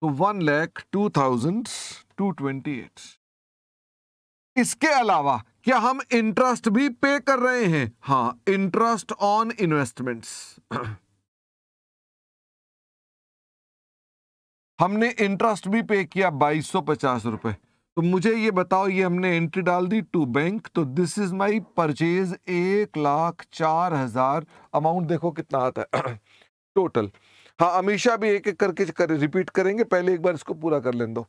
A: तो one lakh two thousand two twenty eight इसके अलावा क्या हम इंटरेस्ट भी पे कर रहे हैं हाँ इंटरेस्ट ऑन इन्वेस्टमेंट्स हमने इंटरेस्ट भी पे किया बाईस सौ पचास रुपए तो मुझे ये बताओ ये हमने एंट्री डाल दी टू बैंक तो दिस इज माय परचेज एक लाख चार हजार अमाउंट देखो कितना आता है टोटल हाँ हमेशा भी एक एक करके कर, रिपीट करेंगे पहले एक बार इसको पूरा कर लें दो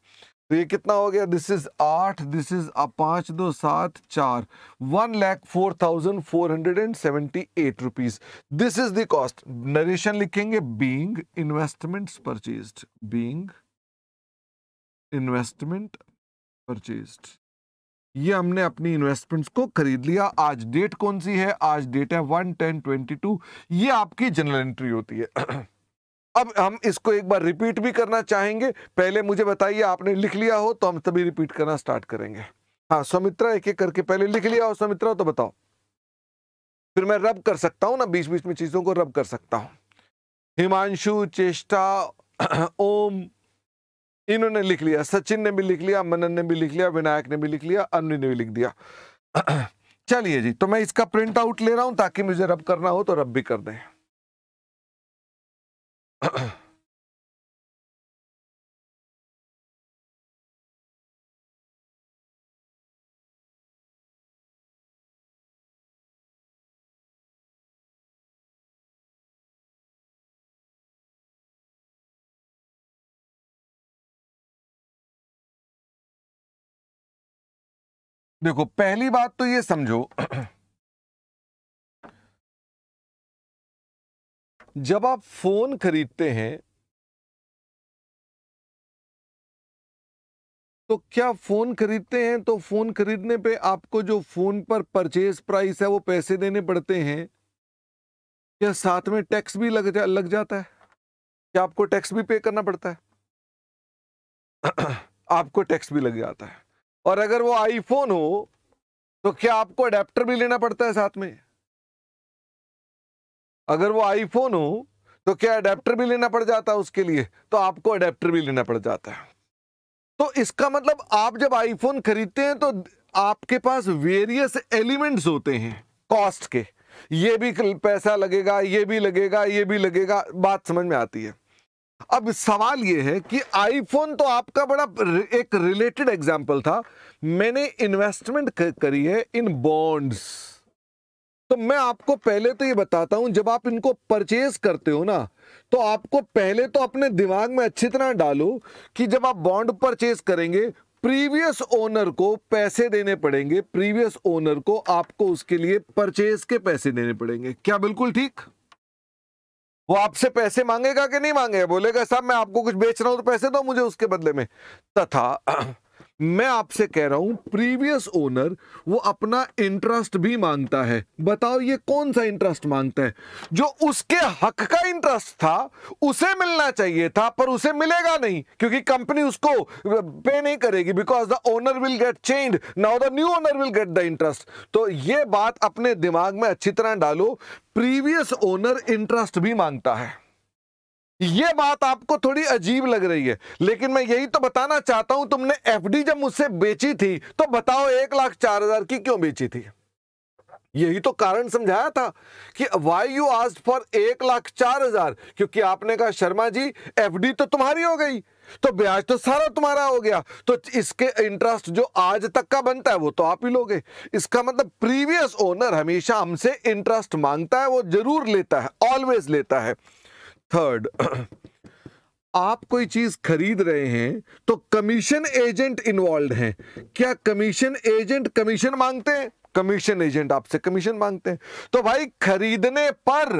A: तो ये कितना हो गया दिस इज आठ दिस इज पाँच दो सात चार one lakh four thousand four hundred and seventy eight rupees this is the cost narration लिखेंगे being investment purchase being investment purchase ये हमने अपनी इन्वेस्टमेंट्स को खरीद लिया आज डेट कौन सी है आज डेट है वन टेन ट्वेंटी टू ये आपकी जनरल एंट्री होती है अब हम इसको एक बार रिपीट भी करना चाहेंगे पहले मुझे बताइए आपने लिख लिया हो तो हम तभी रिपीट करना स्टार्ट करेंगे हाँ सुमित्रा एक एक करके पहले लिख लिया हो सुमित्रा तो बताओ फिर मैं रब कर सकता हूं ना बीच बीच में चीज़ों को रब कर सकता हूं हिमांशु चेष्टा ओम इन्होंने लिख लिया सचिन ने भी लिख लिया मनन ने भी लिख लिया विनायक ने भी लिख लिया अन्य ने भी लिख दिया चलिए जी तो मैं इसका प्रिंट आउट ले रहा हूं ताकि मुझे रब करना हो तो रब भी कर दें
B: देखो पहली बात तो ये समझो जब आप फोन खरीदते हैं
A: तो क्या फोन खरीदते हैं तो फोन खरीदने पे आपको जो फोन पर परचेज प्राइस है वो पैसे देने पड़ते हैं क्या साथ में टैक्स भी लग जा लग जाता है क्या आपको टैक्स भी पे करना पड़ता है आपको टैक्स भी लग जाता है और अगर वो आईफोन हो तो क्या आपको अडेप्टर भी लेना पड़ता है साथ में अगर वो आईफोन हो तो क्या अडेप्टर भी लेना पड़ जाता है उसके लिए तो आपको अडेप्टर भी लेना पड़ जाता है तो इसका मतलब आप जब आईफोन खरीदते हैं तो आपके पास वेरियस एलिमेंट्स होते हैं कॉस्ट के ये भी पैसा लगेगा ये भी लगेगा ये भी लगेगा बात समझ में आती है अब सवाल ये है कि आईफोन तो आपका बड़ा एक रिलेटेड एग्जाम्पल था मैंने इन्वेस्टमेंट करी है इन बॉन्ड्स तो मैं आपको पहले तो ये बताता हूं जब आप इनको परचेज करते हो ना तो आपको पहले तो अपने दिमाग में अच्छी तरह डालो कि जब आप बॉन्ड परचेज करेंगे प्रीवियस ओनर को पैसे देने पड़ेंगे प्रीवियस ओनर को आपको उसके लिए परचेज के पैसे देने पड़ेंगे क्या बिल्कुल ठीक वो आपसे पैसे मांगेगा कि नहीं मांगेगा बोलेगा साहब मैं आपको कुछ बेच रहा हूं तो पैसे दो मुझे उसके बदले में तथा मैं आपसे कह रहा हूं प्रीवियस ओनर वो अपना इंटरेस्ट भी मांगता है बताओ ये कौन सा इंटरेस्ट मांगता है जो उसके हक का इंटरेस्ट था उसे मिलना चाहिए था पर उसे मिलेगा नहीं क्योंकि कंपनी उसको पे नहीं करेगी because the owner will get change now the new owner will get the interest तो ये बात अपने दिमाग में अच्छी तरह डालो प्रीवियस ओनर इंटरेस्ट भी मांगता है ये बात आपको थोड़ी अजीब लग रही है लेकिन मैं यही तो बताना चाहता हूं तुमने एफडी जब मुझसे बेची थी तो बताओ एक लाख चार हजार की क्यों बेची थी यही तो कारण समझाया था कि वाई यू आज फॉर एक लाख चार हजार क्योंकि आपने कहा शर्मा जी एफडी तो तुम्हारी हो गई तो ब्याज तो सारा तुम्हारा हो गया तो इसके इंटरेस्ट जो आज तक का बनता है वो तो आप ही लोगे इसका मतलब प्रीवियस ओनर हमेशा हमसे इंटरेस्ट मांगता है वो जरूर लेता है ऑलवेज लेता है थर्ड आप कोई चीज खरीद रहे हैं तो कमीशन एजेंट इन्वॉल्व हैं क्या कमीशन एजेंट कमीशन मांगते हैं कमीशन एजेंट आपसे कमीशन मांगते हैं तो भाई खरीदने पर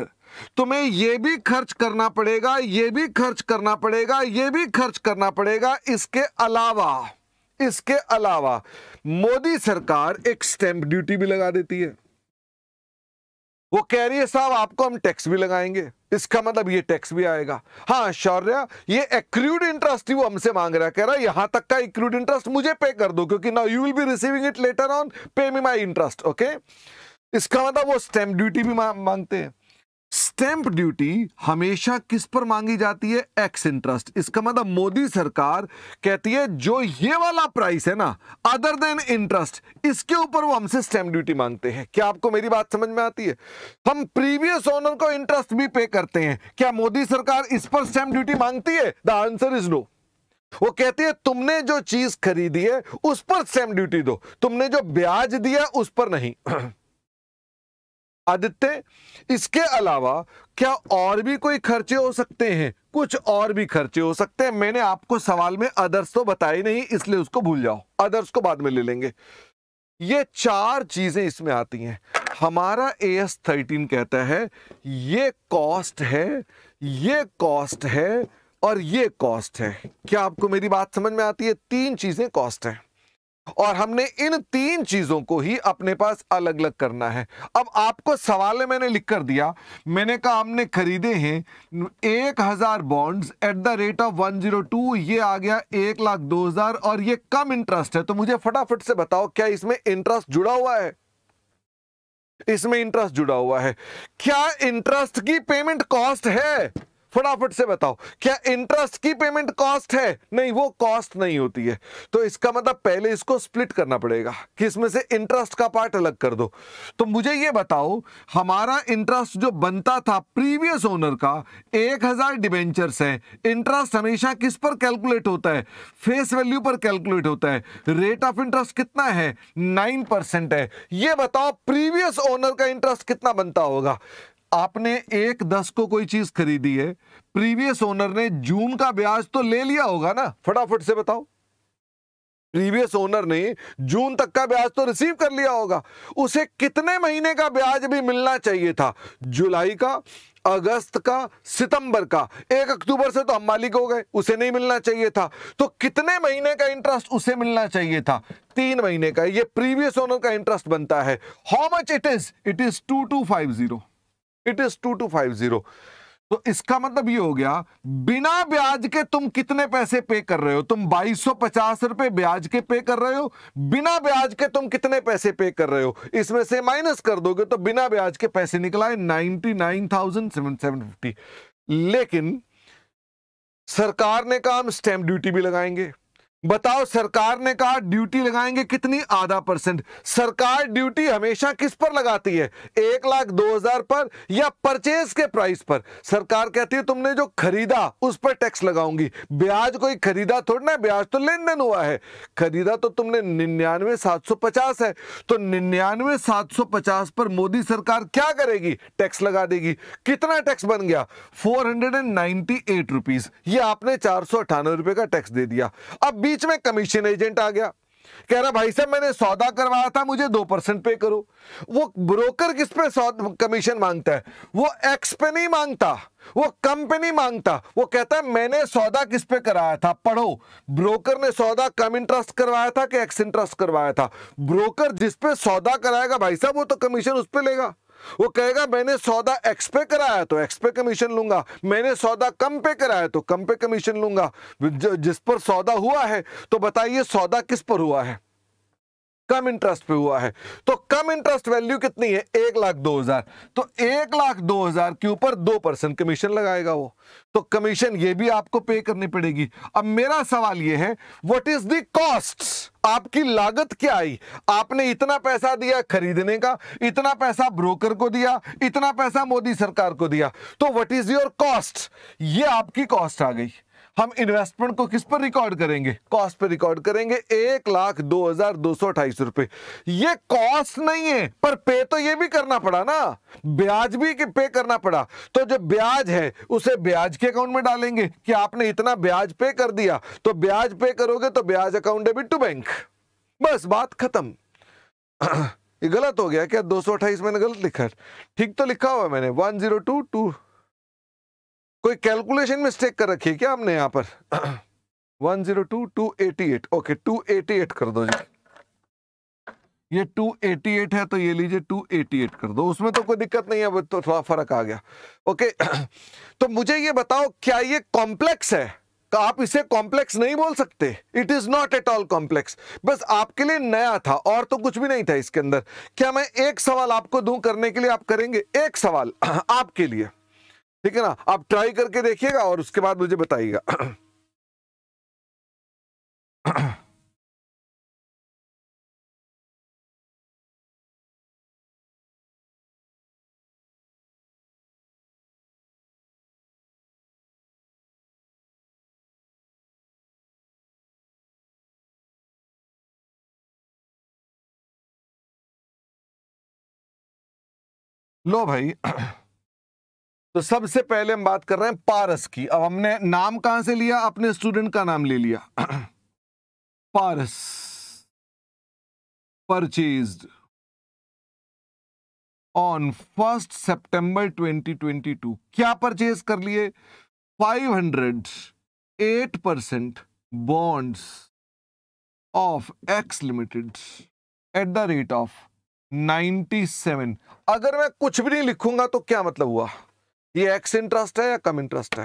A: तुम्हें यह भी खर्च करना पड़ेगा यह भी खर्च करना पड़ेगा यह भी खर्च करना पड़ेगा इसके अलावा इसके अलावा मोदी सरकार एक स्टैंप ड्यूटी भी लगा देती है वो कह रही है साहब आपको हम टैक्स भी लगाएंगे इसका मतलब ये टैक्स भी आएगा हाँ शौर्य ये एक्रूड इंटरेस्ट ही वो हमसे मांग रहा कह रहा है यहां तक का एक्रूड इंटरेस्ट मुझे पे कर दो क्योंकि now you will be receiving it later on pay me my interest okay इसका मतलब वो स्टैंप ड्यूटी भी मांगते हैं स्टैंप ड्यूटी हमेशा किस पर मांगी जाती है एक्स इंटरेस्ट इसका मतलब मोदी सरकार कहती है जो ये वाला प्राइस है ना अदर देन इंटरेस्ट इसके ऊपर वो हमसे स्टैंप ड्यूटी मांगते हैं क्या आपको मेरी बात समझ में आती है हम प्रीवियस ओनर को इंटरेस्ट भी पे करते हैं क्या मोदी सरकार इस पर स्टैंप ड्यूटी मांगती है द आंसर इज नो वो कहती है तुमने जो चीज खरीदी है उस पर स्टैंप ड्यूटी दो तुमने जो ब्याज दिया उस पर नहीं आदित्य इसके अलावा क्या और भी कोई खर्चे हो सकते हैं कुछ और भी खर्चे हो सकते हैं मैंने आपको सवाल में अदर्स तो बताए नहीं इसलिए उसको भूल जाओ अदर्स को बाद में ले लेंगे ये चार चीजें इसमें आती हैं हमारा ए एस थर्टीन कहता है ये कॉस्ट है ये कॉस्ट है और ये कॉस्ट है क्या आपको मेरी बात समझ में आती है तीन चीजें कॉस्ट है और हमने इन तीन चीजों को ही अपने पास अलग अलग करना है अब आपको सवाल मैंने लिख कर दिया मैंने कहा हमने खरीदे हैं एक हजार bonds at the rate of one zero two ये आ गया एक लाख दो हजार और ये कम इंटरेस्ट है तो मुझे फटाफट से बताओ क्या इसमें इंटरेस्ट जुड़ा हुआ है इसमें इंटरेस्ट जुड़ा हुआ है क्या इंटरेस्ट की पेमेंट कॉस्ट है फटाफट से बताओ क्या इंटरेस्ट की पेमेंट कॉस्ट है नहीं वो कॉस्ट नहीं होती है तो इसका मतलब पहले इसको स्प्लिट करना पड़ेगा कि इसमें से इंटरेस्ट का पार्ट अलग कर दो तो मुझे ये बताओ हमारा इंटरेस्ट जो बनता था प्रीवियस ओनर का एक हजार डिबेंचर्स है इंटरेस्ट हमेशा किस पर कैलकुलेट होता है फेस वैल्यू पर कैलकुलेट होता है रेट ऑफ इंटरेस्ट कितना है नाइन परसेंट है यह बताओ प्रीवियस ओनर का इंटरेस्ट कितना बनता होगा आपने एक दस को कोई चीज खरीदी है प्रीवियस ओनर ने जून का ब्याज तो ले लिया होगा ना फटाफट से बताओ प्रीवियस ओनर ने जून तक का ब्याज तो रिसीव कर लिया होगा उसे कितने महीने का ब्याज भी मिलना चाहिए था जुलाई का अगस्त का सितंबर का एक अक्टूबर से तो हम मालिक हो गए उसे नहीं मिलना चाहिए था तो कितने महीने का इंटरेस्ट उसे मिलना चाहिए था तीन महीने का ये प्रीवियस ओनर का इंटरेस्ट बनता है how much it is it is two two five zero it is two two five zero तो इसका मतलब ये हो गया बिना ब्याज के तुम कितने पैसे पे कर रहे हो तुम बाईस रुपए ब्याज के पे कर रहे हो बिना ब्याज के तुम कितने पैसे पे कर रहे हो इसमें से माइनस कर दोगे तो बिना ब्याज के पैसे निकलाए ninety nine thousand seven seven fifty लेकिन सरकार ने कहा हम ड्यूटी भी लगाएंगे बताओ सरकार ने कहा ड्यूटी लगाएंगे कितनी आधा परसेंट सरकार ड्यूटी हमेशा किस पर लगाती है एक लाख दो हजार पर या परचेज के प्राइस पर सरकार कहती है तुमने जो खरीदा उस पर टैक्स लगाऊंगी ब्याज कोई खरीदा थोड़ा ना ब्याज तो लेन देन हुआ है खरीदा तो तुमने निन्यानवे सात सौ पचास है तो निन्यानवे सात सौ पचास पर मोदी सरकार क्या करेगी टैक्स लगा देगी कितना टैक्स बन गया four hundred and ninety eight rupees ये आपने चार सौ अठानवे रुपए का टैक्स दे दिया अब बीच में कमीशन एजेंट आ गया कह रहा भाई साहब मैंने सौदा करवाया था मुझे दो परसेंट पे करो वो ब्रोकर किस पे कमीशन मांगता है वो एक्स पे नहीं मांगता वो कम पे नहीं मांगता वो कहता है मैंने सौदा किस पे कराया था पढ़ो ब्रोकर ने सौदा कम इंटरेस्ट करवाया था कि एक्स इंटरेस्ट करवाया था ब्रोकर जिस पे सौदा कराएगा भाई साहब वो तो कमीशन उस पर लेगा वो कहेगा मैंने सौदा एक्स पे कराया तो एक्स पे कमीशन लूंगा मैंने सौदा कम पे कराया तो कम पे कमीशन लूंगा जिस पर सौदा हुआ है तो बताइए सौदा किस पर हुआ है कम इंटरेस्ट पे हुआ है तो कम इंटरेस्ट वैल्यू कितनी है एक लाख दो हजार तो एक लाख दो हजार के ऊपर दो परसेंट कमीशन लगाएगा वो तो कमीशन ये भी आपको पे करनी पड़ेगी अब मेरा सवाल ये है व्हाट इज द कॉस्ट आपकी लागत क्या आई आपने इतना पैसा दिया खरीदने का इतना पैसा ब्रोकर को दिया इतना पैसा मोदी सरकार को दिया तो व्हाट इज योर कॉस्ट ये आपकी कॉस्ट आ गई हम इन्वेस्टमेंट को किस पर रिकॉर्ड करेंगे कॉस्ट पर रिकॉर्ड करेंगे एक लाख दो हजार दो सौ अट्ठाईस रुपए ये कॉस्ट नहीं है पर पे तो ये भी करना पड़ा ना ब्याज भी पे करना पड़ा तो जो ब्याज है उसे ब्याज के अकाउंट में डालेंगे कि आपने इतना ब्याज पे कर दिया तो ब्याज पे करोगे तो ब्याज अकाउंट डेबिट टू बैंक बस बात खत्म गलत हो गया क्या दो सौ मैंने गलत लिखा ठीक तो लिखा हुआ मैंने वन जीरो टू टू कोई कैलकुलेशन मिस्टेक कर रखी है क्या आपने यहाँ पर one zero two two eighty eight okay two eighty eight कर दो जी ये 288 है तो ये लीजिए 288 कर दो उसमें तो कोई दिक्कत नहीं है तो थोड़ा फर्क आ गया ओके तो मुझे ये बताओ क्या ये कॉम्प्लेक्स है का तो आप इसे कॉम्प्लेक्स नहीं बोल सकते it is not at all complex बस आपके लिए नया था और तो कुछ भी नहीं था इसके अंदर क्या मैं एक सवाल आपको दूं करने के लिए आप करेंगे एक सवाल आपके लिए ठीक है ना आप ट्राई करके देखिएगा और उसके बाद मुझे बताइएगा लो भाई तो सबसे पहले हम बात कर रहे हैं पारस की अब हमने नाम कहां से लिया अपने स्टूडेंट का नाम ले लिया Paras purchase on first September 2022 क्या परचेज कर लिए 508 percent bonds of X limited at the rate of 97 अगर मैं कुछ भी नहीं लिखूंगा तो क्या मतलब हुआ ये एक्स इंटरेस्ट है या कम इंटरेस्ट है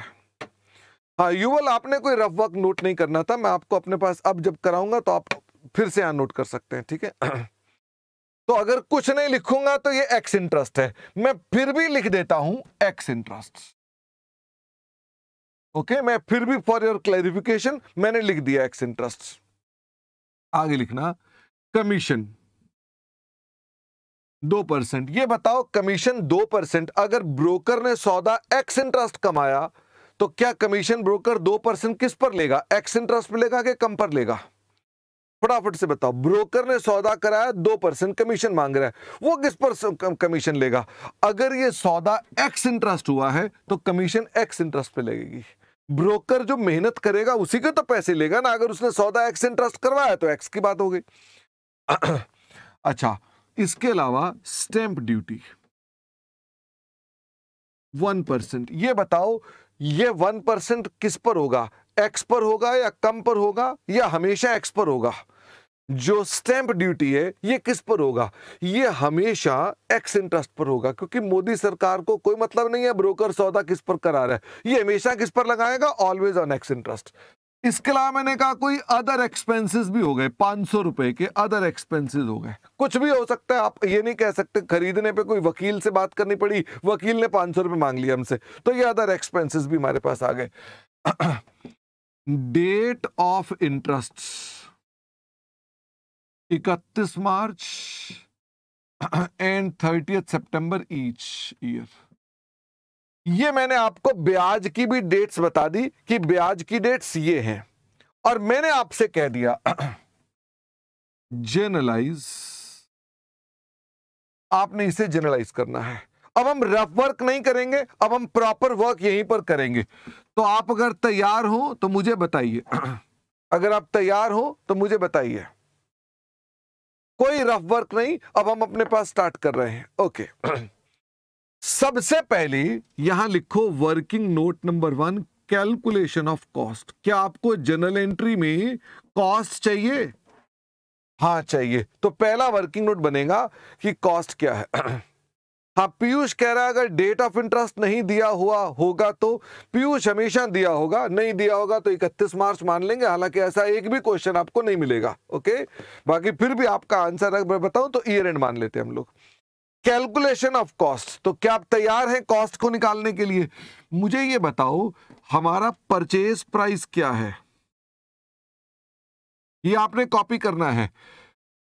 A: हाँ यूवल आपने कोई रफ वर्क नोट नहीं करना था मैं आपको अपने पास अब जब कराऊंगा तो आप फिर से यहाँ नोट कर सकते हैं ठीक है तो अगर कुछ नहीं लिखूंगा तो ये एक्स इंटरेस्ट है मैं फिर भी लिख देता हूं एक्स इंटरेस्ट ओके मैं फिर भी फॉर योर क्लैरिफिकेशन मैंने लिख दिया एक्स इंटरेस्ट आगे लिखना कमीशन दो परसेंट ये बताओ कमीशन दो परसेंट अगर ब्रोकर ने सौदा एक्स इंटरेस्ट कमाया तो क्या कमीशन ब्रोकर दो परसेंट किस पर लेगा एक्स इंटरेस्ट पर लेगा कि कम पर लेगा फटाफट से बताओ ब्रोकर ने सौदा कराया दो परसेंट कमीशन मांग रहा है वो किस पर कमीशन लेगा अगर ये सौदा एक्स इंटरेस्ट हुआ है तो कमीशन एक्स इंटरेस्ट पे लगेगी ब्रोकर जो मेहनत करेगा उसी के तो पैसे लेगा ना अगर उसने सौदा एक्स इंटरेस्ट करवाया तो एक्स की बात हो गई अच्छा इसके अलावा स्टैंप ड्यूटी वन परसेंट ये बताओ ये वन परसेंट किस पर होगा एक्स पर होगा या कम पर होगा या हमेशा एक्स पर होगा जो स्टैंप ड्यूटी है ये किस पर होगा ये हमेशा एक्स इंटरेस्ट पर होगा क्योंकि मोदी सरकार को कोई मतलब नहीं है ब्रोकर सौदा किस पर करा रहा है ये हमेशा किस पर लगाएगा ऑलवेज ऑन एक्स इंटरेस्ट इसके अलावा मैंने कहा कोई अदर एक्सपेंसेस भी हो गए पांच सौ रुपए के अदर एक्सपेंसेस हो गए कुछ भी हो सकता है आप ये नहीं कह सकते खरीदने पे कोई वकील से बात करनी पड़ी वकील ने पांच सौ रुपए मांग लिया हमसे तो ये अदर एक्सपेंसेस भी हमारे पास आ गए डेट ऑफ इंटरेस्ट इकतीस March and thirtieth September each year ये मैंने आपको ब्याज की भी डेट्स बता दी कि ब्याज की डेट्स ये हैं और मैंने आपसे कह दिया जनरलाइज आपने इसे जनरलाइज करना है अब हम रफ वर्क नहीं करेंगे अब हम प्रॉपर वर्क यहीं पर करेंगे तो आप अगर तैयार हो तो मुझे बताइए अगर आप तैयार हो तो मुझे बताइए कोई रफ वर्क नहीं अब हम अपने पास स्टार्ट कर रहे हैं ओके सबसे पहले यहां लिखो working note number one calculation of cost क्या आपको जनरल एंट्री में कॉस्ट चाहिए हाँ चाहिए तो पहला वर्किंग नोट बनेगा कि कॉस्ट क्या है हाँ पीयूष कह रहा है अगर डेट ऑफ इंटरेस्ट नहीं दिया हुआ होगा तो पीयूष हमेशा दिया होगा नहीं दिया होगा तो 31 मार्च मान लेंगे हालांकि ऐसा एक भी क्वेश्चन आपको नहीं मिलेगा ओके बाकी फिर भी आपका आंसर अगर बताऊं तो ईयर एंड मान लेते हैं हम लोग कैलकुलेशन ऑफ कॉस्ट तो क्या आप तैयार हैं कॉस्ट को निकालने के लिए मुझे ये बताओ हमारा परचेज प्राइस क्या है ये आपने कॉपी करना है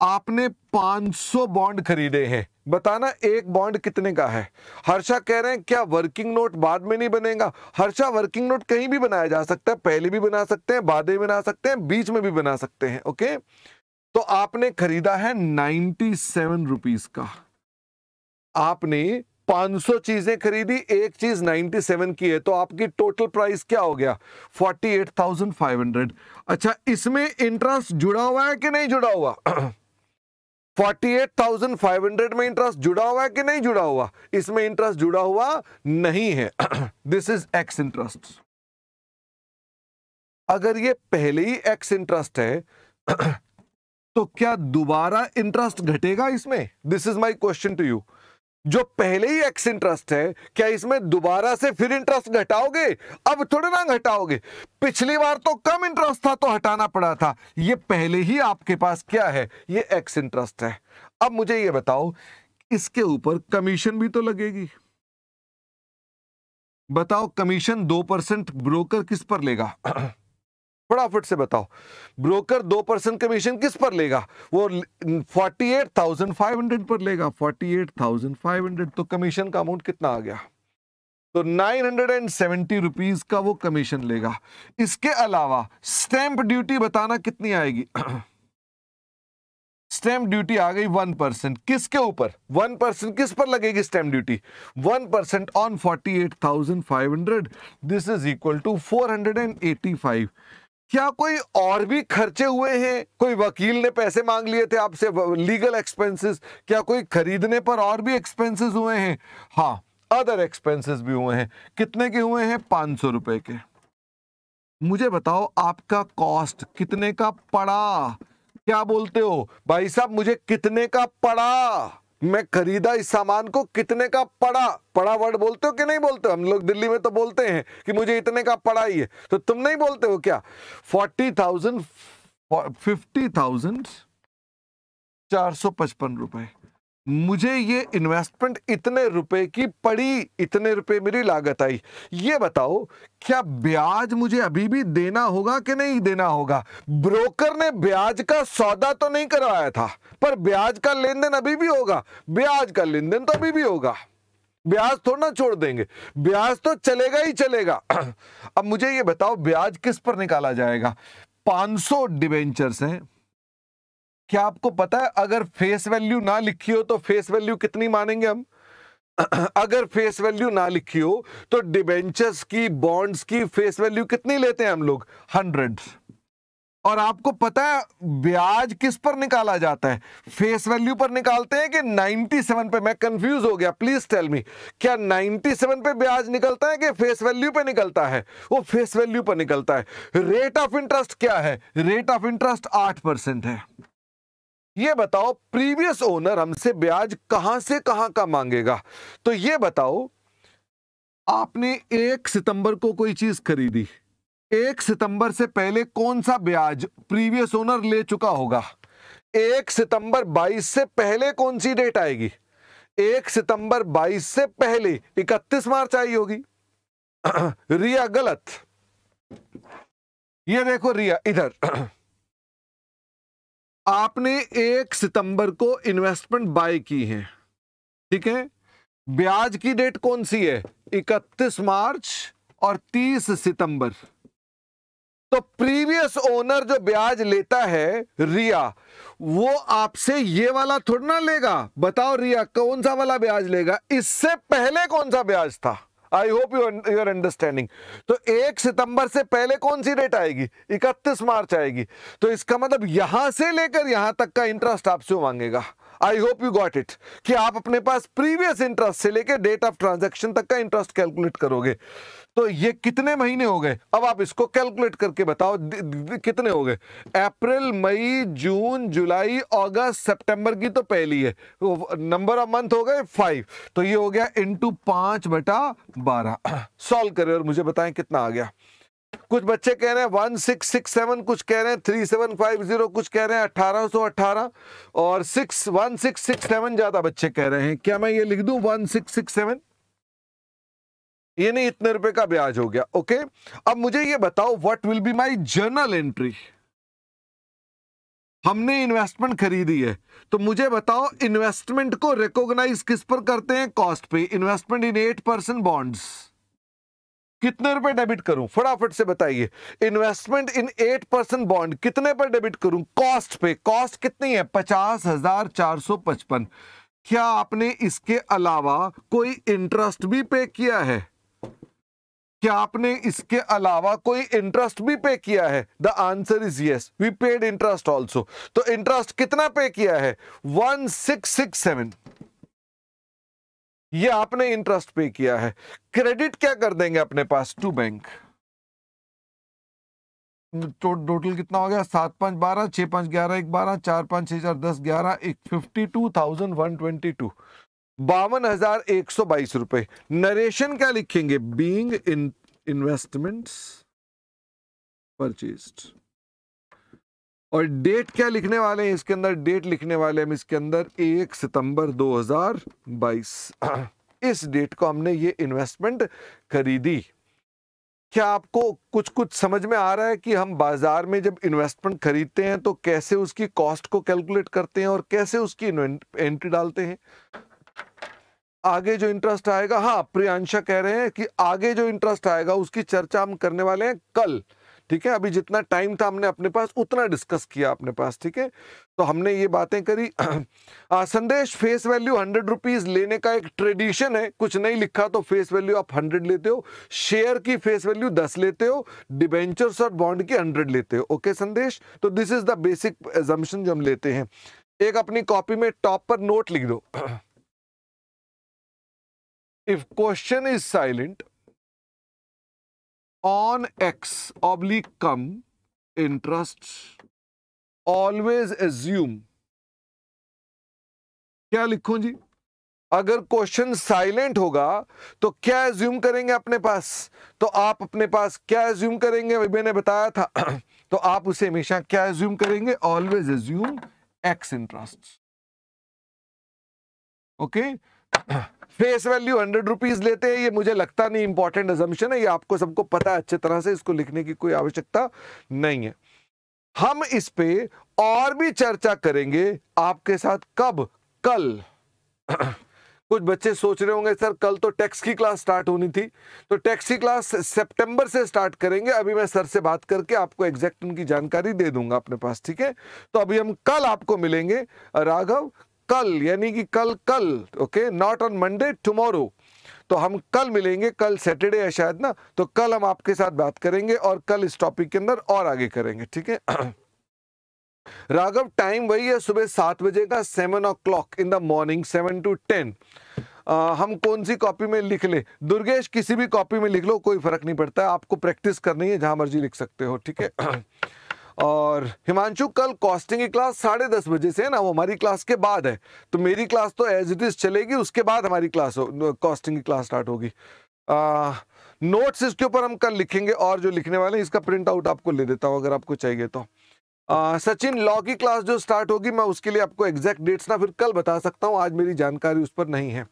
A: आपने 500 बॉन्ड खरीदे हैं बताना एक बॉन्ड कितने का है हर्षा कह रहे हैं क्या वर्किंग नोट बाद में नहीं बनेगा हर्षा वर्किंग नोट कहीं भी बनाया जा सकता है पहले भी बना सकते हैं बाद में बना सकते हैं बीच में भी बना सकते हैं ओके तो आपने खरीदा है नाइन्टी सेवन रुपीज का आपने 500 चीजें खरीदी एक चीज 97 की है तो आपकी टोटल प्राइस क्या हो गया 48,500 अच्छा इसमें इंटरेस्ट जुड़ा हुआ है कि नहीं जुड़ा हुआ 48,500 में इंटरेस्ट जुड़ा हुआ है कि नहीं जुड़ा हुआ इसमें इंटरेस्ट जुड़ा हुआ नहीं है दिस इज एक्स इंटरेस्ट अगर ये पहले ही एक्स इंटरेस्ट है तो क्या दोबारा इंटरेस्ट घटेगा इसमें this is my question to you जो पहले ही एक्स इंटरेस्ट है क्या इसमें दोबारा से फिर इंटरेस्ट घटाओगे अब थोड़े ना घटाओगे पिछली बार तो कम इंटरेस्ट था तो हटाना पड़ा था ये पहले ही आपके पास क्या है ये एक्स इंटरेस्ट है अब मुझे ये बताओ इसके ऊपर कमीशन भी तो लगेगी बताओ कमीशन दो परसेंट ब्रोकर किस पर लेगा फटाफट से बताओ ब्रोकर दो परसेंट कमीशन किस पर लेगा वो forty eight thousand five hundred पर लेगा forty eight thousand five hundred तो कमीशन का अमाउंट कितना आ गया तो nine hundred and seventy rupees का वो कमीशन लेगा इसके अलावा स्टैंप ड्यूटी बताना कितनी आएगी स्टैंप ड्यूटी आ गई वन परसेंट किसके ऊपर वन परसेंट किस पर लगेगी stamp duty one percent on forty eight thousand five hundred this is equal to four hundred and eighty five क्या कोई और भी खर्चे हुए हैं कोई वकील ने पैसे मांग लिए थे आपसे लीगल एक्सपेंसेस क्या कोई खरीदने पर और भी एक्सपेंसेस हुए हैं हाँ अदर एक्सपेंसेस भी हुए हैं कितने के हुए हैं पांच सौ रुपए के मुझे बताओ आपका कॉस्ट कितने का पड़ा क्या बोलते हो भाई साहब मुझे कितने का पड़ा मैं खरीदा इस सामान को कितने का पड़ा पड़ा वर्ड बोलते हो कि नहीं बोलते हो हम लोग दिल्ली में तो बोलते हैं कि मुझे इतने का पड़ा ही है तो तुम नहीं बोलते हो क्या फोर्टी थाउजेंड फिफ्टी थाउजेंड चार सौ पचपन रुपए मुझे ये इन्वेस्टमेंट इतने रुपए की पड़ी इतने रुपए मेरी लागत आई ये बताओ क्या ब्याज मुझे अभी भी देना होगा कि नहीं देना होगा ब्रोकर ने ब्याज का सौदा तो नहीं करवाया था पर ब्याज का लेन देन अभी भी होगा ब्याज का लेन देन तो अभी भी होगा ब्याज थोड़ा ना छोड़ देंगे ब्याज तो चलेगा ही चलेगा अब मुझे ये बताओ ब्याज किस पर निकाला जाएगा 500 डिवेंचर्स हैं क्या आपको पता है अगर फेस वैल्यू ना लिखी हो तो फेस वैल्यू कितनी मानेंगे हम अगर फेस वैल्यू ना लिखी हो तो डिबेंचर्स की बॉन्ड्स की फेस वैल्यू कितनी लेते हैं हम लोग हंड्रेड और आपको पता है ब्याज किस पर निकाला जाता है फेस वैल्यू पर निकालते हैं कि 97 पे मैं कंफ्यूज हो गया प्लीज टेल मी क्या 97 पे ब्याज निकलता है कि फेस वैल्यू पे निकलता है वो फेस वैल्यू पर निकलता है रेट ऑफ इंटरेस्ट क्या है रेट ऑफ इंटरेस्ट आठ परसेंट है ये बताओ प्रीवियस ओनर हमसे ब्याज कहां से कहां का मांगेगा तो ये बताओ आपने एक सितंबर को कोई चीज खरीदी एक सितंबर से पहले कौन सा ब्याज प्रीवियस ओनर ले चुका होगा एक सितंबर 22 से पहले कौन सी डेट आएगी एक सितंबर 22 से पहले 31 मार्च आई होगी रिया गलत ये देखो रिया इधर आपने एक सितंबर को इन्वेस्टमेंट बाय की है ठीक है ब्याज की डेट कौन सी है 31 मार्च और 30 सितंबर तो प्रीवियस ओनर जो ब्याज लेता है रिया वो आपसे ये वाला थोड़ा ना लेगा बताओ रिया कौन सा वाला ब्याज लेगा इससे पहले कौन सा ब्याज था I hope you your understanding तो एक सितंबर से पहले कौन सी डेट आएगी इकतीस मार्च आएगी तो इसका मतलब यहां से लेकर यहां तक का इंटरेस्ट आपसे मांगेगा I hope you got it कि आप अपने पास प्रीवियस इंटरेस्ट से लेकर डेट ऑफ ट्रांजैक्शन तक का इंटरेस्ट कैलकुलेट करोगे तो ये कितने महीने हो गए अब आप इसको कैलकुलेट करके बताओ कितने हो गए अप्रैल मई जून जुलाई अगस्त सितंबर की तो पहली है नंबर ऑफ मंथ हो गए फाइव तो ये हो गया इंटू पांच बटा बारह सॉल्व करें और मुझे बताएं कितना आ गया कुछ बच्चे कह रहे हैं वन सिक्स सिक्स सेवन कुछ कह रहे हैं थ्री सेवन फाइव जीरो कुछ कह रहे हैं 1818 और six one six six seven ज्यादा बच्चे कह रहे हैं क्या मैं ये लिख दू वन सिक्स सिक्स सेवन ये नहीं इतने रुपए का ब्याज हो गया ओके अब मुझे ये बताओ what will be my journal entry हमने इन्वेस्टमेंट खरीदी है तो मुझे बताओ इन्वेस्टमेंट को रिकॉग्नाइज किस पर करते हैं कॉस्ट पे investment in eight percent bonds कितने रुपए डेबिट करूं फटाफट से बताइए investment in eight percent bond कितने पर डेबिट करूं कॉस्ट पे कॉस्ट कितनी है पचास हजार चार सौ पचपन क्या आपने इसके अलावा कोई इंटरेस्ट भी पे किया है क्या आपने इसके अलावा कोई इंटरेस्ट भी पे किया है the answer is yes we paid interest also तो इंटरेस्ट कितना पे किया है वन सिक्स सिक्स सेवन ये आपने इंटरेस्ट पे किया है क्रेडिट क्या कर देंगे अपने पास टू बैंक टोटल कितना हो गया सात पांच बारह छह पांच ग्यारह एक बारह चार पांच छह चार दस ग्यारह एक fifty two thousand one twenty two बावन हजार एक सौ बाईस रुपए नरेशन क्या लिखेंगे बींग इन इन्वेस्टमेंट परचेस्ड और डेट क्या लिखने वाले हैं इसके अंदर डेट लिखने वाले हम इसके अंदर एक सितंबर 2022 इस डेट को हमने ये इन्वेस्टमेंट खरीदी क्या आपको कुछ कुछ समझ में आ रहा है कि हम बाजार में जब इन्वेस्टमेंट खरीदते हैं तो कैसे उसकी कॉस्ट को कैलकुलेट करते हैं और कैसे उसकी एंट्री डालते हैं आगे जो इंटरेस्ट आएगा हाँ प्रियांशा कह रहे हैं कि आगे जो इंटरेस्ट आएगा उसकी चर्चा हम करने वाले हैं कल ठीक है अभी जितना टाइम था हमने अपने पास उतना डिस्कस किया अपने पास ठीक है तो हमने ये बातें करी आ, संदेश फेस वैल्यू हंड्रेड रुपीज लेने का एक ट्रेडिशन है कुछ नहीं लिखा तो फेस वैल्यू आप हंड्रेड लेते हो शेयर की फेस वैल्यू दस लेते हो डिबेंचर्स और बॉन्ड की हंड्रेड लेते हो ओके संदेश तो this is the basic assumption जो हम लेते हैं एक अपनी कॉपी में टॉप पर नोट लिख दो if question is silent
B: on ex oblique cum
A: interest always assume क्या लिखूं जी अगर क्वेश्चन साइलेंट होगा तो क्या एज्यूम करेंगे अपने पास तो आप अपने पास क्या एज्यूम करेंगे मैंने बताया था तो आप उसे हमेशा क्या एज्यूम करेंगे always assume ex interest okay okay? Face value hundred rupees लेते हैं ये मुझे लगता नहीं इंपॉर्टेंट एजम्पन है ये आपको सबको पता है अच्छे तरह से इसको लिखने की कोई आवश्यकता नहीं है हम इस पे और भी चर्चा करेंगे आपके साथ कब कल कुछ बच्चे सोच रहे होंगे सर कल तो टैक्स की क्लास स्टार्ट होनी थी तो टैक्स की क्लास सितंबर से स्टार्ट करेंगे अभी मैं सर से बात करके आपको एग्जैक्ट उनकी जानकारी दे दूंगा अपने पास ठीक है तो अभी हम कल आपको मिलेंगे राघव कल यानी कि कल कल okay not on Monday tomorrow तो हम कल मिलेंगे कल सैटरडे है शायद ना तो कल हम आपके साथ बात करेंगे और कल इस टॉपिक के अंदर और आगे करेंगे ठीक है राघव टाइम वही है सुबह सात बजे का seven o'clock in the morning seven to ten हम कौन सी कॉपी में लिख ले दुर्गेश किसी भी कॉपी में लिख लो कोई फर्क नहीं पड़ता आपको प्रैक्टिस करनी है जहां मर्जी लिख सकते हो ठीक है और हिमांशु कल कॉस्टिंग की क्लास साढ़े दस बजे से है ना वो हमारी क्लास के बाद है तो मेरी क्लास तो एज इट इज़ चलेगी उसके बाद हमारी क्लास हो कॉस्टिंग की क्लास स्टार्ट होगी नोट्स इसके ऊपर हम कल लिखेंगे और जो लिखने वाले हैं इसका प्रिंट आउट आपको ले देता हूँ अगर आपको चाहिए तो सचिन लॉ की क्लास जो स्टार्ट होगी मैं उसके लिए आपको एग्जैक्ट डेट्स ना फिर कल बता सकता हूँ आज मेरी जानकारी उस पर नहीं है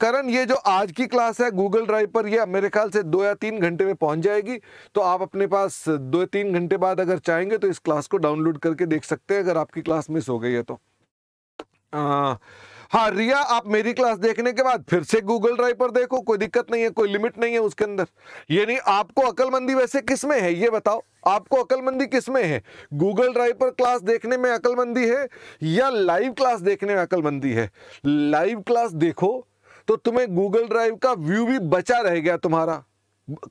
A: करण ये जो आज की क्लास है गूगल ड्राइव पर ये मेरे ख्याल से दो या तीन घंटे में पहुंच जाएगी तो आप अपने पास दो या तीन घंटे बाद अगर चाहेंगे तो इस क्लास को डाउनलोड करके देख सकते हैं अगर आपकी क्लास मिस हो गई है तो आ, हाँ रिया आप मेरी क्लास देखने के बाद फिर से गूगल ड्राइव पर देखो कोई दिक्कत नहीं है कोई लिमिट नहीं है उसके अंदर ये नहीं आपको अकलमंदी वैसे किस में है ये बताओ आपको अकलमंदी किस में है गूगल ड्राइव पर क्लास देखने में अकलमंदी है या लाइव क्लास देखने में अकलमंदी है लाइव क्लास देखो तो तुम्हें गूगल ड्राइव का व्यू भी बचा रह गया तुम्हारा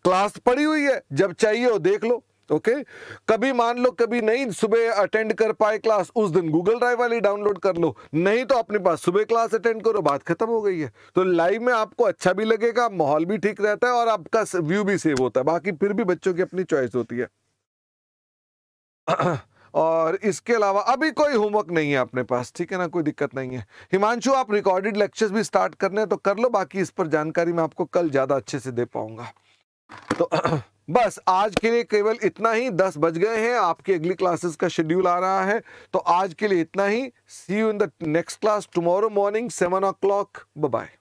A: क्लास पड़ी हुई है जब चाहिए हो देख लो ओके okay? कभी मान लो कभी नहीं सुबह अटेंड कर पाए क्लास उस दिन गूगल ड्राइव वाली डाउनलोड कर लो नहीं तो अपने पास सुबह क्लास अटेंड करो बात खत्म हो गई है तो लाइव में आपको अच्छा भी लगेगा माहौल भी ठीक रहता है और आपका व्यू भी सेव होता है बाकी फिर भी बच्चों की अपनी चॉइस होती है और इसके अलावा अभी कोई होमवर्क नहीं है अपने पास ठीक है ना कोई दिक्कत नहीं है हिमांशु आप रिकॉर्डेड लेक्चर्स भी स्टार्ट करने हैं तो कर लो बाकी इस पर जानकारी मैं आपको कल ज़्यादा अच्छे से दे पाऊंगा तो बस आज के लिए केवल इतना ही दस बज गए हैं आपकी अगली क्लासेस का शेड्यूल आ रहा है तो आज के लिए इतना ही see you in the next class tomorrow morning seven o'clock bye